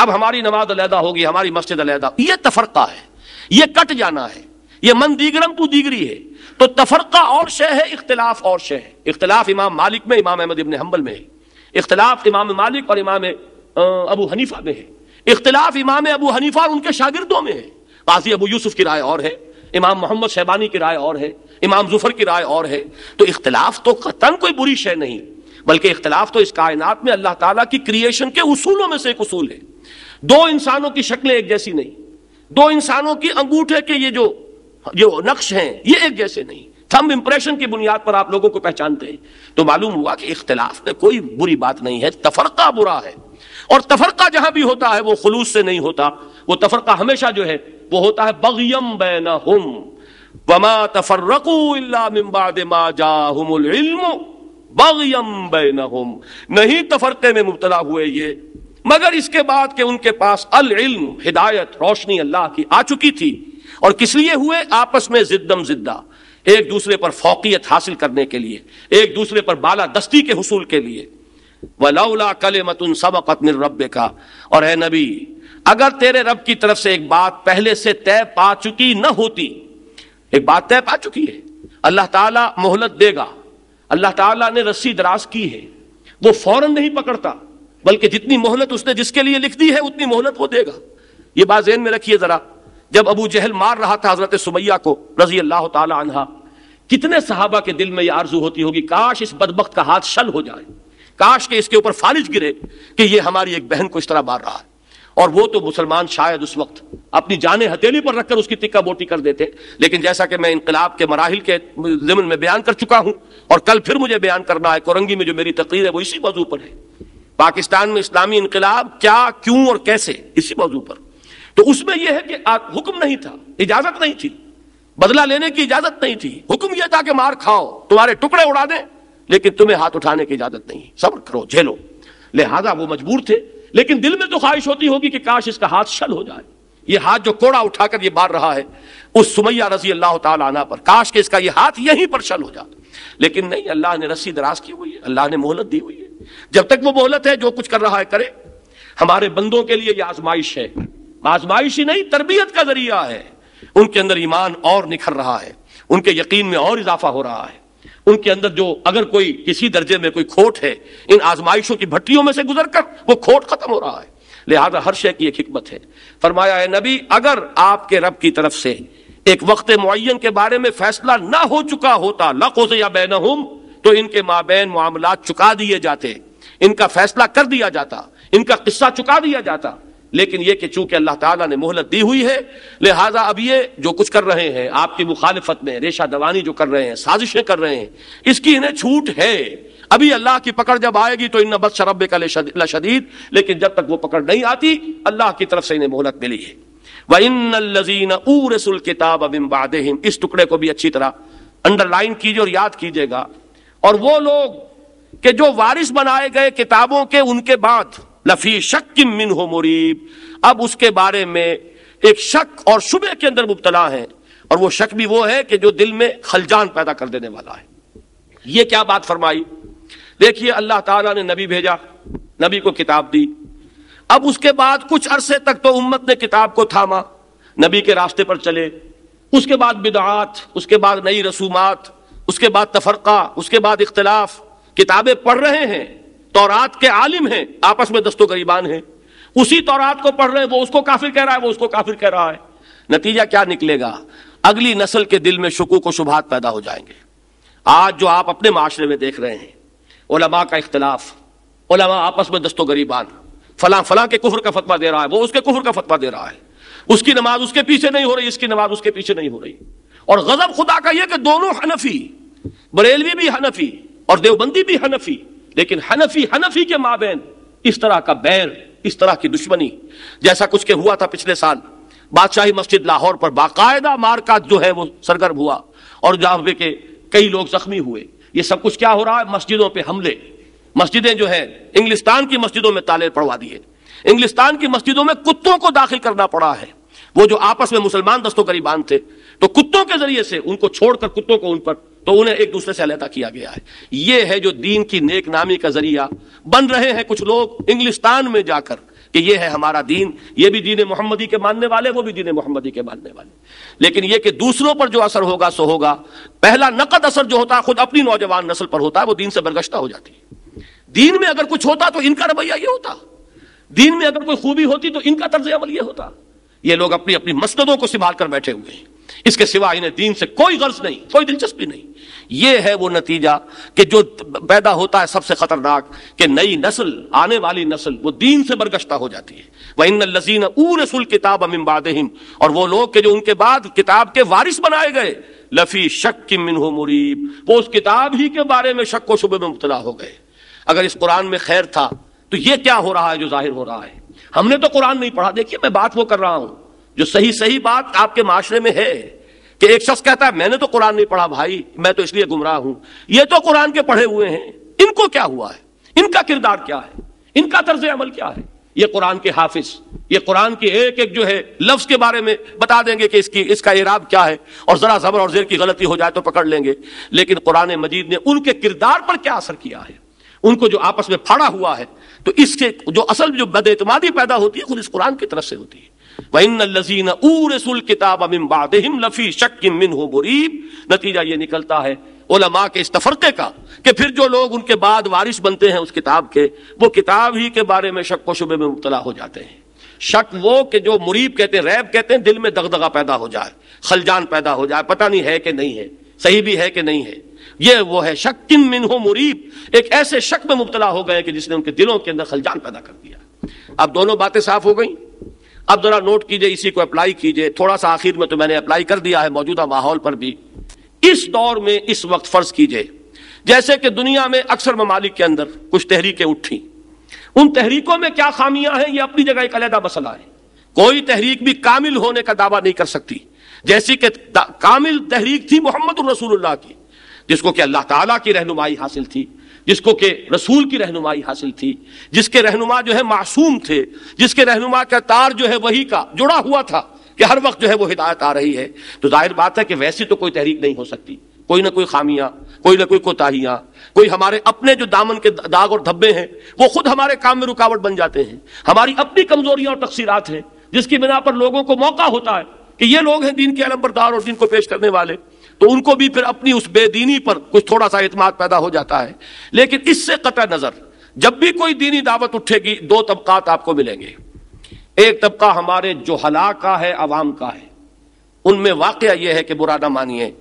अब हमारी नमाज अलहदा होगी हमारी मस्जिद अलहदा ये तफरका है ये कट जाना है ये मन दीगरम तो दीगरी है तो तफरका और शय है इख्तलाफ और शह है इख्तलाफ इमाम मालिक में इमाम अहमद इबन हम्बल में है इख्तलाफ इमाम मालिक और इमाम अबू हनीफा में है इख्तलाफ इमाम अबू हनीफा और उनके शागिर्दों में है काजी अबू यूसुफ की राय और है इमाम मोहम्मद शहबानी की राय और है इमाम जुफर की राय और है तो इख्तलाफ तो कतन कोई बुरी शय नहीं बल्कि इख्तलाफ तो इस कायनात में अल्लाह ताला की क्रिएशन के उसूलों में से एक उसूल है दो इंसानों की शक्लें एक जैसी नहीं दो इंसानों की अंगूठे के ये जो जो नक्श हैं ये एक जैसे नहीं थम इंप्रेशन की बुनियाद पर आप लोगों को पहचानते हैं तो मालूम हुआ कि इख्तलाफ में कोई बुरी बात नहीं है तफरका बुरा है और तफरका जहां भी होता है वो खलूस से नहीं होता वो तफरका हमेशा जो है वो होता है बगयम बैन हम वमा तफरकू बगयम बैनहुम नहीं तफरके में मुबतला हुए ये मगर इसके बाद के उनके पास अल इल्म हिदायत रोशनी अल्लाह की आ चुकी थी और किस लिए हुए आपस में जिद्दम जिद्दा एक दूसरे पर फौकियत हासिल करने के लिए एक दूसरे पर बाला दस्ती के हसूल के लिए वलाउला कले मतुन सबकत मिर रब का और है नबी अगर तेरे रब की तरफ से एक बात पहले से तय पा चुकी न होती एक बात तय पा चुकी है अल्लाह ताला मोहलत देगा अल्लाह ताला ने रस्सी दराज की है वो फौरन नहीं पकड़ता बल्कि जितनी मोहलत उसने जिसके लिए लिख दी है उतनी मोहलत वो देगा ये बात जहन में रखिए जरा जब अबू जहल मार रहा था हजरत सुमैया को रजी अल्लाह तहा कितने सहाबा के दिल में यह आरजू होती होगी काश इस बदबक का हाथ शल हो जाए काश के इसके ऊपर फालिज गिरे कि ये हमारी एक बहन को इस तरह मार रहा है और वो तो मुसलमान शायद उस वक्त अपनी जान हथेली पर रखकर उसकी तिक्का बोटी कर देते लेकिन जैसा कि मैं इनकलाब के मराहल के जमन में बयान कर चुका हूं और कल फिर मुझे बयान करना है कोरंगी में जो मेरी तकरीर है वो इसी मौजू पर है पाकिस्तान में इस्लामी इनकलाब क्या क्यों और कैसे इसी मौजू पर तो उसमें यह है कि हुक्म नहीं था इजाजत नहीं थी बदला लेने की इजाजत नहीं थी हुक्म यह था कि मार खाओ तुम्हारे टुकड़े उड़ा दें लेकिन तुम्हें हाथ उठाने की इजाजत नहीं सब्र करो झेलो लिहाजा वो मजबूर थे लेकिन दिल में तो ख्वाहिश होती होगी कि काश इसका हाथ शल हो जाए ये हाथ जो कोड़ा उठाकर ये मार रहा है उस सुमैया रजी अल्लाह तला पर काश के इसका ये हाथ यहीं पर शल हो जाता लेकिन नहीं अल्लाह ने रस्सी दराज की हुई है अल्लाह ने मोहलत दी हुई है जब तक वो मोहलत है जो कुछ कर रहा है करे हमारे बंदों के लिए यह आजमाइश है आजमाइश ही नहीं तरबियत का जरिया है उनके अंदर ईमान और निखर रहा है उनके यकीन में और इजाफा हो रहा है उनके अंदर जो अगर कोई किसी दर्जे में कोई खोट है इन आजमाइशों की भट्टियों में से गुजर कर वो खोट खत्म हो रहा है लिहाजा हर शय की एक हिकमत है फरमाया है नबी अगर आपके रब की तरफ से एक वक्त मुन के बारे में फैसला ना हो चुका होता लकों से या बैन हम तो इनके माबेन मामला चुका दिए जाते इनका फैसला कर दिया जाता इनका किस्सा चुका दिया जाता लेकिन यह कि चूंकि अल्लाह ताला ने मोहलत दी हुई है लिहाजा अब ये जो कुछ कर रहे हैं आपकी मुखालफत में रेशा दवानी जो कर रहे हैं साजिशें कर रहे हैं इसकी इन्हें छूट है अभी अल्लाह की पकड़ जब आएगी तो इन बद शरब का शदीद लेकिन जब तक वो पकड़ नहीं आती अल्लाह की तरफ से इन्हें मोहलत मिली है व किताब इस टुकड़े को भी अच्छी तरह अंडरलाइन कीजिए और याद कीजिएगा और वो लोग के जो वारिस बनाए गए किताबों के उनके बाद लफी शक मिन हो मुरीब अब उसके बारे में एक शक और शुबे के अंदर मुबतला है और वो शक भी वो है कि जो दिल में खलजान पैदा कर देने वाला है ये क्या बात फरमाई देखिए अल्लाह ताला ने नबी भेजा नबी को किताब दी अब उसके बाद कुछ अरसे तक तो उम्मत ने किताब को थामा नबी के रास्ते पर चले उसके बाद बिदात उसके बाद नई रसूमात उसके बाद तफरका उसके बाद इख्तलाफ किताबें पढ़ रहे हैं तौरात के आलिम हैं आपस में दस्तो गरीबान हैं उसी तौरात को पढ़ रहे हैं वो उसको काफिर कह रहा है वो उसको काफिर कह रहा है नतीजा क्या निकलेगा अगली नस्ल के दिल में शकू को शुभात पैदा हो जाएंगे आज जो आप अपने माशरे में देख रहे हैं ओलमा का इख्तलाफ आपस में दस्तो गरीबान फला फला के कुहर का फतवा दे रहा है वो उसके कुहर का फतवा दे रहा है उसकी नमाज उसके पीछे नहीं हो रही इसकी नमाज उसके पीछे नहीं हो रही और गजब खुदा का यह कि दोनों हनफी बरेलवी भी हनफी और देवबंदी भी हनफी लेकिन हनफी हनफी के माबेन इस तरह का बैर इस तरह की दुश्मनी जैसा कुछ के हुआ था पिछले साल बादशाही मस्जिद लाहौर पर बाकायदा मारकाट जो है वो सरगर्म हुआ और जहां के कई लोग जख्मी हुए ये सब कुछ क्या हो रहा है मस्जिदों पर हमले मस्जिदें जो है इंग्लिस्तान की मस्जिदों में ताले पड़वा दिए इंग्लिस्तान की मस्जिदों में कुत्तों को दाखिल करना पड़ा है वो जो आपस में मुसलमान दस्तों करीबान थे तो कुत्तों के जरिए से उनको छोड़कर कुत्तों को उन पर तो उन्हें एक दूसरे से अलहदा किया गया है ये है जो दीन की नेक नामी का जरिया बन रहे हैं कुछ लोग इंग्लिस्तान में जाकर कि ये है हमारा दीन ये भी दीन मोहम्मदी के मानने वाले वो भी दीन मोहम्मदी के मानने वाले लेकिन ये कि दूसरों पर जो असर होगा सो होगा पहला नकद असर जो होता है खुद अपनी नौजवान नस्ल पर होता है वो दीन से बरगश्ता हो जाती है दीन में अगर कुछ होता तो इनका रवैया ये होता दीन में अगर कोई खूबी होती तो इनका तर्ज अमल ये होता ये लोग अपनी अपनी मस्तदों को संभाल कर बैठे हुए हैं इसके सिवा इन्हें दीन से कोई गर्ज नहीं कोई दिलचस्पी नहीं ये है वो नतीजा कि जो पैदा होता है सबसे खतरनाक कि नई नस्ल आने वाली नस्ल वो दीन से बरगश्ता हो जाती है वह इन लजीन उल किताब अमिबाद और वो लोग के जो उनके बाद किताब के वारिस बनाए गए लफी शक की मिनह मुरीब वो उस किताब ही के बारे में शक व शुबे में मुबतला हो गए अगर इस कुरान में खैर था तो ये क्या हो रहा है जो जाहिर हो रहा है हमने तो कुरान नहीं पढ़ा देखिए मैं बात वो कर रहा हूं जो सही सही बात आपके माशरे में है कि एक शख्स कहता है मैंने तो कुरान नहीं पढ़ा भाई मैं तो इसलिए गुमराह हूं ये तो कुरान के पढ़े हुए हैं इनको क्या हुआ है इनका किरदार क्या है इनका तर्ज अमल क्या है ये कुरान के हाफिज ये कुरान के एक एक जो है लफ्ज के बारे में बता देंगे कि इसकी इसका इराब क्या है और जरा जबर और जेर की गलती हो जाए तो पकड़ लेंगे लेकिन कुरान मजीद ने उनके किरदार पर क्या असर किया है उनको जो आपस में फाड़ा हुआ है तो इसके जो असल जो बदतमादी पैदा होती है खुद इस कुरान की तरफ से होती है नतीजा ये निकलता है ओलमा के इस तफरके का कि फिर जो लोग उनके बाद वारिश बनते हैं उस किताब के वो किताब ही के बारे में शक व शुबे में मुबतला हो जाते हैं शक वो कि जो मुरीब कहते हैं रैब कहते हैं दिल में दगदगा पैदा हो जाए खलजान पैदा हो जाए पता नहीं है कि नहीं है सही भी है कि नहीं है ये वो है शक्तिम मिन हो मुरीब एक ऐसे शक में मुबतला हो गए कि जिसने उनके दिलों के अंदर खलजान पैदा कर दिया अब दोनों बातें साफ हो गई अब जरा नोट कीजिए इसी को अप्लाई कीजिए थोड़ा सा आखिर में तो मैंने अप्लाई कर दिया है मौजूदा माहौल पर भी इस दौर में इस वक्त फर्ज कीजिए जैसे कि दुनिया में अक्सर ममालिक के अंदर कुछ तहरीकें उठी उन तहरीकों में क्या खामियां हैं यह अपनी जगह एक अलहदा मसला है कोई तहरीक भी कामिल होने का दावा नहीं कर सकती जैसी कि कामिल तहरीक थी मोहम्मद रसूलुल्लाह की जिसको कि अल्लाह ताला की रहनुमाई हासिल थी जिसको कि रसूल की रहनुमाई हासिल थी जिसके रहनुमा जो है मासूम थे जिसके रहनुमा का तार जो है वही का जुड़ा हुआ था कि हर वक्त जो है वो हिदायत आ रही है तो जाहिर बात है कि वैसी तो कोई तहरीक नहीं हो सकती कोई ना कोई खामियां कोई ना कोई कोताहियां कोई हमारे अपने जो दामन के दाग और धब्बे हैं वो खुद हमारे काम में रुकावट बन जाते हैं हमारी अपनी कमजोरियां और तकसीरात हैं जिसकी बिना पर लोगों को मौका होता है कि ये लोग हैं दीन के अलम बरदार और दीन को पेश करने वाले तो उनको भी फिर अपनी उस बेदीनी पर कुछ थोड़ा सा अतमाद पैदा हो जाता है लेकिन इससे कत नज़र जब भी कोई दीनी दावत उठेगी दो तबका आपको मिलेंगे एक तबका हमारे जो हला का है अवाम का है उनमें वाक़ यह है कि बुरा ना मानिए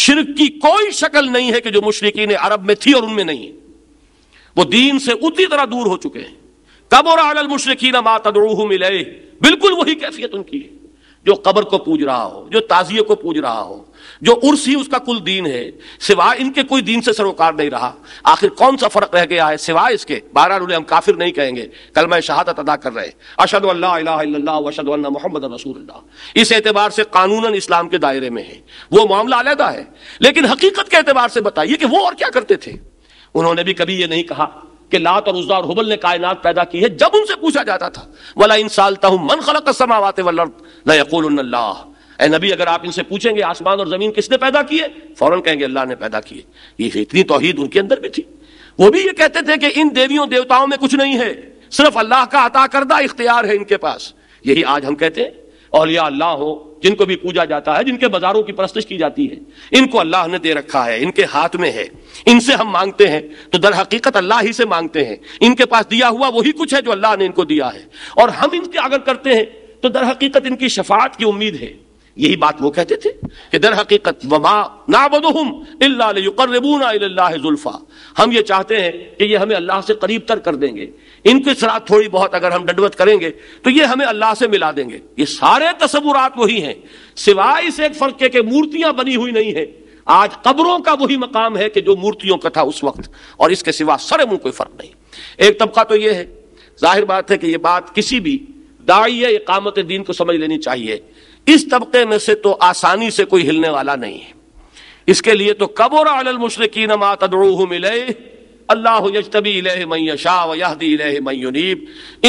शिरक की कोई शक्ल नहीं है कि जो मुशरकिन अरब में थी और उनमें नहीं है वो दीन से उतनी तरह दूर हो चुके हैं कब और आल मुशरकिन मातदरूह मिले बिल्कुल वही कैफियत उनकी है जो कबर को पूज रहा हो जो ताजिए को पूज रहा हो जो उर्स ही उसका कुल दीन है सिवाय इनके कोई दीन से सरोकार नहीं रहा आखिर कौन सा फर्क रह गया है सिवाय इसके बारह उन्हें हम काफिर नहीं कहेंगे कल मैं शहादत अदा कर रहे अशद अशद मोहम्मद रसूल इस एतबार से कानून इस्लाम के दायरे में है वो मामला अलहदा है लेकिन हकीकत के एतबार से बताइए कि वो और क्या करते थे उन्होंने भी कभी ये नहीं कहा कि लात और उजा और हुबल ने कायनात पैदा की है जब उनसे पूछा जाता था वाला इंसाल मन खलक समावाते वलर्द नबी अगर आप इनसे पूछेंगे आसमान और जमीन किसने पैदा किए फौरन कहेंगे अल्लाह ने पैदा किए ये इतनी तोहिद उनके अंदर भी थी वो भी ये कहते थे कि इन देवियों देवताओं में कुछ नहीं है सिर्फ अल्लाह का अता करदा इख्तियार है इनके पास यही आज हम कहते हैं औलिया अल्लाह हो जिनको भी पूजा जाता है जिनके बाजारों की परस्तिश की जाती है इनको अल्लाह ने दे रखा है इनके हाथ में है इनसे हम मांगते हैं तो दर हकीकत अल्लाह ही से मांगते हैं इनके पास दिया हुआ वही कुछ है जो अल्लाह ने इनको दिया है और हम इनके अगर करते हैं तो दर हकीकत इनकी शफात की उम्मीद है यही बात वो कहते थे कि दर हकीकत वमा हम ये चाहते हैं कि ये हमें अल्लाह से करीब तर कर देंगे इनके साथ थोड़ी बहुत अगर हम डंडवत करेंगे तो ये हमें अल्लाह से मिला देंगे ये सारे तस्वुरात वही हैं सिवाय इस एक फर्क के, मूर्तियां बनी हुई नहीं है आज कब्रों का वही मकाम है कि जो मूर्तियों का था उस वक्त और इसके सिवा सरे मुंह कोई फर्क नहीं एक तबका तो यह है जाहिर बात है कि यह बात किसी भी दाई इकामत दीन को समझ लेनी चाहिए इस तबके में से तो आसानी से कोई हिलने वाला नहीं है इसके लिए तो कबोर मुशरकिन मिले अल्लाह यजतबी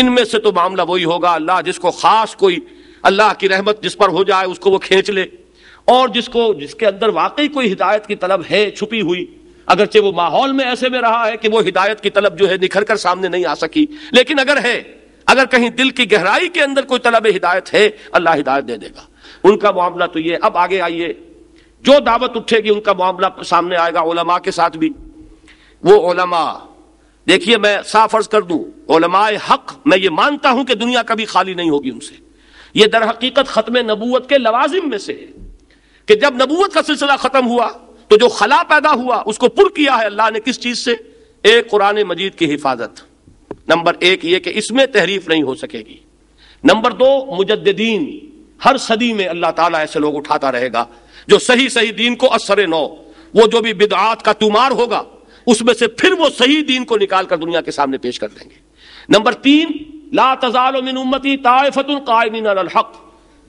इनमें से तो मामला वही होगा अल्लाह जिसको खास कोई अल्लाह की रहमत जिस पर हो जाए उसको वो खींच ले और जिसको जिसके अंदर वाकई कोई हिदायत की तलब है छुपी हुई अगरचे वो माहौल में ऐसे में रहा है कि वो हिदायत की तलब जो है निखर कर सामने नहीं आ सकी लेकिन अगर है अगर कहीं दिल की गहराई के अंदर कोई तलब हिदायत है अल्लाह हिदायत दे देगा उनका मामला तो ये अब आगे आइए जो दावत उठेगी उनका मामला सामने आएगा ओलमा के साथ भी वो ओलमा देखिए मैं साफ अर्ज कर दूं ओलमाए हक मैं ये मानता हूं कि दुनिया कभी खाली नहीं होगी उनसे ये दर हकीकत खत्म नबूत के लवाजिम में से है कि जब नबूत का सिलसिला खत्म हुआ तो जो खला पैदा हुआ उसको पुर किया है अल्लाह ने किस चीज से एक कुरान मजीद की हिफाजत नंबर एक ये कि इसमें तहरीफ नहीं हो सकेगी नंबर दो मुजद्दीन हर सदी में अल्लाह ताला ऐसे लोग उठाता रहेगा जो सही सही दीन को असर नौ वो जो भी बिदात का तुमार होगा उसमें से फिर वो सही दीन को निकाल कर दुनिया के सामने पेश कर देंगे नंबर तीन ला तजालमिन उम्मती हक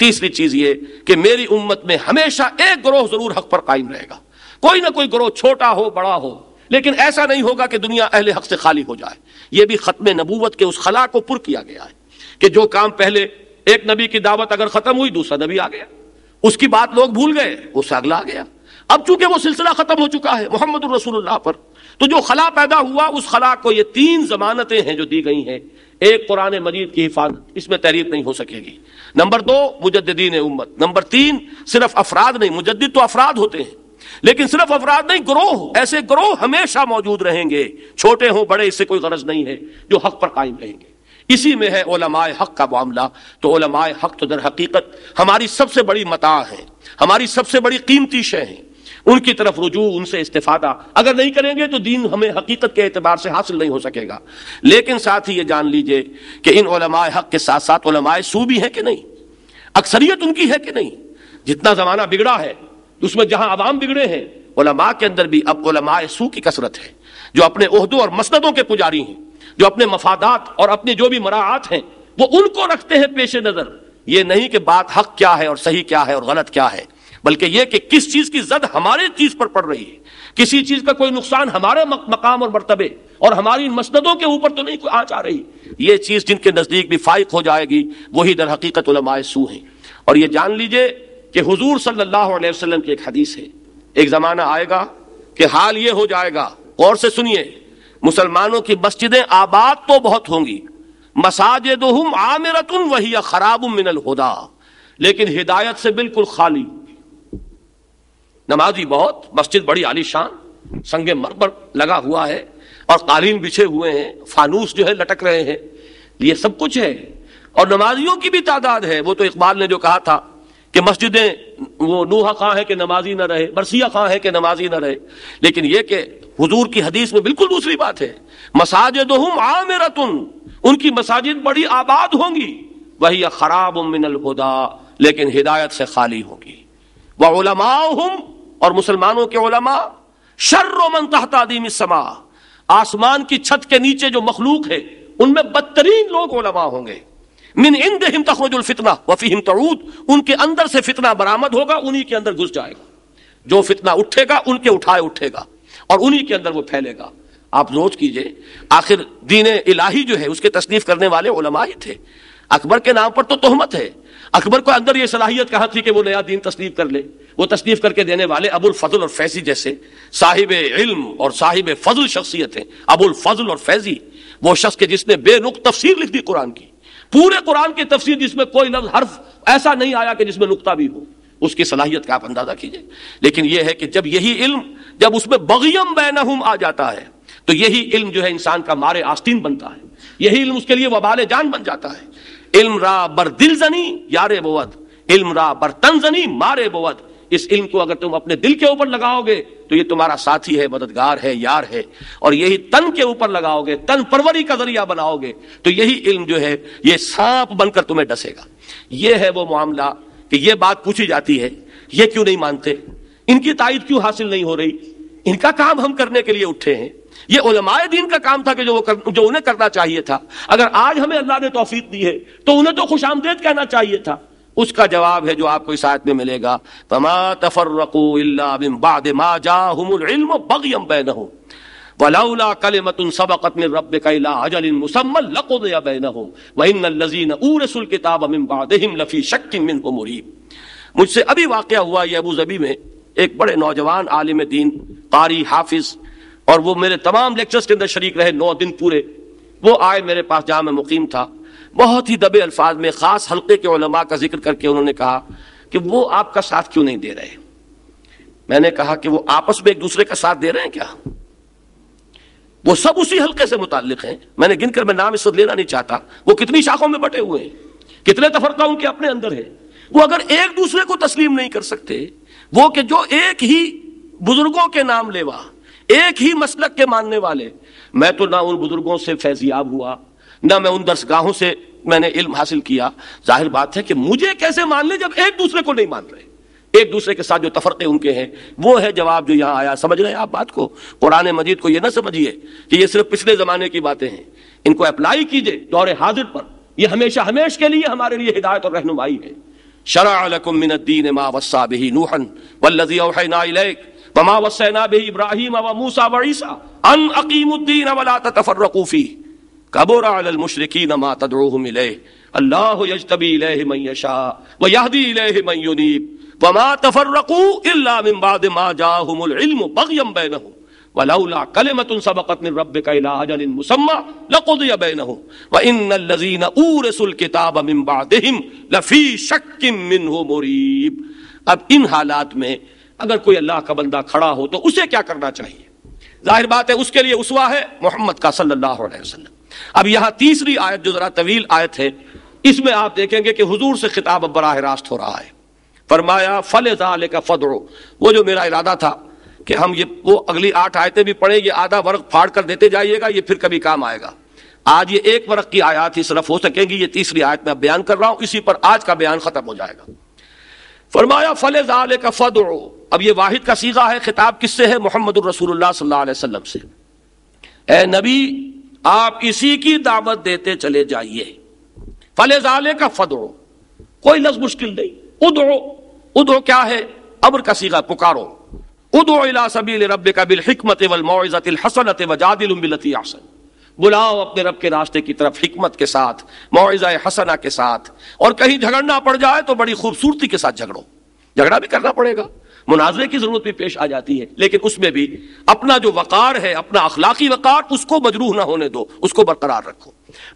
तीसरी चीज ये कि मेरी उम्मत में हमेशा एक ग्रोह जरूर हक पर कायम रहेगा कोई ना कोई ग्रोह छोटा हो बड़ा हो लेकिन ऐसा नहीं होगा कि दुनिया अहल हक से खाली हो जाए यह भी ख़त्म नबूवत के उस खला को पुर किया गया है कि जो काम पहले एक नबी की दावत अगर ख़त्म हुई दूसरा नबी आ गया उसकी बात लोग भूल गए उससे अगला आ गया अब चूंकि वो सिलसिला ख़त्म हो चुका है मोहम्मद रसूलुल्लाह पर तो जो खला पैदा हुआ उस खला को ये तीन जमानतें हैं जो दी गई हैं एक कुरान मजीद की हिफाजत इसमें तहरीर नहीं हो सकेगी नंबर दो मुजद्दीन उम्मत नंबर तीन सिर्फ अफराद नहीं मुजद्द तो अफराद होते हैं लेकिन सिर्फ अफराद नहीं ग्रोह ऐसे ग्रोह हमेशा मौजूद रहेंगे छोटे हों बड़े इससे कोई गरज नहीं है जो हक पर कायम रहेंगे इसी में है ओलमाए हक का मामला तो ओलमाए हक तो दर हकीकत हमारी सबसे बड़ी मता है हमारी सबसे बड़ी कीमती शय है उनकी तरफ रुजू उनसे इस्तेफादा अगर नहीं करेंगे तो दीन हमें हकीकत के एतबार से हासिल नहीं हो सकेगा लेकिन साथ ही ये जान लीजिए कि इन ओलमाए हक के साथ साथ ओलमाए सू भी है कि नहीं अक्सरियत उनकी है कि नहीं जितना ज़माना बिगड़ा है उसमें जहां आवाम बिगड़े हैं उलमा के अंदर भी अब उलमा सू की कसरत है जो अपने उहदों और मसनदों के पुजारी हैं जो अपने मफादात और अपने जो भी मराहत हैं वो उनको रखते हैं पेश नज़र ये नहीं कि बात हक क्या है और सही क्या है और गलत क्या है बल्कि यह कि किस चीज़ की जद हमारे चीज़ पर पड़ रही है किसी चीज़ का कोई नुकसान हमारे मकाम और मरतबे और हमारी इन मसनदों के ऊपर तो नहीं कोई आ जा रही ये चीज़ जिनके नज़दीक भी फाइक हो जाएगी वही दर हकीकत सू है और ये जान लीजिए कि हुजूर सल्लल्लाहु अलैहि वसल्लम की एक हदीस है एक ज़माना आएगा कि हाल ये हो जाएगा और से सुनिए मुसलमानों की मस्जिदें आबाद तो बहुत होंगी मसाजिद आमिर तुम वही खराब मिनल हुदा लेकिन हिदायत से बिल्कुल खाली नमाजी बहुत मस्जिद बड़ी आलीशान संगे पर लगा हुआ है और कालीन बिछे हुए हैं फानूस जो है लटक रहे हैं ये सब कुछ है और नमाजियों की भी तादाद है वो तो इकबाल ने जो कहा था कि मस्जिदें वो नूहा खां है कि नमाजी ना रहे बरसिया खां है कि नमाजी ना रहे लेकिन यह कि हुजूर की हदीस में बिल्कुल दूसरी बात है मसाजिद आमिरतुन उनकी मसाजिद बड़ी आबाद होंगी वही खराब उमिन हुदा लेकिन हिदायत से खाली होगी ओलमा हम और मुसलमानों के ओलमा शर्रमन तहतादीम समा आसमान की छत के नीचे जो मखलूक है उनमें बदतरीन लोग ओलमा होंगे मिन इंद हिम तखरजुल फितना वफी हिम तरूद उनके अंदर से फितना बरामद होगा उन्हीं के अंदर घुस जाएगा जो फितना उठेगा उनके उठाए उठेगा और उन्हीं के अंदर वो फैलेगा आप रोज कीजिए आखिर दीन इलाही जो है उसके तसनीफ करने वाले उलमा ही थे अकबर के नाम पर तो तोहमत है अकबर को अंदर यह सलाहियत कहा थी कि वो नया दीन तस्लीफ कर ले वो तस्लीफ करके देने वाले अबुल फजल और फैजी जैसे साहिब इल्म और साहिब फजल शख्सियत है अबुल फजल और फैजी वो शख्स के जिसने बेरुख तफसीर लिख दी कुरान की पूरे कुरान की तफसीर जिसमें कोई लफ्ज हर्फ ऐसा नहीं आया कि जिसमें नुकता भी हो उसकी सलाहियत का आप अंदाजा कीजिए लेकिन यह है कि जब यही इल्म जब उसमें बगियम बैनहुम आ जाता है तो यही इल्म जो है इंसान का मारे आस्तीन बनता है यही इल्म उसके लिए वबाल जान बन जाता है इल्म रा बर दिल जनी यारे बोवद इल्म रा बर तन जनी मारे बोवद इस इल्म को अगर तुम अपने दिल के ऊपर लगाओगे तो ये तुम्हारा साथी है मददगार है यार है और यही तन के ऊपर लगाओगे तन परवरी का जरिया बनाओगे तो यही इल्म जो है ये सांप बनकर तुम्हें डसेगा ये है वो मामला कि ये बात पूछी जाती है ये क्यों नहीं मानते इनकी ताइद क्यों हासिल नहीं हो रही इनका काम हम करने के लिए उठे हैं ये उलमाए दीन का काम था कि जो वो कर, जो उन्हें करना चाहिए था अगर आज हमें अल्लाह ने तोफीक दी है तो उन्हें तो खुश आमदेद कहना चाहिए था उसका जवाब है जो आपको इस आयत में मिलेगा पमा तफरकू मुझसे अभी वाक़ हुआ ये अबू जबी में एक बड़े नौजवान आलिम दीन कारी हाफिज और वो मेरे तमाम लेक्चर्स के अंदर शरीक रहे नौ दिन पूरे वो आए मेरे पास जहां मैं मुकीम था बहुत ही दबे अल्फाज में ख़ास हल्के के उलमा का जिक्र करके उन्होंने कहा कि वो आपका साथ क्यों नहीं दे रहे मैंने कहा कि वो आपस में एक दूसरे का साथ दे रहे हैं क्या वो सब उसी हल्के से मुतालिक हैं मैंने गिनकर मैं नाम इस वक्त लेना नहीं चाहता वो कितनी शाखों में बटे हुए हैं कितने तफरका उनके अपने अंदर है वो अगर एक दूसरे को तस्लीम नहीं कर सकते वो कि जो एक ही बुजुर्गों के नाम लेवा एक ही मसलक के मानने वाले मैं तो ना उन बुजुर्गों से फैजियाब हुआ ना मैं उन दरसगाहों से मैंने इल्म हासिल किया जाहिर बात है कि मुझे कैसे मान ले जब एक दूसरे को नहीं मान रहे एक दूसरे के साथ जो तफरके उनके हैं वो है जवाब जो यहाँ आया समझ रहे हैं आप बात को कुरान मजीद को ये ना समझिए कि ये सिर्फ पिछले जमाने की बातें हैं इनको अप्लाई कीजिए दौरे हाजिर पर ये हमेशा हमेश के लिए हमारे लिए हिदायत और रहनुमाई है शराकुमी कबोरामशरकिन अल्लाह यजतबी मैशाह व यहदी मयूनीब वमा तफर्रकू इलाबाद मा जाहुम बगयम बैनहुम वलौला कलमत सबकत मिन रब्बिक इला अजलिन मुसम्मा लकुदिय बैनहुम व इन्नल लजीना उरसुल किताब मिन बादिहिम लफी शक्किम मिनहु मुरीब अब इन हालात में अगर कोई अल्लाह का बंदा खड़ा हो तो उसे क्या करना चाहिए जाहिर बात है उसके लिए उसवा है मोहम्मद का सल्लल्लाहु अलैहि वसल्लम अब यहां तीसरी आयत जो जरा तवील आयत है इसमें आप देखेंगे कि हुजूर से खिताब अब बराह रास्त हो रहा है फरमाया फल जाले का फदरो वो जो मेरा इरादा था कि हम ये वो अगली आठ आयतें भी पढ़ें ये आधा वर्ग फाड़ कर देते जाइएगा ये फिर कभी काम आएगा आज ये एक वर्ग की आयात ही सिर्फ हो सकेगी ये तीसरी आयत में बयान कर रहा हूं इसी पर आज का बयान खत्म हो जाएगा फरमाया फल जाले का फदरो अब ये वाहिद का सीधा है खिताब किससे है मोहम्मद रसूल सल्लाम से ए नबी आप इसी की दावत देते चले जाइए फले जाले का फदड़ो कोई लफ्ज मुश्किल नहीं उदो उदो क्या है अब्र का पुकारो उदो इला सबील रब कबिल हिकमत वल मोज़तिल हसनत वजादिल बिलती आसन बुलाओ अपने रब के रास्ते की तरफ हिकमत के साथ मुआजा हसना के साथ और कहीं झगड़ना पड़ जाए तो बड़ी खूबसूरती के साथ झगड़ो झगड़ा भी करना पड़ेगा मुनाजरे की जरूरत भी पेश आ जाती है लेकिन उसमें भी अपना जो वकार है अपना अखलाकी वकार उसको मजरूह ना होने दो उसको बरकरार रखो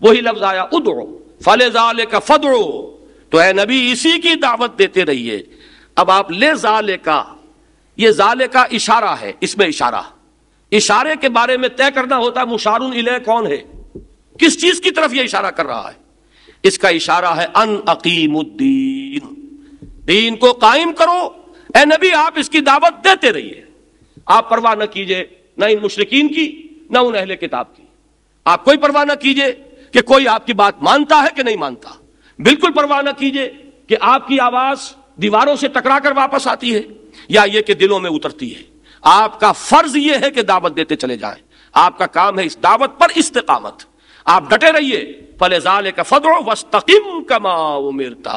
वही लफ्ज आया उदड़ो फले का फदड़ो तो है नबी इसी की दावत देते रहिए अब आप ले जाले का ये जाले का इशारा है इसमें इशारा इशारे के बारे में तय करना होता है मुशारुन इले कौन है किस चीज की तरफ यह इशारा कर रहा है इसका इशारा है अन अकीमुद्दीन दीन को कायम करो ए नबी आप इसकी दावत देते रहिए आप परवाह न कीजिए ना इन मुशरकिन की ना उन अहले किताब की आप कोई परवाह न कीजिए कि कोई आपकी बात मानता है कि नहीं मानता बिल्कुल परवाह न कीजिए कि आपकी आवाज दीवारों से टकरा कर वापस आती है या ये कि दिलों में उतरती है आपका फर्ज यह है कि दावत देते चले जाए आपका काम है इस दावत पर इस्तकामत आप डटे रहिए जाले का फदरो वस्तकिम कमा उमिरता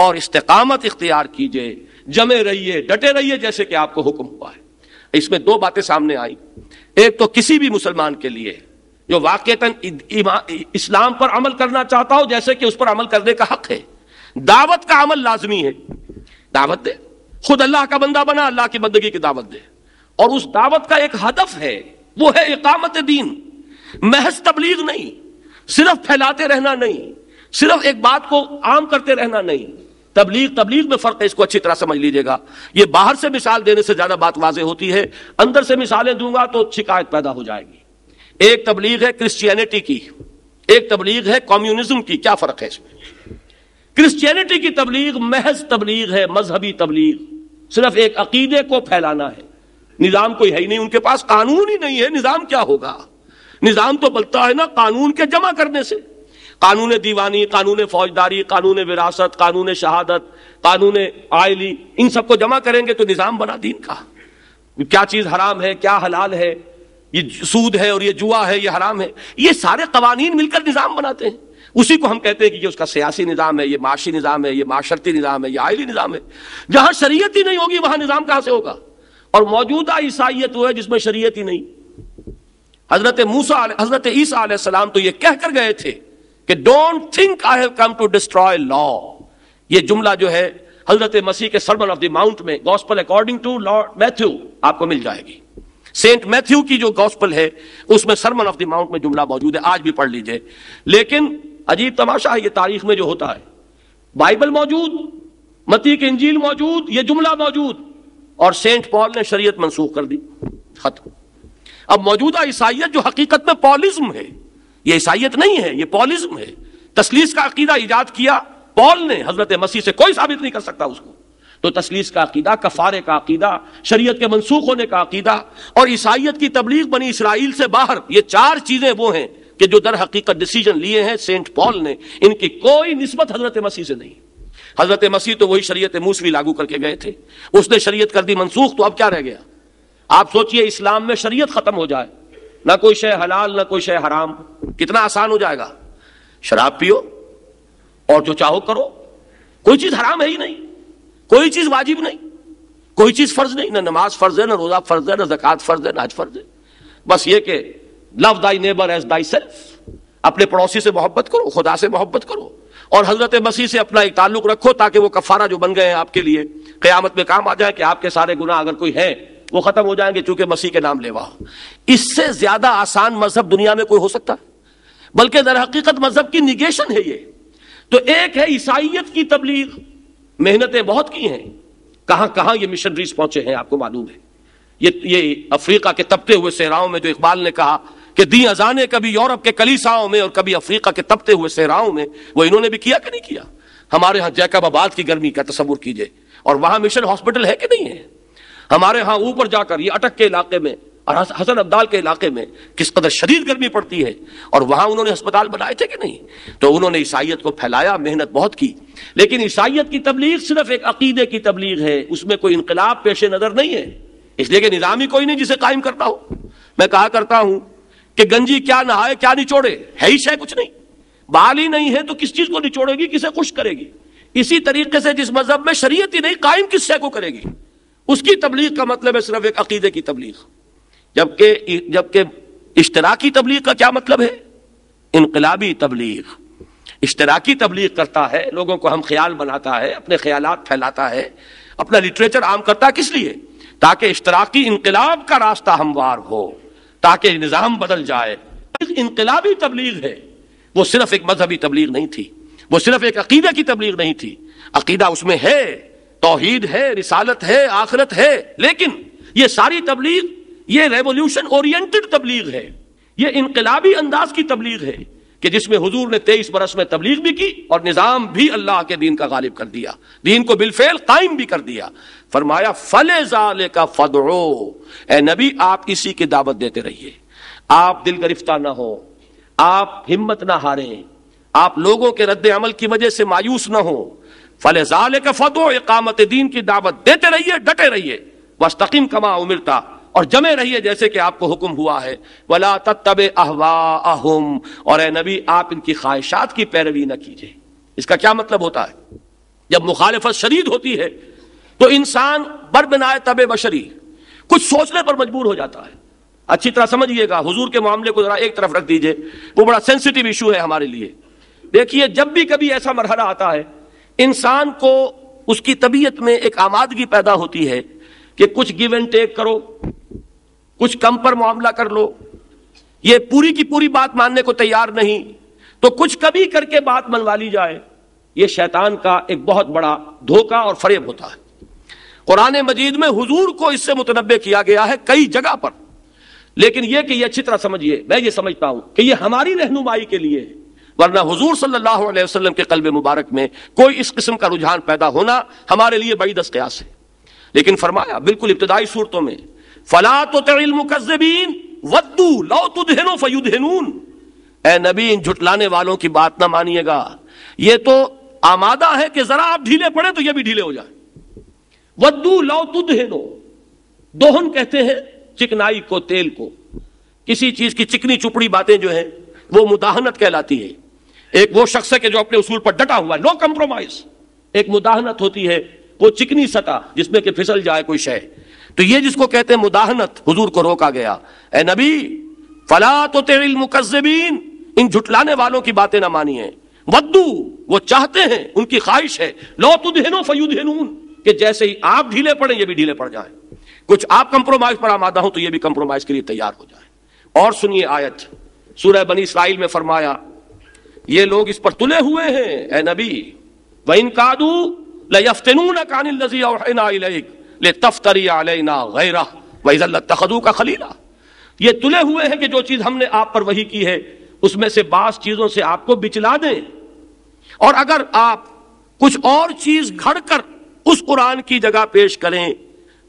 और इस्तकामत इख्तियार कीजिए जमे रहिए डटे रहिए जैसे कि आपको हुक्म हुआ है इसमें दो बातें सामने आई एक तो किसी भी मुसलमान के लिए जो वाकता इस्लाम पर अमल करना चाहता हो जैसे कि उस पर अमल करने का हक है दावत का अमल लाजमी है दावत दे खुद अल्लाह का बंदा बना अल्लाह की बंदगी की दावत दे और उस दावत का एक हदफ है वो है इकामत दीन महज तबलीग नहीं सिर्फ फैलाते रहना नहीं सिर्फ एक बात को आम करते रहना नहीं तबलीग तबलीग में फ़र्क है इसको अच्छी तरह समझ लीजिएगा ये बाहर से मिसाल देने से ज़्यादा बात वाजे होती है अंदर से मिसालें दूंगा तो शिकायत पैदा हो जाएगी एक तबलीग है क्रिश्चियनिटी की एक तबलीग है कम्युनिज्म की क्या फ़र्क है इसमें क्रिश्चियनिटी की तबलीग महज तबलीग है मजहबी तबलीग सिर्फ एक अकीदे को फैलाना है निज़ाम कोई है ही नहीं उनके पास कानून ही नहीं है निज़ाम क्या होगा निज़ाम तो बनता है ना कानून के जमा करने से कानून दीवानी कानून फौजदारी कानून विरासत कानून शहादत कानून आयली इन सबको जमा करेंगे तो निज़ाम बना दीन का क्या चीज़ हराम है क्या हलाल है ये सूद है और ये जुआ है ये हराम है ये सारे कवानीन मिलकर निज़ाम बनाते हैं उसी को हम कहते हैं कि ये उसका सियासी निज़ाम है ये माशी निज़ाम है ये माशरती निज़ाम है ये आयली निज़ाम है जहाँ शरीयत ही नहीं होगी वहाँ निज़ाम कहाँ से होगा और मौजूदा ईसाइत वो है जिसमें शरीयत ही नहीं हजरत मूसा हजरत ईसा तो ये कह कर गए थे कि don't think I have come to destroy law ये जुमला जो है हजरत मसीह के सरमन ऑफ द माउंट में gospel according to lord Matthew आपको मिल जाएगी सेंट मैथ्यू की जो गॉस्पल है उसमें सरमन ऑफ द माउंट में जुमला मौजूद है आज भी पढ़ लीजिए लेकिन अजीब तमाशा है ये तारीख में जो होता है बाइबल मौजूद मती की इंजील मौजूद ये जुमला मौजूद और सेंट पॉल ने शरीयत मंसूख कर दी खत्म अब मौजूदा ईसाइत जो हकीकत में पॉलिज्म है ये ईसाइत नहीं है ये पॉलिज्म है तसलीस का अकीदा ईजाद किया पॉल ने हजरत मसीह से कोई साबित नहीं कर सकता उसको तो तसलीस का अकीदा कफारे का अकीदा शरीय के मनसूख होने का अकीदा और ईसाइत की तबलीग बनी इसराइल से बाहर ये चार चीज़ें वो हैं कि जो दर हकीकत डिसीजन लिए हैं सेंट पॉल ने इनकी कोई नस्बत हजरत मसीह से नहीं हजरत मसीह तो वही शरीय मूसवी लागू करके गए थे उसने शरीय कर दी मनसूख तो अब क्या रह गया आप सोचिए इस्लाम में शरीय ख़त्म हो जाए ना कोई शय हलाल ना कोई शय हराम कितना आसान हो जाएगा शराब पियो और जो चाहो करो कोई चीज हराम है ही नहीं कोई चीज वाजिब नहीं कोई चीज फर्ज नहीं ना नमाज फर्ज है ना रोजा फर्ज है ना जक़ात फर्ज है ना हज फर्ज है बस ये कि love thy neighbour as thyself अपने पड़ोसी से मोहब्बत करो खुदा से मोहब्बत करो और हजरत मसीह से अपना एक ताल्लुक रखो ताकि वो कफारा जो बन गए हैं आपके लिए क्यामत में काम आ जाए कि आपके सारे गुना अगर कोई है वो खत्म हो जाएंगे चूंकि मसीह के नाम लेवा इससे ज्यादा आसान मजहब दुनिया में कोई हो सकता बल्कि दर हकीकत मजहब की निगेशन है ये तो एक है ईसाइत की तबलीग मेहनतें बहुत की हैं कहां कहां ये मिशनरीज पहुंचे हैं आपको मालूम है ये ये अफ्रीका के तपते हुए सेहराओं में जो इकबाल ने कहा कि दी अजाने कभी यूरोप के कलीसाओं में और कभी अफ्रीका के तपते हुए सेहराओं में वो इन्होंने भी किया कि नहीं किया हमारे यहाँ जैकब आबाद की गर्मी का तस्वुर कीजिए और वहां मिशन हॉस्पिटल है कि नहीं है हमारे यहाँ ऊपर जाकर ये अटक के इलाके में और हसन अब्दाल के इलाके में किस कदर शदीद गर्मी पड़ती है और वहाँ उन्होंने अस्पताल बनाए थे कि नहीं तो उन्होंने ईसाइत को फैलाया मेहनत बहुत की लेकिन ईसाइत की तबलीग सिर्फ एक अकीदे की तबलीग है उसमें कोई इनकलाब पेश नज़र नहीं है इसलिए कि निज़ामी कोई नहीं जिसे कायम करता हो मैं कहा करता हूँ कि गंजी क्या नहाए क्या निचोड़े है ही शह कुछ नहीं बाल ही नहीं है तो किस चीज़ को निचोड़ेगी किसे खुश करेगी इसी तरीके से जिस मजहब में शरीयत ही नहीं कायम किस शह को करेगी उसकी तबलीग का मतलब है सिर्फ एक अकीदे की तबलीग जबकि जबकि इश्तराकी तबलीग का क्या मतलब है इनकलाबी तबलीग इश्तराकी तबलीग करता है लोगों को हम ख्याल बनाता है अपने ख्याल फैलाता है अपना लिटरेचर आम करता है किस लिए ताकि इश्तराकी इनकलाब का रास्ता हमवार हो ताकि निज़ाम बदल जाए इनकलाबी तबलीग है वो सिर्फ एक मजहबी तबलीग नहीं थी वो सिर्फ एक अकीदे की तबलीग नहीं थी अकीदा उसमें है तोहीद है रिसालत है आखरत है लेकिन यह सारी तबलीग ये रेवोल्यूशन ओरिएंटेड तबलीग है यह इनकलाबी अंदाज की तबलीग है कि जिसमें हुजूर ने तेईस बरस में तबलीग भी की और निज़ाम भी अल्लाह के दीन का गालिब कर दिया दीन को बिलफेल कायम भी कर दिया फरमाया फले जाले का फदरो नबी आप इसी की दावत देते रहिए आप दिल गिरफ्तार ना हो आप हिम्मत ना हारें आप लोगों के रद्द अमल की वजह से मायूस ना हो फलेजाल के फदो इकामत दीन की दावत देते रहिए डटे रहिए वस्तकीम कमा उमिरता और जमे रहिए जैसे कि आपको हुक्म हुआ है वला तब अहवा अहम और ए नबी आप इनकी ख्वाहिशात की पैरवी न कीजिए इसका क्या मतलब होता है जब मुखालफत शरीद होती है तो इंसान बरबनाए तब बशरी कुछ सोचने पर मजबूर हो जाता है अच्छी तरह समझिएगा हुजूर के मामले को जरा एक तरफ रख दीजिए वो बड़ा सेंसिटिव इशू है हमारे लिए देखिए जब भी कभी ऐसा मरहला आता है इंसान को उसकी तबीयत में एक आमादगी पैदा होती है कि कुछ गिव एंड टेक करो कुछ कम पर मामला कर लो ये पूरी की पूरी बात मानने को तैयार नहीं तो कुछ कभी करके बात मनवा ली जाए ये शैतान का एक बहुत बड़ा धोखा और फरेब होता है कुरान मजीद में हुजूर को इससे मुतनबे किया गया है कई जगह पर लेकिन यह कि यह अच्छी तरह समझिए मैं ये समझता हूं कि यह हमारी रहनुमाई के लिए है वरना हुजूर सल्लल्लाहु अलैहि वसल्लम के कल्ब मुबारक में कोई इस किस्म का रुझान पैदा होना हमारे लिए बड़ी दस है लेकिन फरमाया बिल्कुल इब्तदाई सूरतों में फला तो तबिन वद्दू लो तुदहनो फयुदहनून ए नबी इन झुटलाने वालों की बात ना मानिएगा ये तो आमादा है कि जरा आप ढीले पड़े तो ये भी ढीले हो जाए वद्दू लो तुदहनो दोहन कहते हैं चिकनाई को तेल को किसी चीज की चिकनी चुपड़ी बातें जो है वो मुदाहनत कहलाती है एक वो शख्स है कि जो अपने उसूल पर डटा हुआ है नो कंप्रोमाइज एक मुदाहनत होती है वो चिकनी सतह जिसमें कि फिसल जाए कोई शय तो ये जिसको कहते हैं मुदाहनत हुजूर को रोका गया ए नबी फला तो तेल मुकजबीन इन झुटलाने वालों की बातें ना मानिए वद्दू वो चाहते हैं उनकी ख्वाहिश है लो तुदहनो फयुदहनून कि जैसे ही आप ढीले पड़े ये भी ढीले पड़ जाए कुछ आप कंप्रोमाइज पर आमादा हो तो ये भी कंप्रोमाइज के लिए तैयार हो जाए और सुनिए आयत सूरह बनी इसराइल में फरमाया ये लोग इस पर तुले हुए हैं ए नबी व इन कादू लफ्तनून तफ्तरी गैरा तखदू का खलीला ये तुले हुए हैं कि जो चीज हमने आप पर वही की है उसमें से बास चीजों से आपको बिचला दें और अगर आप कुछ और चीज घड़ कर उस कुरान की जगह पेश करें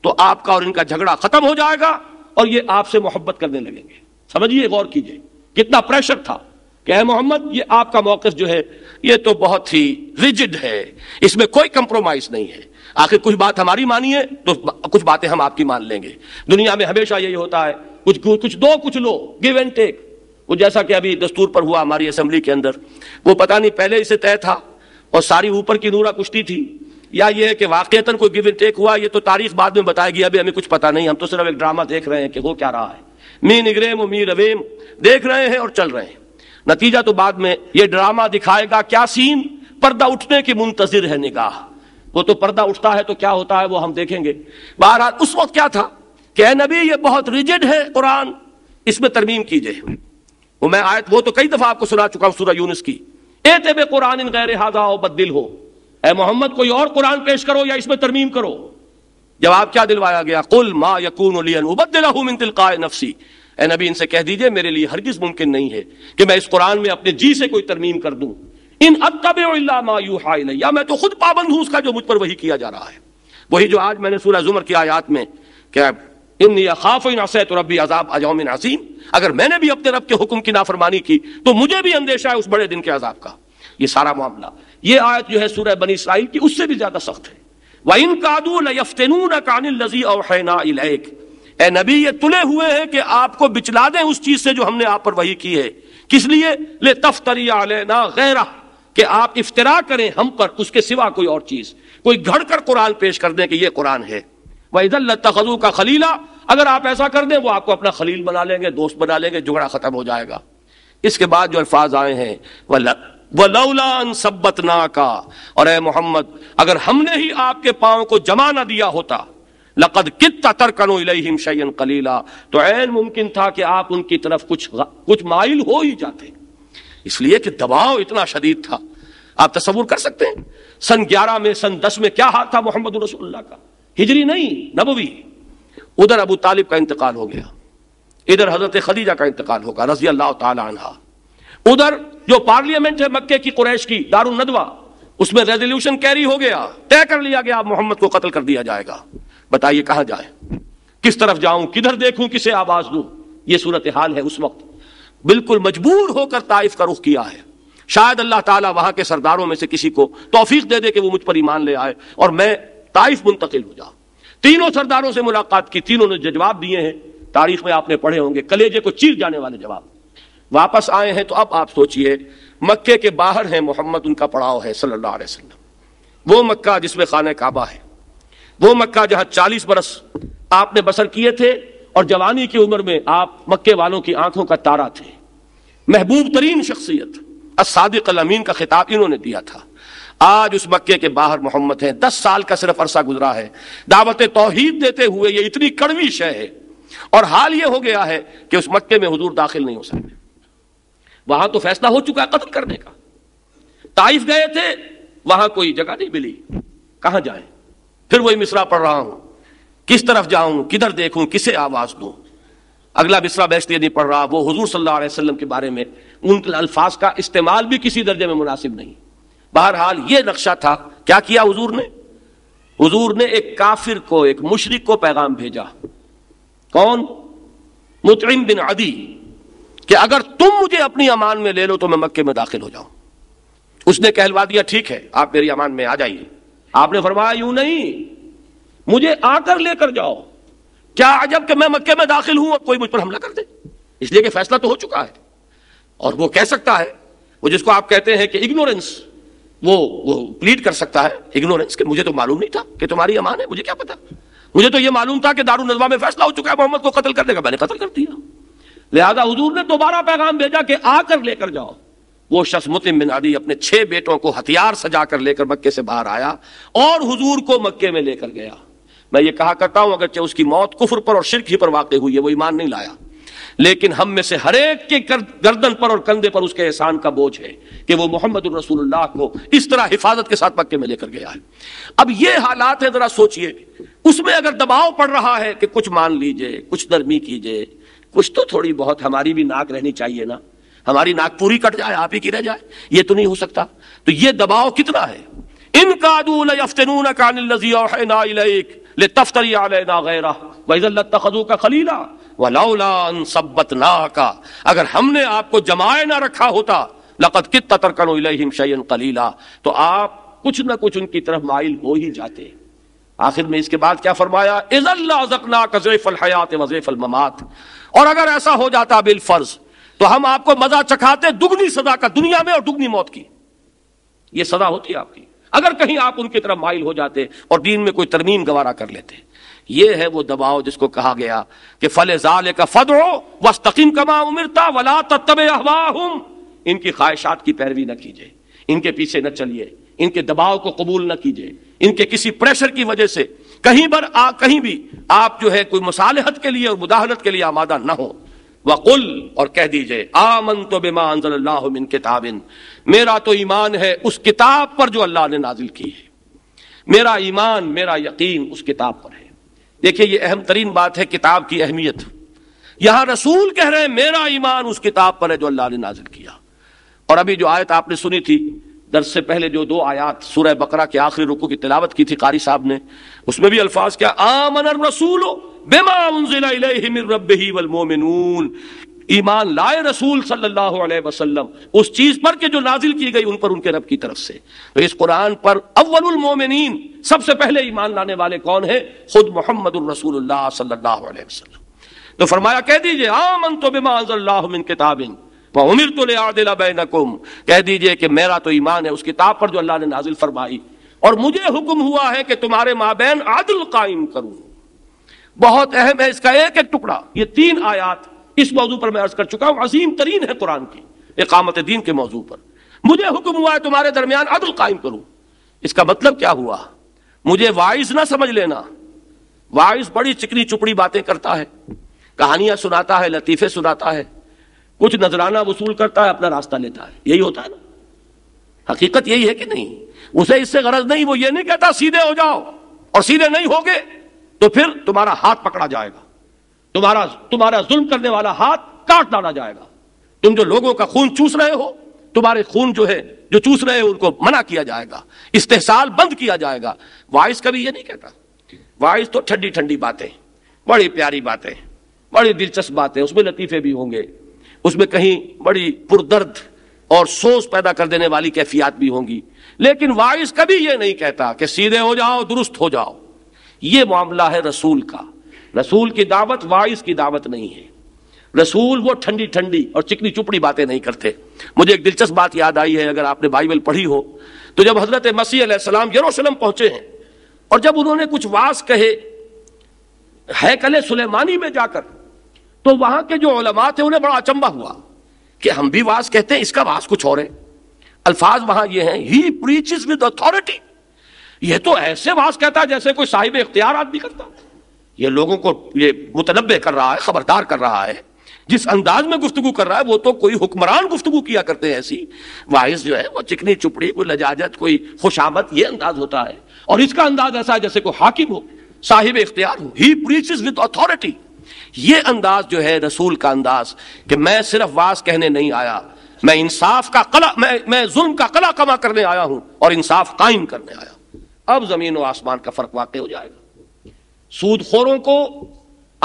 तो आपका और इनका झगड़ा खत्म हो जाएगा और ये आपसे मोहब्बत करने लगेंगे समझिए गौर कीजिए कितना प्रेशर था कि मोहम्मद ये आपका मौकफ जो है ये तो बहुत ही रिजिड है इसमें कोई कंप्रोमाइज नहीं है आखिर कुछ बात हमारी मानी है तो कुछ बातें हम आपकी मान लेंगे दुनिया में हमेशा यही होता है कुछ कुछ दो कुछ लो गिव एंड टेक वो जैसा कि अभी दस्तूर पर हुआ हमारी असेंबली के अंदर वो पता नहीं पहले इसे तय था और सारी ऊपर की नूरा कुश्ती थी या ये है कि वाकता कोई गिव एंड टेक हुआ ये तो तारीख बाद में बताएगी अभी हमें कुछ पता नहीं हम तो सिर्फ एक ड्रामा देख रहे हैं कि वो क्या रहा है मी निगरेम मी रवेम देख रहे हैं और चल रहे हैं नतीजा तो बाद में ये ड्रामा दिखाएगा क्या सीन पर्दा उठने की मुंतजिर है निगाह वो तो पर्दा उठता है तो क्या होता है वो हम देखेंगे बहरहाल उस वक्त क्या था कह नबी ये बहुत रिजिड है कुरान इसमें तरमीम कीजिए वो मैं आयत वो तो कई दफा आपको सुना चुका हूं सूरह यूनिस की ए कुरान इन गैर हाजा हो बददिल हो ए मोहम्मद कोई और कुरान पेश करो या इसमें तरमीम करो जवाब क्या दिलवाया गया कुल मा यकून बददिल नफसी ए नबी इनसे कह दीजिए मेरे लिए हरगिज मुमकिन नहीं है कि मैं इस कुरान में अपने जी से कोई तरमीम कर दूं इन अब अतब या मैं तो खुद पाबंद हूं उसका जो मुझ पर वही किया जा रहा है वही जो आज मैंने सूरह जुमर की आयात में क्या इन खाफ नसैत रबी अजाब अजामिन असीम अगर मैंने भी अपने रब के हुक्म की नाफरमानी की तो मुझे भी अंदेशा है उस बड़े दिन के अजाब का ये सारा मामला ये आयत जो है सूरह बनी इसराइल की उससे भी ज्यादा सख्त है वह इन कादू लफ्तनू कानिल लजी और ए नबी ये तुले हुए हैं कि आपको बिचला दें उस चीज से जो हमने आप पर वही की है किस लिए ले तफ्तरिया गैरा कि आप इफ्तरा करें हम पर उसके सिवा कोई और चीज कोई घड़कर कुरान पेश कर दें कि ये कुरान है वहीदल तखजू का खलीला अगर आप ऐसा कर दें वो आपको अपना खलील बना लेंगे दोस्त बना लेंगे झगड़ा खत्म हो जाएगा इसके बाद जो अल्फाज आए हैं वह सब्बत सब्बतना का और ए मोहम्मद अगर हमने ही आपके पाँव को जमा ना दिया होता लकद कित तरकनो इलहिम शयन कलीला तो ऐन मुमकिन था कि आप उनकी तरफ कुछ कुछ माइल हो ही जाते इसलिए कि दबाव इतना शदीद था आप तस्वुर कर सकते हैं सन ग्यारह में सन दस में क्या हाल था मोहम्मद रसुल्ला का हिजरी नहीं नबवी उधर अबू तालिब का इंतकाल हो गया इधर हजरत खदीजा का इंतकाल होगा रजी अल्लाह तहा उधर जो पार्लियामेंट है मक्के की कुरैश की दारुल नदवा उसमें रेजोल्यूशन कैरी हो गया तय कर लिया गया मोहम्मद को कत्ल कर दिया जाएगा बताइए कहां जाए किस तरफ जाऊं किधर देखूं किसे आवाज दू ये सूरत हाल है उस वक्त बिल्कुल मजबूर होकर ताइफ का रुख किया है शायद अल्लाह ताला वहां के सरदारों में से किसी को तोफीक दे दे कि वो मुझ पर ईमान ले आए और मैं ताइफ मुंतकिल हो जाऊं तीनों सरदारों से मुलाकात की तीनों ने जवाब दिए हैं तारीख में आपने पढ़े होंगे कलेजे को चीर जाने वाले जवाब वापस आए हैं तो अब आप सोचिए मक्के के बाहर हैं मोहम्मद उनका पड़ाव है सल्लल्लाहु अलैहि वसल्लम वो मक्का जिसमें खाना काबा है वो मक्का जहां चालीस बरस आपने बसर किए थे और जवानी की उम्र में आप मक्के वालों की आंखों का तारा थे महबूब तरीन शख्सियत असादिक अमीन का खिताब इन्होंने दिया था आज उस मक्के के बाहर मोहम्मद हैं दस साल का सिर्फ अरसा गुजरा है दावत तोहहीद देते हुए ये इतनी कड़वी शय है और हाल ये हो गया है कि उस मक्के में हजूर दाखिल नहीं हो सकते वहां तो फैसला हो चुका है कत्ल करने का ताइफ गए थे वहां कोई जगह नहीं मिली कहां जाए फिर वही मिसरा पढ़ रहा हूं किस तरफ जाऊं किधर देखूं किसे आवाज दूं अगला मिसरा मैं यदि नहीं पढ़ रहा वो हजूर सल्ला वसलम के बारे में उनके अल्फाज का इस्तेमाल भी किसी दर्जे में मुनासिब नहीं बहरहाल ये नक्शा था क्या किया हजूर ने हजूर ने एक काफिर को एक मुशरक को पैगाम भेजा कौन मुतम बिन अदी कि अगर तुम मुझे अपनी अमान में ले लो तो मैं मक्के में दाखिल हो जाऊं उसने कहलवा दिया ठीक है आप मेरी अमान में आ जाइए आपने फरमाया यूं नहीं मुझे आकर लेकर जाओ क्या अजब कि मैं मक्के में दाखिल हूं और कोई मुझ पर हमला कर दे इसलिए कि फैसला तो हो चुका है और वो कह सकता है वो जिसको आप कहते हैं कि इग्नोरेंस वो वो प्लीड कर सकता है इग्नोरेंस कि मुझे तो मालूम नहीं था कि तुम्हारी अमान है मुझे क्या पता मुझे तो ये मालूम था कि दारू नजवा में फैसला हो चुका है मोहम्मद को कत्ल कर देगा मैंने कत्ल कर दिया लिहाजा हजूर ने दोबारा पैगाम भेजा कि आकर लेकर जाओ वो शख्स मुतिम बिन अदी अपने छह बेटों को हथियार सजा कर लेकर मक्के से बाहर आया और हुजूर को मक्के में लेकर गया मैं ये कहा करता हूं अगर उसकी मौत कुफर पर और शिरक ही पर वाकई हुई है वो ईमान नहीं लाया लेकिन हम में से हरेक के गर्दन पर और कंधे पर उसके एहसान का बोझ है कि वो मोहम्मद रसूलुल्लाह को इस तरह हिफाजत के साथ मक्के में लेकर गया है अब ये हालात है जरा सोचिए उसमें अगर दबाव पड़ रहा है कि कुछ मान लीजिए कुछ नरमी कीजिए कुछ तो थोड़ी बहुत हमारी भी नाक रहनी चाहिए ना हमारी नाक पूरी कट जाए आप ही की रह जाए ये तो नहीं हो सकता तो ये दबाव कितना है इन कादून कानजी का खलीला वलाउला अगर हमने आपको जमाए ना रखा होता लकत कित कलीला तो आप कुछ ना कुछ उनकी तरफ माइल हो ही जाते आखिर में इसके बाद क्या फरमाया इजल्ला जकना कजैफ हयात वजैफ ममात और अगर ऐसा हो जाता बिल फर्ज तो हम आपको मजा चखाते दुगनी सजा का दुनिया में और दुगनी मौत की यह सजा होती है आपकी अगर कहीं आप उनकी तरफ माइल हो जाते और दीन में कोई तरमीम गवारा कर लेते ये है वो दबाव जिसको कहा गया कि फले जाले का फदो वस्तकीम कमा उमिरता वला तब अहवाहुम इनकी ख्वाहिशात की पैरवी न कीजिए इनके पीछे न चलिए इनके दबाव को कबूल न कीजिए इनके किसी प्रेशर की वजह से कहीं पर आ, कहीं भी आप जो है कोई मसालहत के लिए और मुदाहरत के लिए आमादा ना हो वकुल और कह दीजिए आमन तो बेमान मिन किताबिन मेरा तो ईमान है उस किताब पर जो अल्लाह ने नाजिल की है मेरा ईमान मेरा यकीन उस किताब पर है देखिए ये अहम तरीन बात है किताब की अहमियत यहां रसूल कह रहे हैं मेरा ईमान उस किताब पर है जो अल्लाह ने नाजिल किया और अभी जो आयत आपने सुनी थी दर से पहले जो दो आयात सूर्य बकरा के आखिरी रुकू की तिलावत की थी कारी साहब ने उसमें भी अल्फाज क्या आमन रसूलो ईमान लाए रसूल सल्लल्लाहु अलैहि वसल्लम उस चीज पर के जो नाजिल की गई उन पर उनके रब की तरफ से तो इस कुरान पर अव्वलुल मोमिनीन सबसे पहले ईमान लाने वाले कौन है खुद मोहम्मद सल्लल्लाहु अलैहि वसल्लम तो फरमाया कह दीजिए आमन तो बिमाजल्लामिन किताबिन उमिर तो बैनकुम कह दीजिए कि मेरा तो ईमान है उस किताब पर जो अल्लाह ने नाजिल फरमाई और मुझे हुक्म हुआ है कि तुम्हारे माबेन आदिल कायम करूं बहुत अहम है इसका एक एक टुकड़ा ये तीन आयात इस मौजू पर मैं अर्ज कर चुका हूं अजीम तरीन है कुरान की इकामत दीन के मौजू पर मुझे हुक्म हुआ है तुम्हारे दरमियान अदल कायम करूं इसका मतलब क्या हुआ मुझे वाइस ना समझ लेना वाइस बड़ी चिकनी चुपड़ी बातें करता है कहानियां सुनाता है लतीफे सुनाता है कुछ नजराना वसूल करता है अपना रास्ता लेता है यही होता है ना हकीकत यही है कि नहीं उसे इससे गरज नहीं वो ये नहीं कहता सीधे हो जाओ और सीधे नहीं हो गए तो फिर तुम्हारा हाथ पकड़ा जाएगा तुम्हारा तुम्हारा जुल्म करने वाला हाथ काट डाला जाएगा तुम जो लोगों का खून चूस रहे हो तुम्हारे खून जो है जो चूस रहे हो उनको मना किया जाएगा इस्तेसाल बंद किया जाएगा वाइस कभी ये नहीं कहता वाइस तो ठंडी ठंडी बातें बड़ी प्यारी बातें बड़ी दिलचस्प बातें उसमें लतीफे भी होंगे उसमें कहीं बड़ी पुरदर्द और सोच पैदा कर देने वाली कैफियात भी होंगी लेकिन वाइस कभी ये नहीं कहता कि सीधे हो जाओ दुरुस्त हो जाओ ये मामला है रसूल का रसूल की दावत वाइस की दावत नहीं है रसूल वो ठंडी ठंडी और चिकनी चुपड़ी बातें नहीं करते मुझे एक दिलचस्प बात याद आई है अगर आपने बाइबल पढ़ी हो तो जब हजरत मसीह यरूशलेम पहुंचे हैं और जब उन्होंने कुछ वास कहे है कले सुलेमानी में जाकर तो वहां के जो ओलमा थे उन्हें बड़ा अचंबा हुआ कि हम भी वास कहते हैं इसका वास कुछ और है अल्फाज वहां ये हैं ही प्रीचिज विद अथॉरिटी ये तो ऐसे वास कहता है जैसे कोई साहिब इख्तियार आदमी करता ये लोगों को ये मुतनबे कर रहा है खबरदार कर रहा है जिस अंदाज में गुफ्तु कर रहा है वो तो कोई हुक्मरान गुफ्तु किया करते हैं ऐसी वाइस जो है वो चिकनी चुपड़ी कोई लजाजत कोई खुशामद ये अंदाज होता है और इसका अंदाज ऐसा है जैसे कोई हाकिम हो साहिब इख्तियार हो ही प्रीचिज विद अथॉरिटी ये अंदाज जो है रसूल का अंदाज कि मैं सिर्फ वास कहने नहीं आया मैं इंसाफ का कला मैं मैं जुल्म का कला कमा करने आया हूं और इंसाफ कायम करने आया अब जमीन और आसमान का फर्क वाकई हो जाएगा सूदखोरों को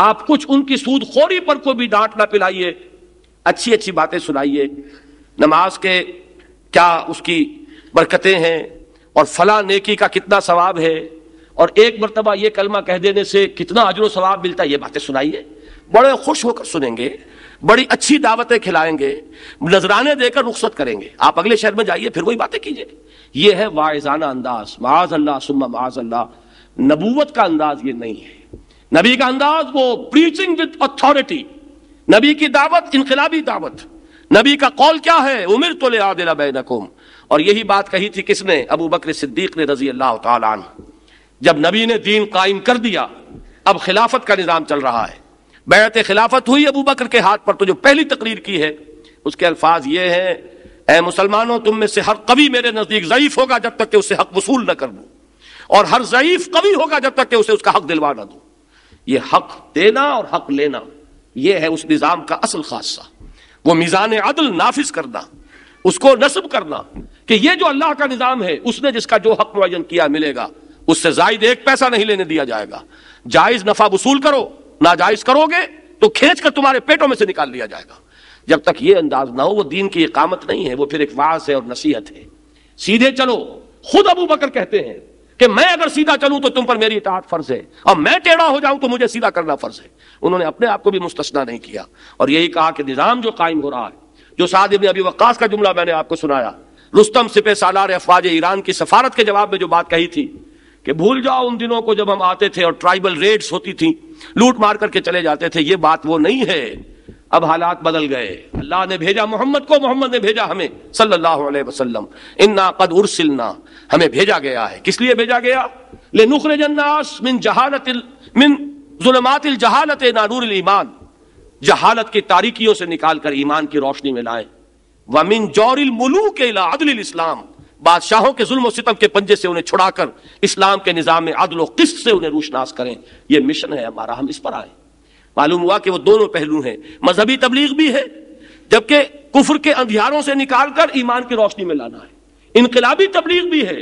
आप कुछ उनकी सूदखोरी पर को भी डांट ना पिलाइए अच्छी अच्छी बातें सुनाइए नमाज के क्या उसकी बरकतें हैं और फला नेकी का कितना सवाब है और एक मरतबा ये कलमा कह देने से कितना अजर सवाब मिलता है ये बातें सुनाइए बड़े खुश होकर सुनेंगे बड़ी अच्छी दावतें खिलाएंगे नजराने देकर रुख्सत करेंगे आप अगले शहर में जाइए फिर वही बातें कीजिए यह है वाइजाना अंदाज माज अल्लाह सुम्मा माज अल्लाह नबूवत का अंदाज ये नहीं है नबी का अंदाज वो प्रीचिंग विद अथॉरिटी नबी की दावत इनकलाबी दावत नबी का कौल क्या है उमिर तो ले आदिला बैनकुम और यही बात कही थी किसने अबू बकर सिद्दीक ने रजी अल्लाह तब नबी ने दीन कायम कर दिया अब खिलाफत का निज़ाम चल रहा है बैत खिलाफत हुई अबू बकर के हाथ पर तो जो पहली तकरीर की है उसके अल्फाज ये हैं ए मुसलमानों तुम में से हर कभी मेरे नजदीक ज़यीफ होगा जब तक कि उसे हक वसूल न कर दूँ और हर ज़यीफ कभी होगा जब तक कि उसे उसका हक दिलवा ना दूँ ये हक देना और हक लेना यह है उस निज़ाम का असल खादसा वो मिज़ान अदल नाफिज करना उसको नस्ब करना कि ये जो अल्लाह का निज़ाम है उसने जिसका जो हक मुन किया मिलेगा उससे जायद एक पैसा नहीं लेने दिया जाएगा जायज़ नफा वसूल करो नाजायज करोगे तो खींच कर तुम्हारे पेटों में से निकाल लिया जाएगा जब तक ये अंदाज ना हो वो दीन की इकामत नहीं है वो फिर एक वास है और नसीहत है सीधे चलो खुद अबू बकर कहते हैं कि मैं अगर सीधा चलूं तो तुम पर मेरी इतात फर्ज है और मैं टेढ़ा हो जाऊं तो मुझे सीधा करना फर्ज है उन्होंने अपने आप को भी मुस्तना नहीं किया और यही कहा कि निज़ाम जो कायम हो रहा है जो साद इबन अभी वक्स का जुमला मैंने आपको सुनाया रुस्तम सिपे सालार अफवाज ईरान की सफारत के जवाब में जो बात कही थी कि भूल जाओ उन दिनों को जब हम आते थे और ट्राइबल रेड्स होती थी लूट मार करके चले जाते थे ये बात वो नहीं है अब हालात बदल गए अल्लाह ने भेजा मोहम्मद को मोहम्मद ने भेजा हमें सल्लल्लाहु अलैहि वसल्लम इन्ना कद उर्सिलना हमें भेजा गया है किस लिए भेजा गया ले नुखरे जन्नास मिन जहालत मिन जुलमातिल जहालत नानूर ईमान जहालत की तारीखियों से निकाल कर ईमान की रोशनी में लाए वमिन जौरिल मलूक इला अदल इस्लाम बादशाहों के जुल्म सितम के पंजे से उन्हें छुड़ाकर इस्लाम के निज़ाम में अदल किस्त से उन्हें रूशनास करें यह मिशन है हमारा हम इस पर आए मालूम हुआ कि वो दोनों पहलू हैं मजहबी तबलीग भी है जबकि कुफर के अंधियारों से निकालकर ईमान की रोशनी में लाना है इनकलाबी तबलीग भी है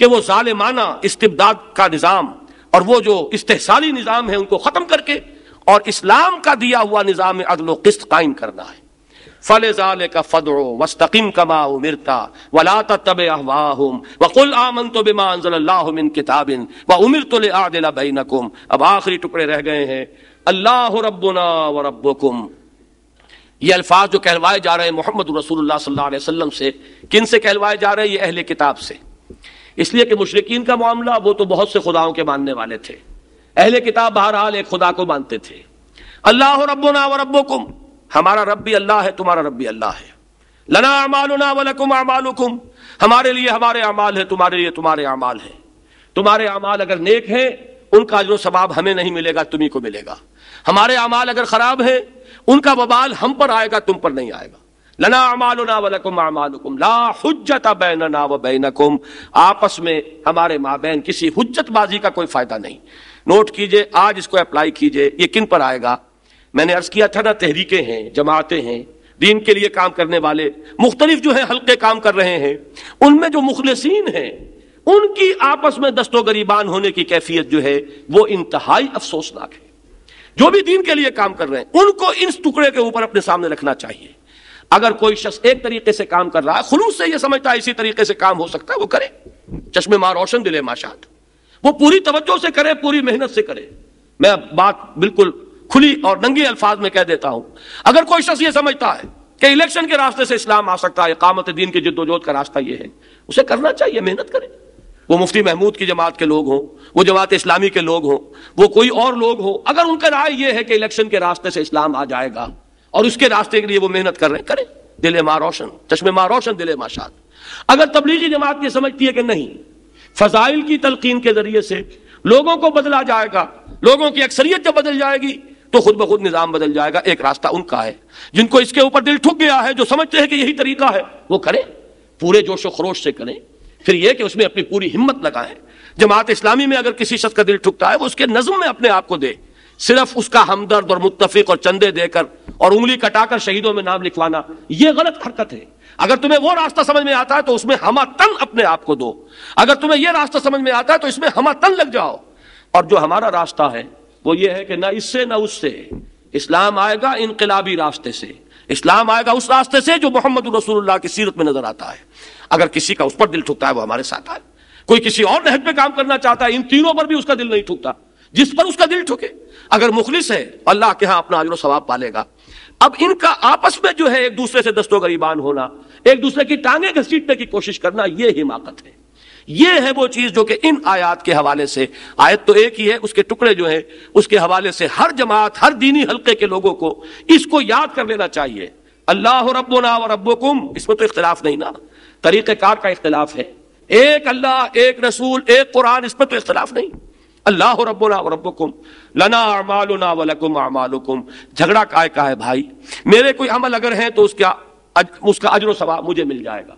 कि वो जालमाना इस्तबदाद का निज़ाम और वो जो इस्तेसाली निज़ाम है उनको ख़त्म करके और इस्लाम का दिया हुआ निज़ाम अदल किस्त कायम करना है फल का फ़दो वस्तकीम कमा मिरता वलाता तब अहवाहम वकुल आमन तो बेमानजल्लामिन किताबिन व उमिर तो आदिला बई नकुम अब आखिरी टुकड़े रह गए हैं अल्लाह रबना व रबुकुम ये अल्फाज जो कहलवाए जा रहे हैं मोहम्मद रसूलुल्लाह सल्लल्लाहु अलैहि वसल्लम से किन से कहलवाए जा रहे हैं ये अहले किताब से इसलिए कि मुशरकिन का मामला वो तो बहुत से खुदाओं के मानने वाले थे अहले किताब बहरहाल एक खुदा को मानते थे अल्लाह रबना व रबुकुम हमारा रब भी अल्लाह है तुम्हारा रब भी अल्लाह है लना अमालना वलकुम अमालुकुम हमारे लिए हमारे अमाल है तुम्हारे लिए तुम्हारे अमाल है तुम्हारे अमाल अगर नेक हैं उनका जो स्वाब हमें नहीं मिलेगा तुम्ही को मिलेगा हमारे अमाल अगर खराब है उनका बबाल हम पर आएगा तुम पर नहीं आएगा लना अमालना वलकुम अमालुकुम ला हजत बैनना व बैनकुम आपस में हमारे बहन किसी हजतबाजी का कोई फायदा नहीं नोट कीजिए आज इसको अप्लाई कीजिए ये किन पर आएगा मैंने अर्ज किया था ना तहरीकें हैं जमातें हैं दीन के लिए काम करने वाले मुख्तलिफ जो है हल्के काम कर रहे हैं उनमें जो मुखलसिन हैं उनकी आपस में दस्तो गरीबान होने की कैफियत जो है वो इंतहाई अफसोसनाक है जो भी दीन के लिए काम कर रहे हैं उनको इन टुकड़े के ऊपर अपने सामने रखना चाहिए अगर कोई शख्स एक तरीके से काम कर रहा है खुलूस से यह समझता है इसी तरीके से काम हो सकता है वो करे चश्मे माँ रोशन दिले माशात वो पूरी तवज्जो से करे पूरी मेहनत से करे मैं बात बिल्कुल खुली और नंगी अल्फाज में कह देता हूं अगर कोई शख्स ये समझता है कि इलेक्शन के रास्ते से इस्लाम आ सकता है कामत दीन के जद्दोजहद का रास्ता ये है उसे करना चाहिए मेहनत करें वो मुफ्ती महमूद की जमात के लोग हों वो जमात इस्लामी के लोग हों वो कोई और लोग हों अगर उनका राय ये है कि इलेक्शन के रास्ते से इस्लाम आ जाएगा और उसके रास्ते के लिए वो मेहनत कर रहे हैं करें दिले माँ रोशन चश्मे माँ रोशन दिले माँ शाद अगर तबलीगी जमात ये समझती है कि नहीं फजाइल की तलकीन के जरिए से लोगों को बदला जाएगा लोगों की अक्सरियत जब बदल जाएगी तो खुद ब खुद निज़ाम बदल जाएगा एक रास्ता उनका है जिनको इसके ऊपर दिल ठुक गया है जो समझते हैं कि यही तरीका है वो करें पूरे जोश खरोश से करें फिर यह कि उसमें अपनी पूरी हिम्मत लगाएं जमात इस्लामी में अगर किसी शख्स का दिल ठुकता है वो उसके नज्म में अपने आप को दे सिर्फ उसका हमदर्द और मुतफिक और चंदे देकर और उंगली कटाकर शहीदों में नाम लिखवाना यह गलत हरकत है अगर तुम्हें वो रास्ता समझ में आता है तो उसमें हम तन अपने आप को दो अगर तुम्हें यह रास्ता समझ में आता है तो इसमें हम तन लग जाओ और जो हमारा रास्ता है वो ये है कि ना इससे ना उससे इस्लाम आएगा इनकलाबी रास्ते से इस्लाम आएगा उस रास्ते से जो मोहम्मद रसूलुल्लाह की सीरत में नजर आता है अगर किसी का उस पर दिल ठुकता है वो हमारे साथ आए कोई किसी और नहज में काम करना चाहता है इन तीनों पर भी उसका दिल नहीं ठुकता जिस पर उसका दिल ठुके अगर मुखलिस है अल्लाह के यहाँ अपना अजर सवाब पालेगा अब इनका आपस में जो है एक दूसरे से दस्तों गरीबान होना एक दूसरे की टांगे घसीटने की कोशिश करना यह हिमाकत है ये है वो चीज जो कि इन आयात के हवाले से आयत तो एक ही है उसके टुकड़े जो है उसके हवाले से हर जमात हर दीनी हल्के के लोगों को इसको याद कर लेना चाहिए अल्लाह रब्बना व रब्बुकुम इसमें तो इख्तलाफ नहीं ना तरीक़ेकार का इख्तलाफ है एक अल्लाह एक रसूल एक कुरान इसमें तो इख्तलाफ नहीं अल्लाह रब्बना व रब्बुकुम लना अमालुना व लकुम अमालुकुम झगड़ा काय का है भाई मेरे कोई अमल अगर है तो उसका अज, उसका अजर सवाब मुझे मिल जाएगा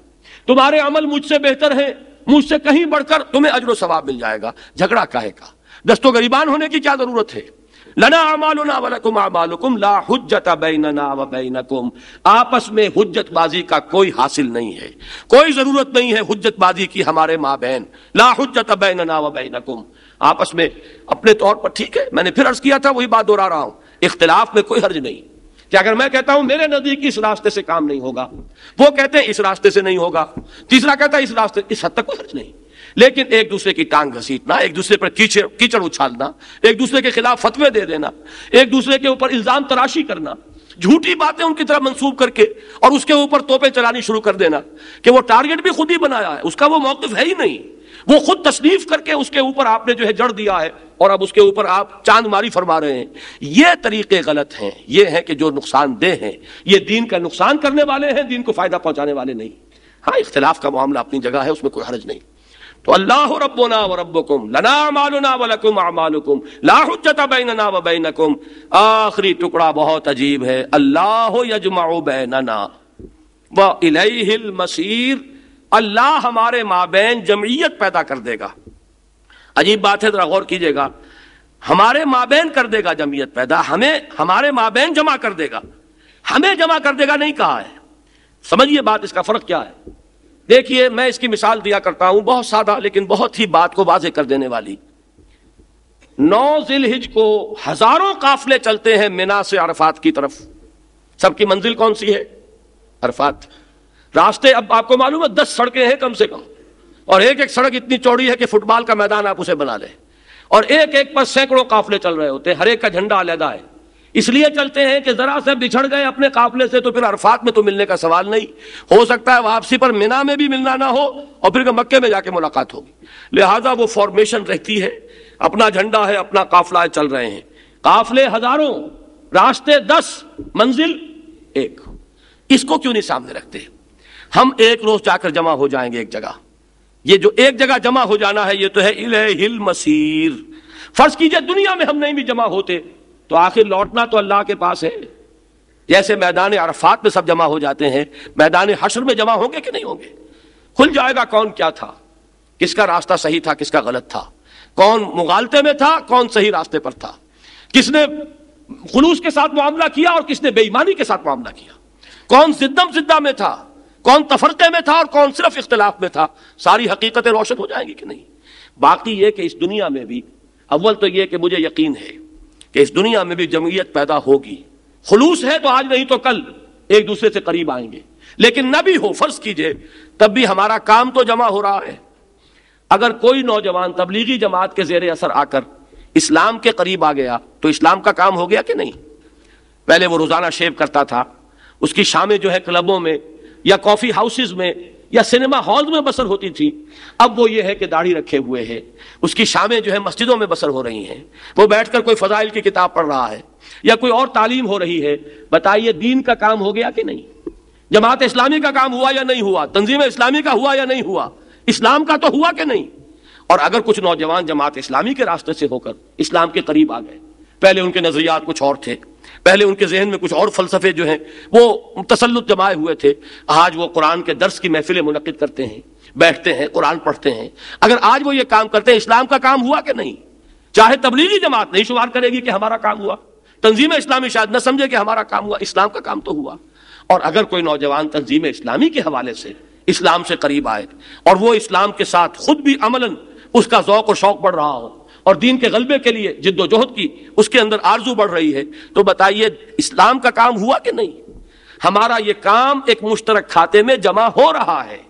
तुम्हारे अमल मुझसे बेहतर है मुझसे कहीं बढ़कर तुम्हें अजर सवाब मिल जाएगा झगड़ा काहे का दस्तो गरीबान होने की क्या जरूरत है लना अमालुना वालकुम अमालुकुम ला हुज्जत बैनना व बैनकुम आपस में हुज्जतबाजी का कोई हासिल नहीं है कोई जरूरत नहीं है हुज्जतबाजी की हमारे माँ बहन ला हुज्जत बैनना व बैनकुम आपस में अपने तौर पर ठीक है मैंने फिर अर्ज किया था वही बात दोहरा रहा हूं इख्तिलाफ में कोई हर्ज नहीं कि अगर मैं कहता हूं मेरे नजदीक इस रास्ते से काम नहीं होगा वो कहते हैं इस रास्ते से नहीं होगा तीसरा कहता है इस रास्ते इस हद तक कोई फर्ज नहीं लेकिन एक दूसरे की टांग घसीटना एक दूसरे पर कीचड़ कीचड़ उछालना एक दूसरे के खिलाफ फतवे दे देना एक दूसरे के ऊपर इल्जाम तराशी करना झूठी बातें उनकी तरफ मंसूब करके और उसके ऊपर तोपे चलानी शुरू कर देना कि वो टारगेट भी खुद ही बनाया है उसका वो मौकफ है ही नहीं वो खुद तशरीफ करके उसके ऊपर आपने जो है जड़ दिया है और अब उसके ऊपर आप चांद मारी फरमा रहे हैं ये तरीके गलत हैं ये है कि जो नुकसान दे हैं ये दीन का नुकसान करने वाले हैं दीन को फायदा पहुंचाने वाले नहीं हाँ इख्तलाफ का मामला अपनी जगह है उसमें कोई हरज नहीं तो अल्लाह रबोना व रब्बकुम लना व बैनकुम आखिरी टुकड़ा बहुत अजीब है अल्लाह यजमा बैनना व इलेहिल मसीर अल्लाह हमारे माबेन जमीयत पैदा कर देगा अजीब बात है जरा गौर कीजिएगा हमारे माबेन कर देगा जमीयत पैदा हमें हमारे माबेन जमा कर देगा हमें जमा कर देगा नहीं कहा है समझिए बात इसका फर्क क्या है देखिए मैं इसकी मिसाल दिया करता हूं बहुत सादा लेकिन बहुत ही बात को वाजे कर देने वाली नौ हिज को हजारों काफले चलते हैं मिना से अरफात की तरफ सबकी मंजिल कौन सी है अरफात रास्ते अब आपको मालूम है दस सड़कें हैं कम से कम और एक एक सड़क इतनी चौड़ी है कि फुटबॉल का मैदान आप उसे बना ले और एक एक पर सैकड़ों काफले चल रहे होते हैं हर एक का झंडा अलहदा है इसलिए चलते हैं कि जरा से बिछड़ गए अपने काफले से तो फिर अरफात में तो मिलने का सवाल नहीं हो सकता है वापसी पर मीना में भी मिलना ना हो और फिर मक्के में जाके मुलाकात होगी लिहाजा वो फॉर्मेशन रहती है अपना झंडा है अपना काफला चल रहे हैं काफले हजारों रास्ते दस मंजिल एक इसको क्यों नहीं सामने रखते हैं हम एक रोज जाकर जमा हो जाएंगे एक जगह ये जो एक जगह जमा हो जाना है ये तो है इले हिल मसीर फर्ज कीजिए दुनिया में हम नहीं भी जमा होते तो आखिर लौटना तो अल्लाह के पास है जैसे मैदान अरफात में सब जमा हो जाते हैं मैदान हशर में जमा होंगे कि नहीं होंगे खुल जाएगा कौन क्या था किसका रास्ता सही था किसका गलत था कौन मुगालते में था कौन सही रास्ते पर था किसने खुलूस के साथ मामला किया और किसने बेईमानी के साथ मामला किया कौन सिद्धम सिद्धा में था कौन तफरके में था और कौन सिर्फ इख्तलाफ में था सारी हकीकतें रोशन हो जाएंगी कि नहीं बाकी ये कि इस दुनिया में भी अव्वल तो ये कि मुझे यकीन है कि इस दुनिया में भी जमीयत पैदा होगी खलूस है तो आज नहीं तो कल एक दूसरे से करीब आएंगे लेकिन न भी हो फर्ज कीजिए तब भी हमारा काम तो जमा हो रहा है अगर कोई नौजवान तबलीगी जमात के जेर असर आकर इस्लाम के करीब आ गया तो इस्लाम का काम हो गया कि नहीं पहले वो रोज़ाना शेव करता था उसकी शामें जो है क्लबों में या कॉफी हाउसेज में या सिनेमा हॉल में बसर होती थी अब वो ये है कि दाढ़ी रखे हुए है उसकी शामें जो है मस्जिदों में बसर हो रही हैं वो बैठकर कोई फजाइल की किताब पढ़ रहा है या कोई और तालीम हो रही है बताइए दीन का काम हो गया कि नहीं जमात इस्लामी का काम हुआ या नहीं हुआ तंजीम इस्लामी का हुआ या नहीं हुआ इस्लाम का तो हुआ कि नहीं और अगर कुछ नौजवान जमात इस्लामी के रास्ते से होकर इस्लाम के करीब आ गए पहले उनके नजरियात कुछ और थे पहले उनके जहन में कुछ और फलसफे जो हैं वो तसलुत जमाए हुए थे आज वो कुरान के दर्श की महफिलें मुनद करते हैं बैठते हैं कुरान पढ़ते हैं अगर आज वो ये काम करते हैं इस्लाम का काम हुआ कि नहीं चाहे तबलीगी जमात नहीं शुमार करेगी कि हमारा काम हुआ तंजीम इस्लामी शायद न समझे कि हमारा काम हुआ इस्लाम का काम तो हुआ और अगर कोई नौजवान तंजीम इस्लामी के हवाले से इस्लाम से करीब आए और वो इस्लाम के साथ खुद भी अमलन उसका ओक और शौक बढ़ रहा हो और दीन के गलबे के लिए जिद्दोजहद की उसके अंदर आरजू बढ़ रही है तो बताइए इस्लाम का काम हुआ कि नहीं हमारा ये काम एक मुश्तरक खाते में जमा हो रहा है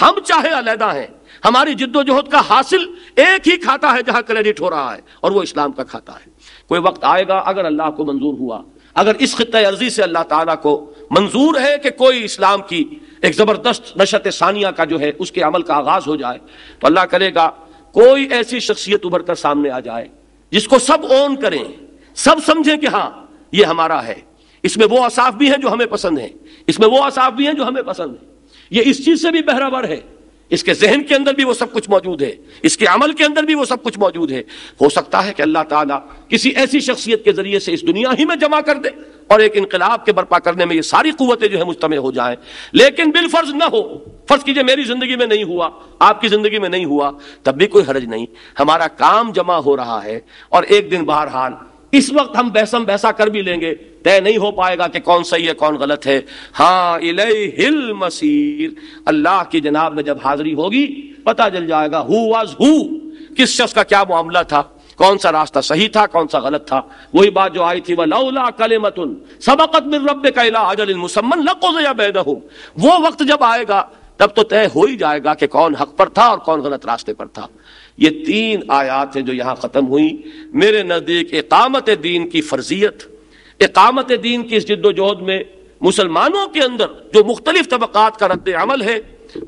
हम चाहे अलहदा हैं हमारी जिद्दोजहद का हासिल एक ही खाता है जहां क्रेडिट हो रहा है और वो इस्लाम का खाता है कोई वक्त आएगा अगर अल्लाह को मंजूर हुआ अगर इस खत्ते अर्जी से अल्लाह ताला को मंजूर है कि कोई इस्लाम की एक जबरदस्त नशत सानिया का जो है उसके अमल का आगाज हो जाए तो अल्लाह करेगा कोई ऐसी शख्सियत उभर कर सामने आ जाए जिसको सब ओन करें सब समझें कि हाँ ये हमारा है इसमें वो असाफ भी है जो हमें पसंद है इसमें वो असाफ भी है जो हमें पसंद है ये इस चीज से भी बहरावर है इसके जहन के अंदर भी वो सब कुछ मौजूद है इसके अमल के अंदर भी वो सब कुछ मौजूद है हो सकता है कि अल्लाह ताला किसी ऐसी शख्सियत के जरिए से इस दुनिया ही में जमा कर दे और एक इनकलाब के बर्पा करने में ये सारी कुतें जो है मुश्तम हो जाए लेकिन बिलफर्ज ना हो फर्ज कीजिए मेरी जिंदगी में नहीं हुआ आपकी जिंदगी में नहीं हुआ तब भी कोई हर्ज नहीं हमारा काम जमा हो रहा है और एक दिन बहरहाल इस वक्त हम बहसम बहसा कर भी लेंगे तय नहीं हो पाएगा कि कौन सही है कौन गलत है हाँ हिल मसीर अल्लाह की जनाब में जब हाजिरी होगी पता चल जाएगा हु वाज हु किस शख्स का क्या मामला था कौन सा रास्ता सही था कौन सा गलत था वही बात जो आई थी वह लौला कले मतुन सबकत मिन रब कैला अजल मुसम्मन लकोजया हो वो वक्त जब आएगा तब तो तय हो ही जाएगा कि कौन हक पर था और कौन गलत रास्ते पर था ये तीन आयात हैं जो यहाँ ख़त्म हुई मेरे नज़दीक एकामत दीन की फर्जियत एकामत दीन की इस जिद्दोजहद में मुसलमानों के अंदर जो मुख्तलिफ तबक़ात का रद्द अमल है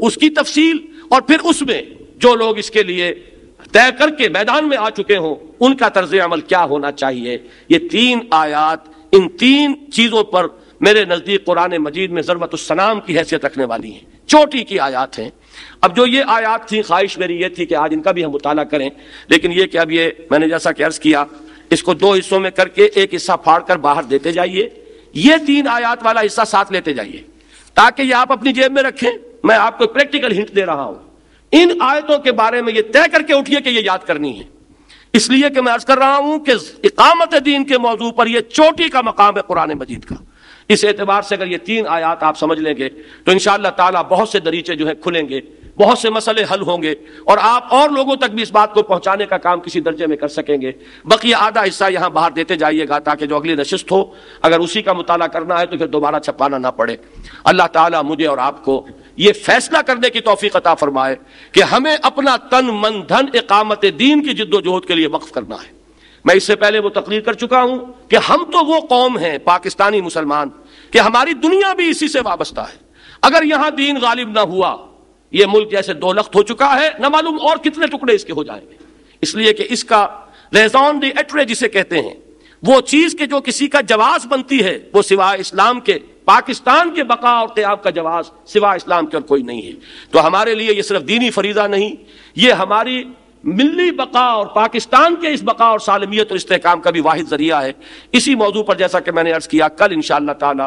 उसकी तफसील और फिर उसमें जो लोग इसके लिए तय करके मैदान में आ चुके हों उनका तर्ज अमल क्या होना चाहिए ये तीन आयात इन तीन चीज़ों पर मेरे नज़दीक कुरान मजीद में ज़रूरत सनाम की हैसियत रखने वाली है चोटी की आयात हैं अब जो ये आयात थी ख्वाहिश मेरी ये थी कि आज इनका भी हम मुताला करें लेकिन ये कि अब ये मैंने जैसा कि अर्ज किया इसको दो हिस्सों में करके एक हिस्सा फाड़ कर बाहर देते जाइए ये तीन आयात वाला हिस्सा साथ लेते जाइए ताकि ये आप अपनी जेब में रखें मैं आपको प्रैक्टिकल हिंट दे रहा हूं इन आयतों के बारे में ये तय करके उठिए कि ये याद करनी है इसलिए कि मैं अर्ज कर रहा हूं कि इकामत दीन के मौजू पर यह चोटी का मकाम है कुरान मजीद का इस एतबार से अगर ये तीन आयात आप समझ लेंगे तो इन ताला बहुत से दरीचे जो है खुलेंगे बहुत से मसले हल होंगे और आप और लोगों तक भी इस बात को पहुंचाने का काम किसी दर्जे में कर सकेंगे बाकी आधा हिस्सा यहां बाहर देते जाइएगा ताकि जो अगली नशिस्त हो अगर उसी का मुताला करना है तो फिर दोबारा छपाना ना पड़े अल्लाह ताला मुझे और आपको ये फैसला करने की तोफ़ी अता फरमाए कि हमें अपना तन मन धन इकामत दीन की जिद्दोजहद के लिए वक्फ करना है मैं इससे पहले वो तकलीर कर चुका हूं कि हम तो वो कौम हैं पाकिस्तानी मुसलमान कि हमारी दुनिया भी इसी से वाबस्ता है अगर यहां दीन गालिब ना हुआ यह मुल्क जैसे दोलख्त हो चुका है न मालूम और कितने टुकड़े इसके हो जाएंगे इसलिए कि इसका रेजॉन दी एट्रे जिसे कहते हैं वो चीज के जो किसी का जवाब बनती है वो सिवाय इस्लाम के पाकिस्तान के बका और त्याब का जवाब सिवाय इस्लाम के और कोई नहीं है तो हमारे लिए ये सिर्फ दीनी फरीदा नहीं ये हमारी मिली बका और पाकिस्तान के इस बका और सालमियत और इस्तेकाम का भी वाहिद जरिया है इसी मौजू पर जैसा कि मैंने अर्ज किया कल इन ताला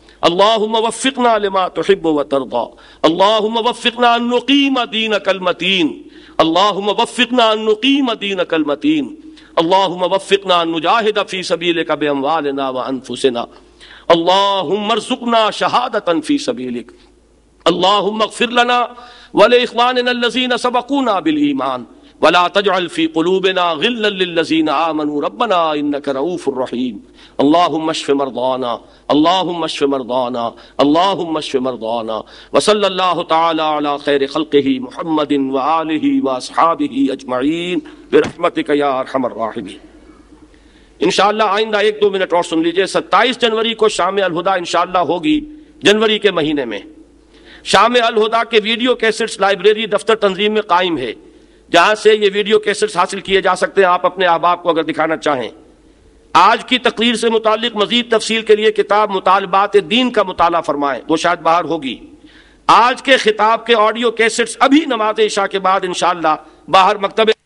अल्लाम वफ़िकना लमा तहब व तरदा अल्लाम वफ़िकना नकीम दीन कलमतीन अल्लाम वफ़िकना नकीम दीन कलमतीन अल्लाम वफ़िकना नुजाहिद फ़ी सबील कब अम्वालना व अनफुसना अल्लामरसुकना शहादतन फ़ी सबीलिक अल्लाम फिरलना वले इखवान सबकूना बिल ईमान वला तजअलफ़ी कलूबना गिल्लजीन आमनू रबना इन्नक रऊफ़ुर्रहीम अल्लाहुम्मशफ़ मरदाना अल्लाहुम्मशफ़ मरदाना अल्लाहुम्मशफ़ मरदाना वसल्लल्लाहु तआला अला खैर खल्क़िही मुहम्मदिन व आलिही व अस्हाबिही अजमईन बिरहमतिक या अरहमर राहिमीन इंशाल्लाह आइंदा एक दो मिनट और सुन लीजिए सत्ताईस जनवरी को शाम अलहुदा इंशाल्लाह होगी जनवरी के महीने में शाम अलहुदा के वीडियो कैसेट्स लाइब्रेरी दफ्तर तंजीम में कायम है जहां से ये वीडियो कैसेट्स हासिल किए जा सकते हैं आप अपने अहबाब को अगर दिखाना चाहें आज की तकरीर से मुतल मजीद तफसील के लिए किताब मुतालबात दीन का मुताला फरमाएं वो शायद बाहर होगी आज के खिताब के ऑडियो कैसेट्स अभी नमाज इशा के बाद इन बाहर मकतबे